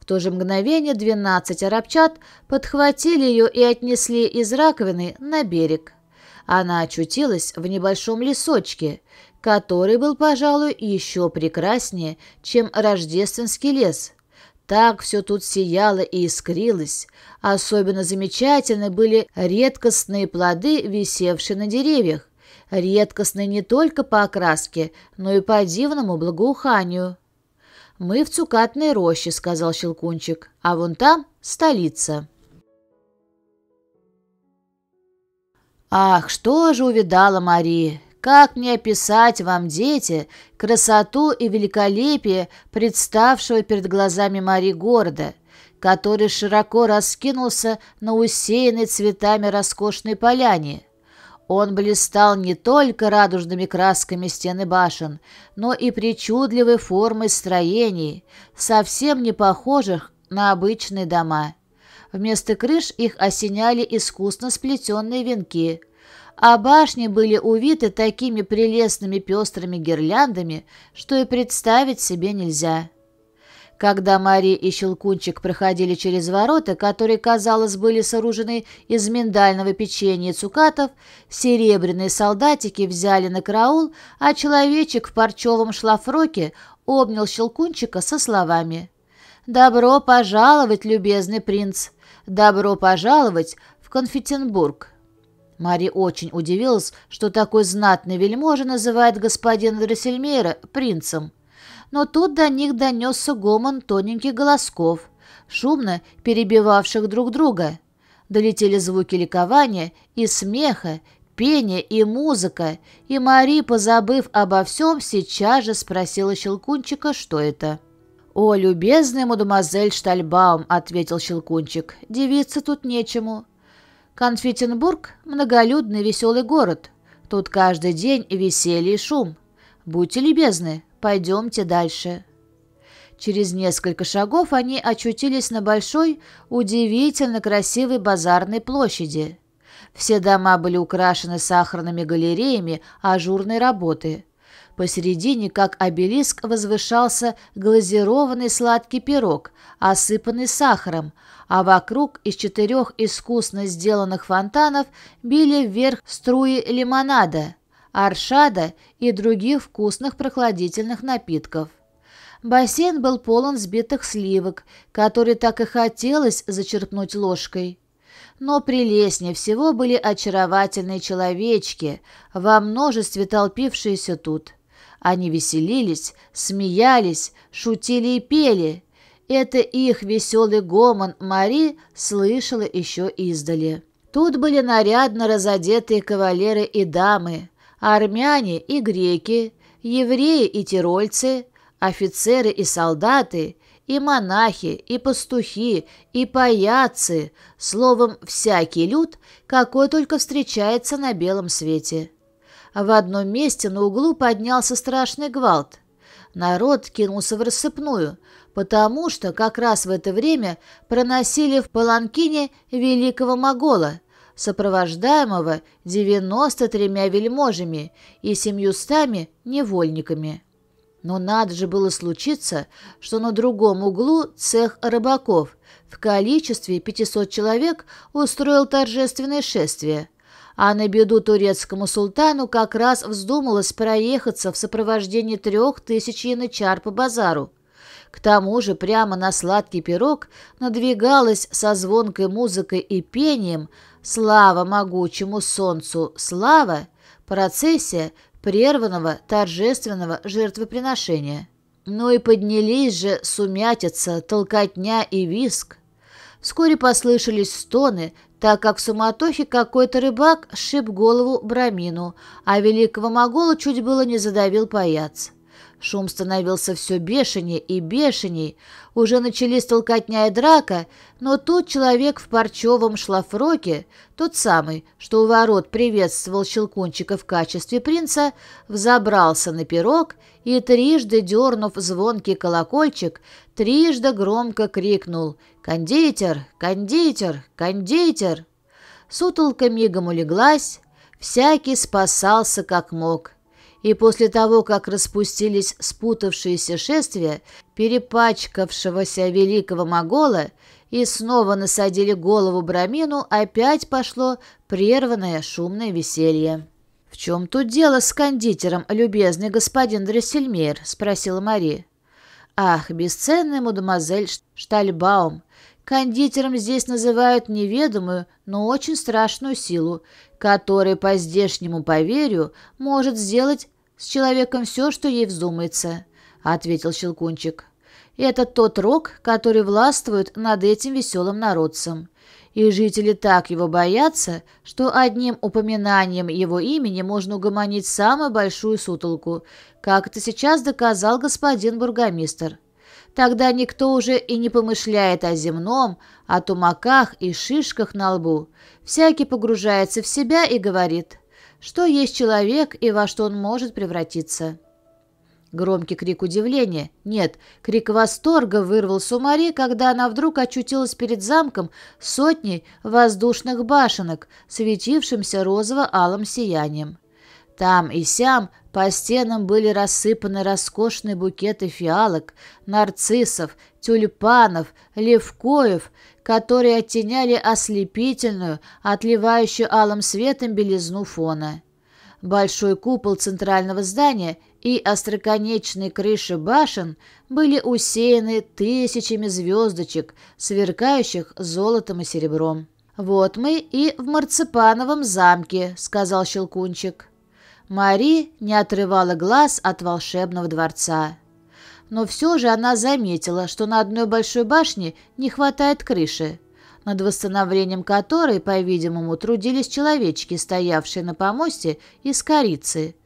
В то же мгновение двенадцать арабчат подхватили ее и отнесли из раковины на берег. Она очутилась в небольшом лесочке, который был, пожалуй, еще прекраснее, чем рождественский лес – так все тут сияло и искрилось. Особенно замечательны были редкостные плоды, висевшие на деревьях. Редкостные не только по окраске, но и по дивному благоуханию. «Мы в цукатной роще», — сказал Щелкунчик, — «а вон там столица». Ах, что же увидала Мария! Как мне описать вам, дети, красоту и великолепие представшего перед глазами Мари города, который широко раскинулся на усеянной цветами роскошной поляне? Он блистал не только радужными красками стены башен, но и причудливой формой строений, совсем не похожих на обычные дома. Вместо крыш их осеняли искусно сплетенные венки – а башни были увиты такими прелестными пестрыми гирляндами, что и представить себе нельзя. Когда Мария и Щелкунчик проходили через ворота, которые, казалось, были сооружены из миндального печенья и цукатов, серебряные солдатики взяли на караул, а человечек в парчевом шлафроке обнял Щелкунчика со словами «Добро пожаловать, любезный принц! Добро пожаловать в Конфетенбург!» Мари очень удивилась, что такой знатный вельможа называет господина Дроссельмейра принцем. Но тут до них донесся гомон тоненьких голосков, шумно перебивавших друг друга. Долетели звуки ликования и смеха, пение и музыка, и Мари, позабыв обо всем, сейчас же спросила Щелкунчика, что это. «О, любезный мадемуазель Штальбаум», — ответил Щелкунчик, — «девиться тут нечему. Конфетенбург – многолюдный веселый город. Тут каждый день веселье и шум. Будьте любезны, пойдемте дальше. Через несколько шагов они очутились на большой, удивительно красивой базарной площади. Все дома были украшены сахарными галереями ажурной работы. Посередине, как обелиск, возвышался глазированный сладкий пирог, осыпанный сахаром, а вокруг из четырех искусно сделанных фонтанов били вверх струи лимонада, аршада и других вкусных прохладительных напитков. Бассейн был полон сбитых сливок, которые так и хотелось зачерпнуть ложкой. Но прелестнее всего были очаровательные человечки, во множестве толпившиеся тут. Они веселились, смеялись, шутили и пели, это их веселый гомон Мари слышала еще издали. Тут были нарядно разодетые кавалеры и дамы, армяне и греки, евреи и тирольцы, офицеры и солдаты, и монахи, и пастухи, и паяцы, словом, всякий люд, какой только встречается на белом свете. В одном месте на углу поднялся страшный гвалт. Народ кинулся в рассыпную, потому что как раз в это время проносили в Паланкине великого могола, сопровождаемого 93 вельможами и семьюстами невольниками. Но надо же было случиться, что на другом углу цех рыбаков в количестве 500 человек устроил торжественное шествие – а на беду турецкому султану как раз вздумалось проехаться в сопровождении трех тысяч янычар по базару. К тому же прямо на сладкий пирог надвигалась со звонкой музыкой и пением «Слава могучему солнцу! Слава!» процессия прерванного торжественного жертвоприношения. Ну и поднялись же сумятица, толкотня и виск. Вскоре послышались стоны, так как в суматохе какой-то рыбак сшиб голову брамину, а великого могола чуть было не задавил паяц. Шум становился все бешенее и бешеней. Уже начались толкотня и драка, но тут человек в парчевом шлафроке, тот самый, что у ворот приветствовал Щелкунчика в качестве принца, взобрался на пирог и, трижды дернув звонкий колокольчик, трижды громко крикнул «Кондитер! Кондитер! Кондитер!» Сутолка мигом улеглась, всякий спасался как мог и после того, как распустились спутавшиеся шествия перепачкавшегося великого могола и снова насадили голову Брамину, опять пошло прерванное шумное веселье. «В чем тут дело с кондитером, любезный господин Дрессельмейр?» — спросила Мари. «Ах, бесценный мадемуазель Штальбаум, кондитером здесь называют неведомую, но очень страшную силу, которая по здешнему поверью может сделать «С человеком все, что ей вздумается», — ответил Щелкунчик. «Это тот рок, который властвует над этим веселым народцем. И жители так его боятся, что одним упоминанием его имени можно угомонить самую большую сутолку, как это сейчас доказал господин бургомистр. Тогда никто уже и не помышляет о земном, о тумаках и шишках на лбу. Всякий погружается в себя и говорит – что есть человек и во что он может превратиться. Громкий крик удивления, нет, крик восторга вырвал Сумари, когда она вдруг очутилась перед замком сотней воздушных башенок, светившимся розово-алым сиянием. Там и сям по стенам были рассыпаны роскошные букеты фиалок, нарциссов, тюльпанов, левкоев, которые оттеняли ослепительную, отливающую алым светом белизну фона. Большой купол центрального здания и остроконечные крыши башен были усеяны тысячами звездочек, сверкающих золотом и серебром. «Вот мы и в марципановом замке», — сказал Щелкунчик. Мари не отрывала глаз от волшебного дворца. Но все же она заметила, что на одной большой башне не хватает крыши, над восстановлением которой, по-видимому, трудились человечки, стоявшие на помосте из корицы.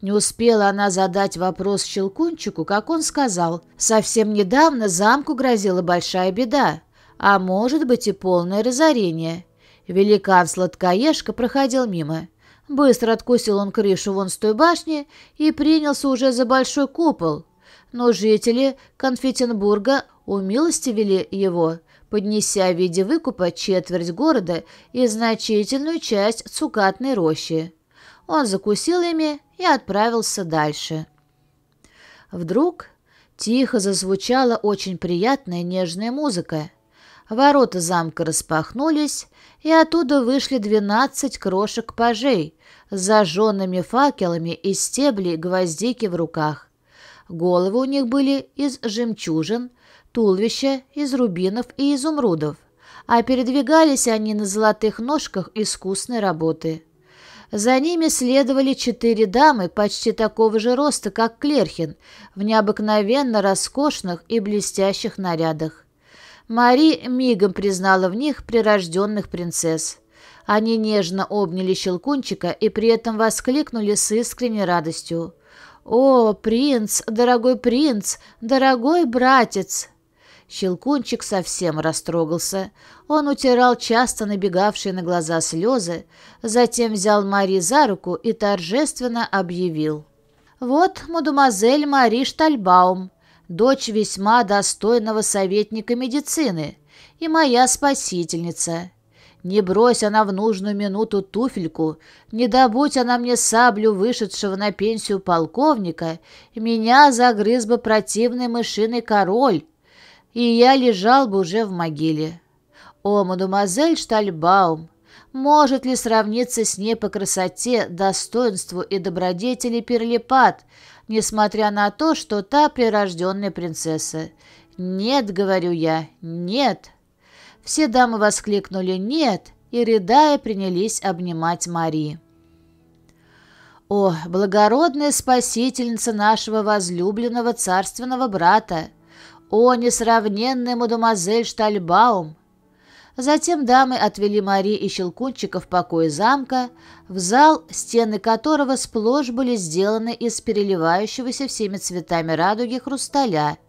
Не успела она задать вопрос Щелкунчику, как он сказал, «Совсем недавно замку грозила большая беда, а может быть и полное разорение». Великан-сладкоежка проходил мимо. Быстро откусил он крышу вон с той башни и принялся уже за большой купол, но жители Конфетенбурга умилостивили его, поднеся в виде выкупа четверть города и значительную часть цукатной рощи. Он закусил ими и отправился дальше. Вдруг тихо зазвучала очень приятная нежная музыка. Ворота замка распахнулись, и оттуда вышли двенадцать крошек пажей с зажженными факелами и стеблей гвоздики в руках. Головы у них были из жемчужин, туловища из рубинов и изумрудов, а передвигались они на золотых ножках искусной работы. За ними следовали четыре дамы почти такого же роста, как Клерхин, в необыкновенно роскошных и блестящих нарядах. Мари мигом признала в них прирожденных принцесс. Они нежно обняли Щелкунчика и при этом воскликнули с искренней радостью. «О, принц, дорогой принц, дорогой братец!» Щелкунчик совсем растрогался. Он утирал часто набегавшие на глаза слезы, затем взял Мари за руку и торжественно объявил. «Вот мадемуазель Мари Штальбаум, дочь весьма достойного советника медицины и моя спасительница. Не брось она в нужную минуту туфельку, не добудь она мне саблю вышедшего на пенсию полковника, меня загрыз бы противный мышиный король, и я лежал бы уже в могиле. О, мадемуазель Штальбаум, может ли сравниться с ней по красоте, достоинству и добродетели Перлипат, несмотря на то, что та прирожденная принцесса? Нет, говорю я, нет». Все дамы воскликнули «Нет!» и, рыдая, принялись обнимать Мари. «О, благородная спасительница нашего возлюбленного царственного брата! О, несравненная мадемуазель Штальбаум!» Затем дамы отвели Мари и Щелкунчика в покое замка, в зал, стены которого сплошь были сделаны из переливающегося всеми цветами радуги хрусталя –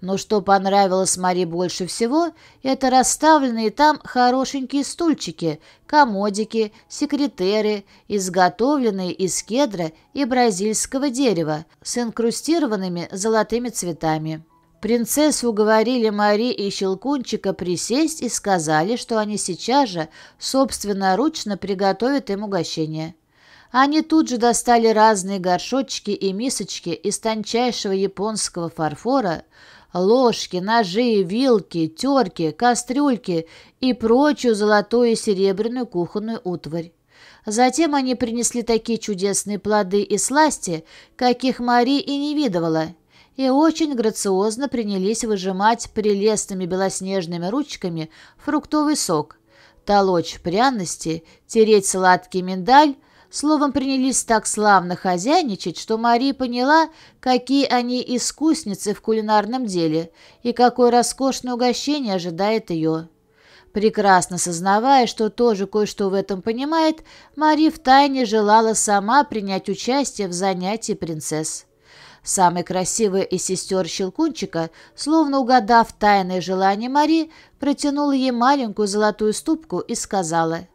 но что понравилось Мари больше всего, это расставленные там хорошенькие стульчики, комодики, секретеры, изготовленные из кедра и бразильского дерева с инкрустированными золотыми цветами. Принцессу уговорили Мари и Щелкунчика присесть и сказали, что они сейчас же собственноручно приготовят им угощение. Они тут же достали разные горшочки и мисочки из тончайшего японского фарфора, ложки, ножи, вилки, терки, кастрюльки и прочую золотую и серебряную кухонную утварь. Затем они принесли такие чудесные плоды и сласти, каких Мари и не видывала, и очень грациозно принялись выжимать прелестными белоснежными ручками фруктовый сок, толочь пряности, тереть сладкий миндаль, Словом, принялись так славно хозяйничать, что Мария поняла, какие они искусницы в кулинарном деле и какое роскошное угощение ожидает ее. Прекрасно сознавая, что тоже кое-что в этом понимает, Мари втайне желала сама принять участие в занятии принцесс. Самая красивая из сестер Щелкунчика, словно угадав тайное желание Мари, протянула ей маленькую золотую ступку и сказала,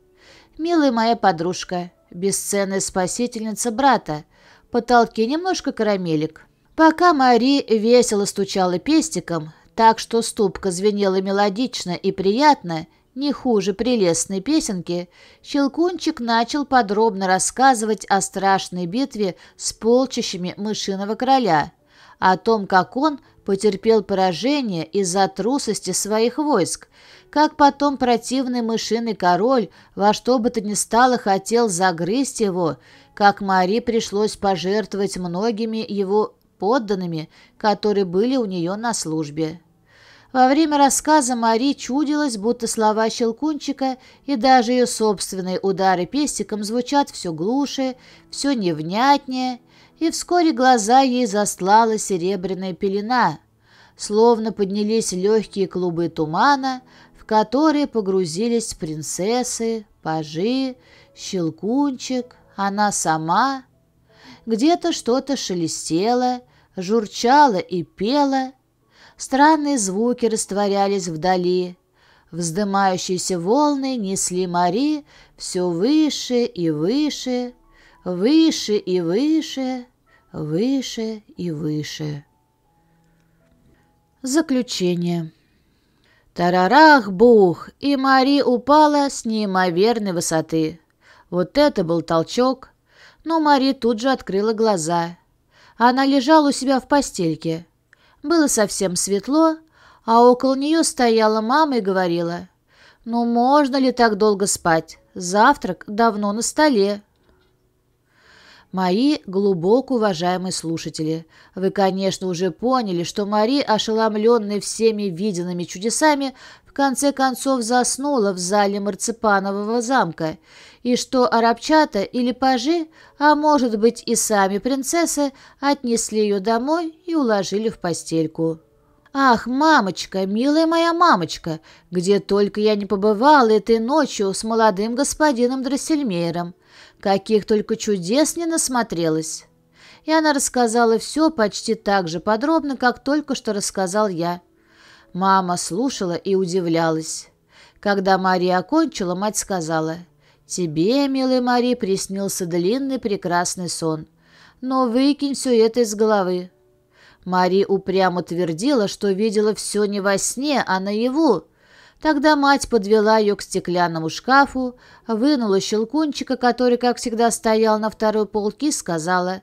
«Милая моя подружка, бесценная спасительница брата, потолки немножко карамелек. Пока Мари весело стучала пестиком, так что ступка звенела мелодично и приятно, не хуже прелестной песенки, Щелкунчик начал подробно рассказывать о страшной битве с полчищами мышиного короля, о том, как он потерпел поражение из-за трусости своих войск, как потом противный мышиный король во что бы то ни стало хотел загрызть его, как Мари пришлось пожертвовать многими его подданными, которые были у нее на службе. Во время рассказа Мари чудилось, будто слова Щелкунчика и даже ее собственные удары пестиком звучат все глуше, все невнятнее, и вскоре глаза ей застлала серебряная пелена – словно поднялись легкие клубы тумана, которые погрузились принцессы, пажи, щелкунчик, она сама. Где-то что-то шелестело, журчало и пело. Странные звуки растворялись вдали. Вздымающиеся волны несли Мари все выше и выше, выше и выше, выше и выше. Заключение. Тарарах-бух! И Мари упала с неимоверной высоты. Вот это был толчок. Но Мари тут же открыла глаза. Она лежала у себя в постельке. Было совсем светло, а около нее стояла мама и говорила, «Ну можно ли так долго спать? Завтрак давно на столе». Мои глубоко уважаемые слушатели, вы, конечно, уже поняли, что Мари, ошеломленная всеми виденными чудесами, в конце концов заснула в зале марципанового замка, и что арабчата или пажи, а может быть и сами принцессы, отнесли ее домой и уложили в постельку. «Ах, мамочка, милая моя мамочка, где только я не побывала этой ночью с молодым господином Дроссельмейром!» Каких только чудес не насмотрелась. И она рассказала все почти так же подробно, как только что рассказал я. Мама слушала и удивлялась. Когда Мария окончила, мать сказала, «Тебе, милая Мария, приснился длинный прекрасный сон. Но выкинь все это из головы». Мари упрямо твердила, что видела все не во сне, а наяву, Тогда мать подвела ее к стеклянному шкафу, вынула щелкунчика, который, как всегда, стоял на второй полке, сказала,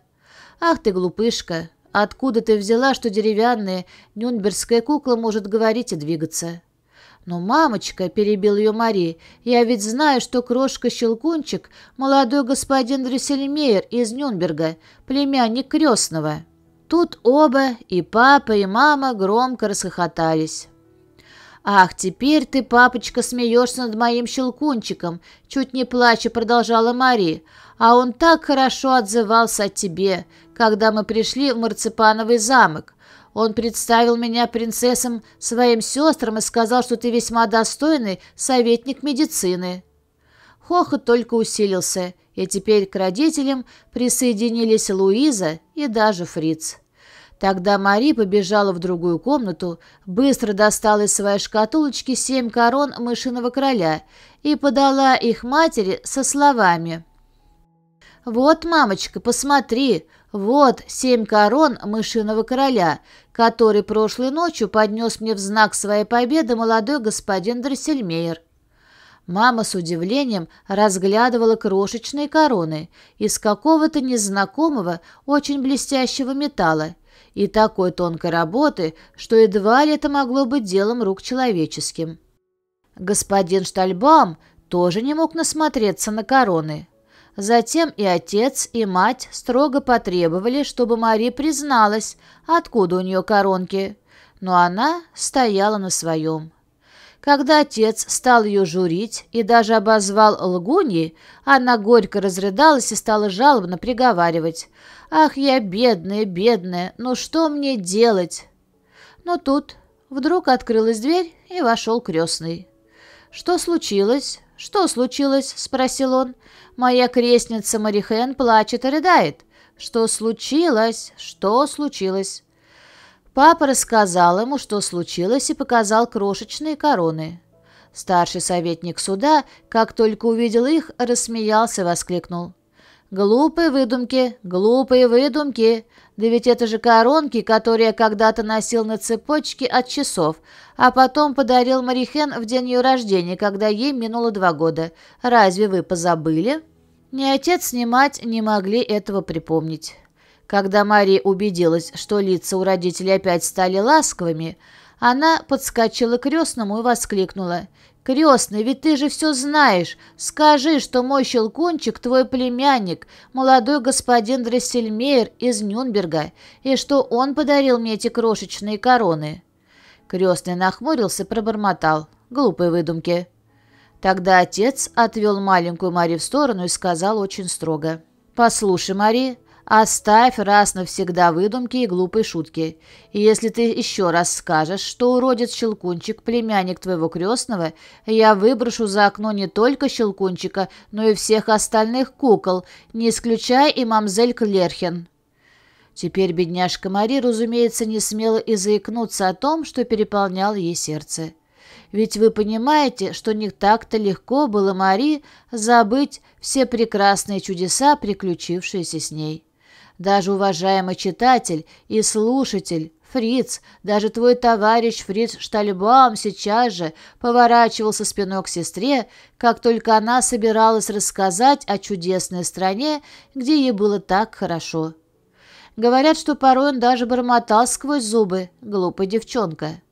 «Ах ты, глупышка, откуда ты взяла, что деревянная нюнбергская кукла может говорить и двигаться?» «Но, мамочка», — перебил ее Мари, — «я ведь знаю, что крошка-щелкунчик — молодой господин Дрессельмейер из Нюнберга, племянник крестного». Тут оба, и папа, и мама, громко расхохотались. «Ах, теперь ты, папочка, смеешься над моим щелкунчиком!» Чуть не плача продолжала Мари. «А он так хорошо отзывался о тебе, когда мы пришли в Марципановый замок. Он представил меня принцессам своим сестрам и сказал, что ты весьма достойный советник медицины». Хохот только усилился, и теперь к родителям присоединились Луиза и даже Фриц. Тогда Мари побежала в другую комнату, быстро достала из своей шкатулочки семь корон мышиного короля и подала их матери со словами. «Вот, мамочка, посмотри, вот семь корон мышиного короля, который прошлой ночью поднес мне в знак своей победы молодой господин Дроссельмейер». Мама с удивлением разглядывала крошечные короны из какого-то незнакомого, очень блестящего металла и такой тонкой работы, что едва ли это могло быть делом рук человеческим. Господин Штальбам тоже не мог насмотреться на короны. Затем и отец, и мать строго потребовали, чтобы Мари призналась, откуда у нее коронки, но она стояла на своем. Когда отец стал ее журить и даже обозвал лгуньей, она горько разрыдалась и стала жалобно приговаривать. «Ах, я бедная, бедная, ну что мне делать?» Но тут вдруг открылась дверь и вошел крестный. «Что случилось? Что случилось?» — спросил он. «Моя крестница Марихен плачет и рыдает. Что случилось? Что случилось?» Папа рассказал ему, что случилось, и показал крошечные короны. Старший советник суда, как только увидел их, рассмеялся, и воскликнул. «Глупые выдумки, глупые выдумки! Да ведь это же коронки, которые я когда-то носил на цепочке от часов, а потом подарил Марихен в день ее рождения, когда ей минуло два года. Разве вы позабыли?» Ни отец, ни мать не могли этого припомнить. Когда Мария убедилась, что лица у родителей опять стали ласковыми, она подскочила к крестному и воскликнула. «Крестный, ведь ты же все знаешь. Скажи, что мой щелкунчик твой племянник, молодой господин Дрессельмейер из Нюнберга, и что он подарил мне эти крошечные короны». Крестный нахмурился, пробормотал. «Глупые выдумки». Тогда отец отвел маленькую Мари в сторону и сказал очень строго. «Послушай, Мария». Оставь раз навсегда выдумки и глупые шутки. И если ты еще раз скажешь, что уродец Щелкунчик, племянник твоего крестного, я выброшу за окно не только Щелкунчика, но и всех остальных кукол, не исключая и мамзель Клерхен». Теперь бедняжка Мари, разумеется, не смела и заикнуться о том, что переполняло ей сердце. Ведь вы понимаете, что не так-то легко было Мари забыть все прекрасные чудеса, приключившиеся с ней. Даже уважаемый читатель и слушатель, Фриц, даже твой товарищ Фриц Штальбаум сейчас же поворачивался спиной к сестре, как только она собиралась рассказать о чудесной стране, где ей было так хорошо. Говорят, что порой он даже бормотал сквозь зубы, глупая девчонка.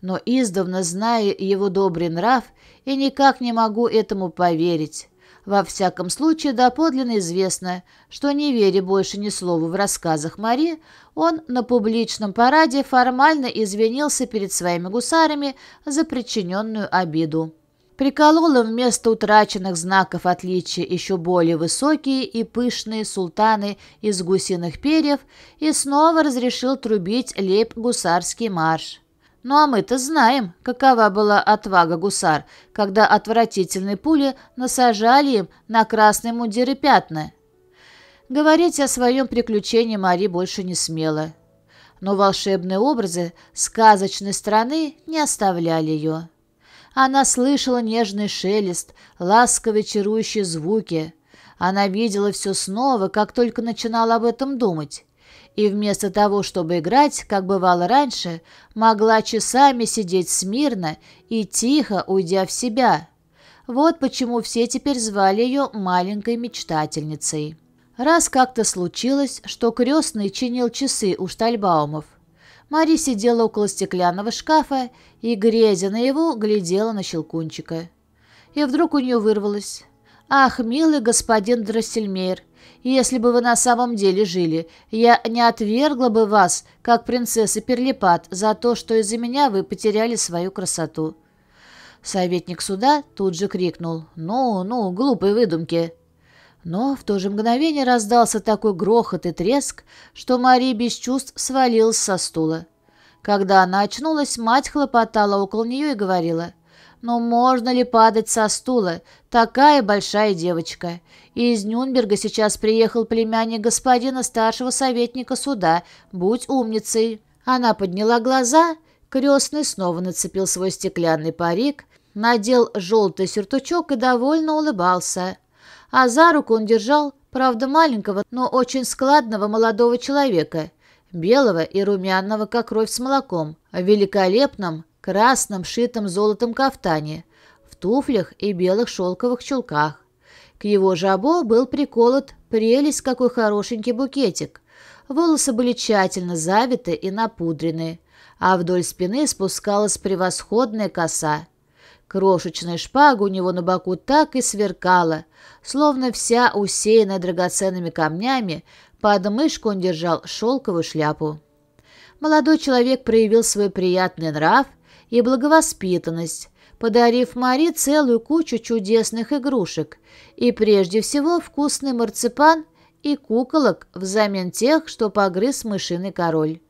Но издавна знаю его добрый нрав и никак не могу этому поверить. Во всяком случае, доподлинно известно, что не веря больше ни слова в рассказах Мари, он на публичном параде формально извинился перед своими гусарами за причиненную обиду. Приколол им вместо утраченных знаков отличия еще более высокие и пышные султаны из гусиных перьев и снова разрешил трубить леп гусарский марш. Ну а мы-то знаем, какова была отвага гусар, когда отвратительные пули насажали им на красные мундиры пятна. Говорить о своем приключении Мари больше не смела. Но волшебные образы сказочной страны не оставляли ее. Она слышала нежный шелест, ласково чарующие звуки. Она видела все снова, как только начинала об этом думать и вместо того, чтобы играть, как бывало раньше, могла часами сидеть смирно и тихо уйдя в себя. Вот почему все теперь звали ее «маленькой мечтательницей». Раз как-то случилось, что крестный чинил часы у штальбаумов. Мари сидела около стеклянного шкафа и, грезя на его, глядела на щелкунчика. И вдруг у нее вырвалось. «Ах, милый господин Дроссельмейр, если бы вы на самом деле жили, я не отвергла бы вас, как принцесса Перлипат, за то, что из-за меня вы потеряли свою красоту». Советник суда тут же крикнул «Ну, ну, глупые выдумки!» Но в то же мгновение раздался такой грохот и треск, что Мари без чувств свалилась со стула. Когда она очнулась, мать хлопотала около нее и говорила — но можно ли падать со стула? Такая большая девочка. Из Нюнберга сейчас приехал племянник господина старшего советника суда. Будь умницей. Она подняла глаза. Крестный снова нацепил свой стеклянный парик, надел желтый сюртучок и довольно улыбался. А за руку он держал, правда, маленького, но очень складного молодого человека. Белого и румяного, как кровь с молоком. В великолепном, красном шитом золотом кафтане, в туфлях и белых шелковых чулках. К его жабо был приколот прелесть какой хорошенький букетик. Волосы были тщательно завиты и напудрены, а вдоль спины спускалась превосходная коса. Крошечная шпага у него на боку так и сверкала, словно вся усеянная драгоценными камнями, под мышку он держал шелковую шляпу. Молодой человек проявил свой приятный нрав и благовоспитанность, подарив Мари целую кучу чудесных игрушек и прежде всего вкусный марципан и куколок взамен тех, что погрыз мышиный король,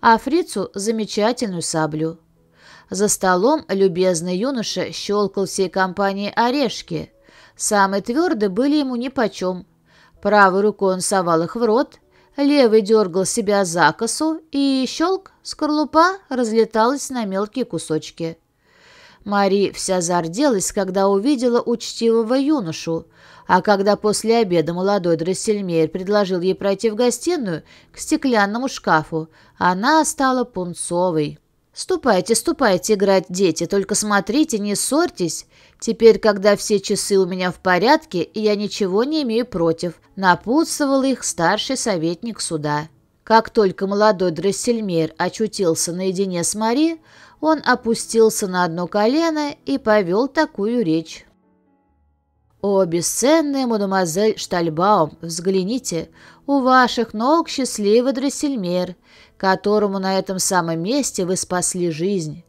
а фрицу замечательную саблю. За столом любезный юноша щелкал всей компании орешки. Самые твердые были ему нипочем. Правой рукой он совал их в рот, Левый дергал себя за косу, и, щелк, скорлупа разлеталась на мелкие кусочки. Мари вся зарделась, когда увидела учтивого юношу, а когда после обеда молодой Дроссельмейр предложил ей пройти в гостиную к стеклянному шкафу, она стала пунцовой. «Ступайте, ступайте играть, дети, только смотрите, не ссорьтесь. Теперь, когда все часы у меня в порядке, я ничего не имею против», — напутствовал их старший советник суда. Как только молодой дрессельмер очутился наедине с Мари, он опустился на одно колено и повел такую речь. «О, бесценная мадемуазель Штальбаум, взгляните, у ваших ног счастливый дрессельмер которому на этом самом месте вы спасли жизнь.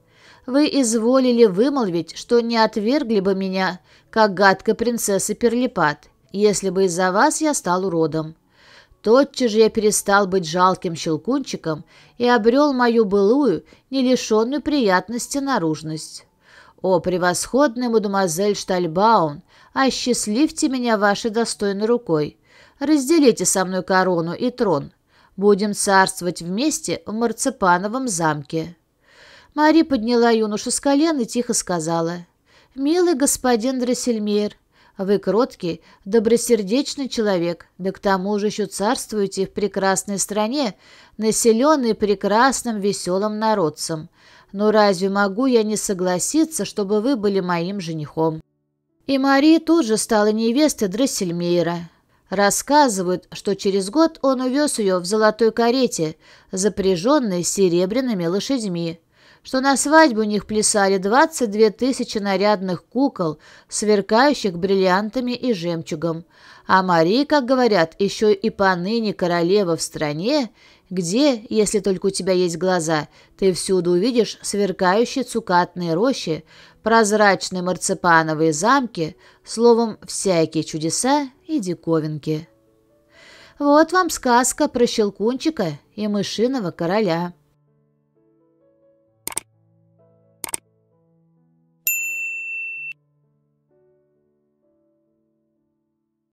Вы изволили вымолвить, что не отвергли бы меня, как гадкой принцессы Перлипат, если бы из-за вас я стал уродом. Тотчас же я перестал быть жалким щелкунчиком и обрел мою былую, не лишенную приятности наружность. О, превосходный мадемуазель Штальбаун, осчастливьте меня вашей достойной рукой. Разделите со мной корону и трон. Будем царствовать вместе в Марципановом замке». Мари подняла юношу с колен и тихо сказала. «Милый господин Дроссельмейр, вы кроткий, добросердечный человек, да к тому же еще царствуете в прекрасной стране, населенной прекрасным веселым народцем. Но разве могу я не согласиться, чтобы вы были моим женихом?» И Мария тут же стала невестой Дроссельмейра. Рассказывают, что через год он увез ее в золотой карете, запряженной серебряными лошадьми, что на свадьбу у них плясали 22 тысячи нарядных кукол, сверкающих бриллиантами и жемчугом. А Мари, как говорят, еще и поныне королева в стране, где, если только у тебя есть глаза, ты всюду увидишь сверкающие цукатные рощи, прозрачные марципановые замки, словом, всякие чудеса и диковинки. Вот вам сказка про Щелкунчика и мышиного короля.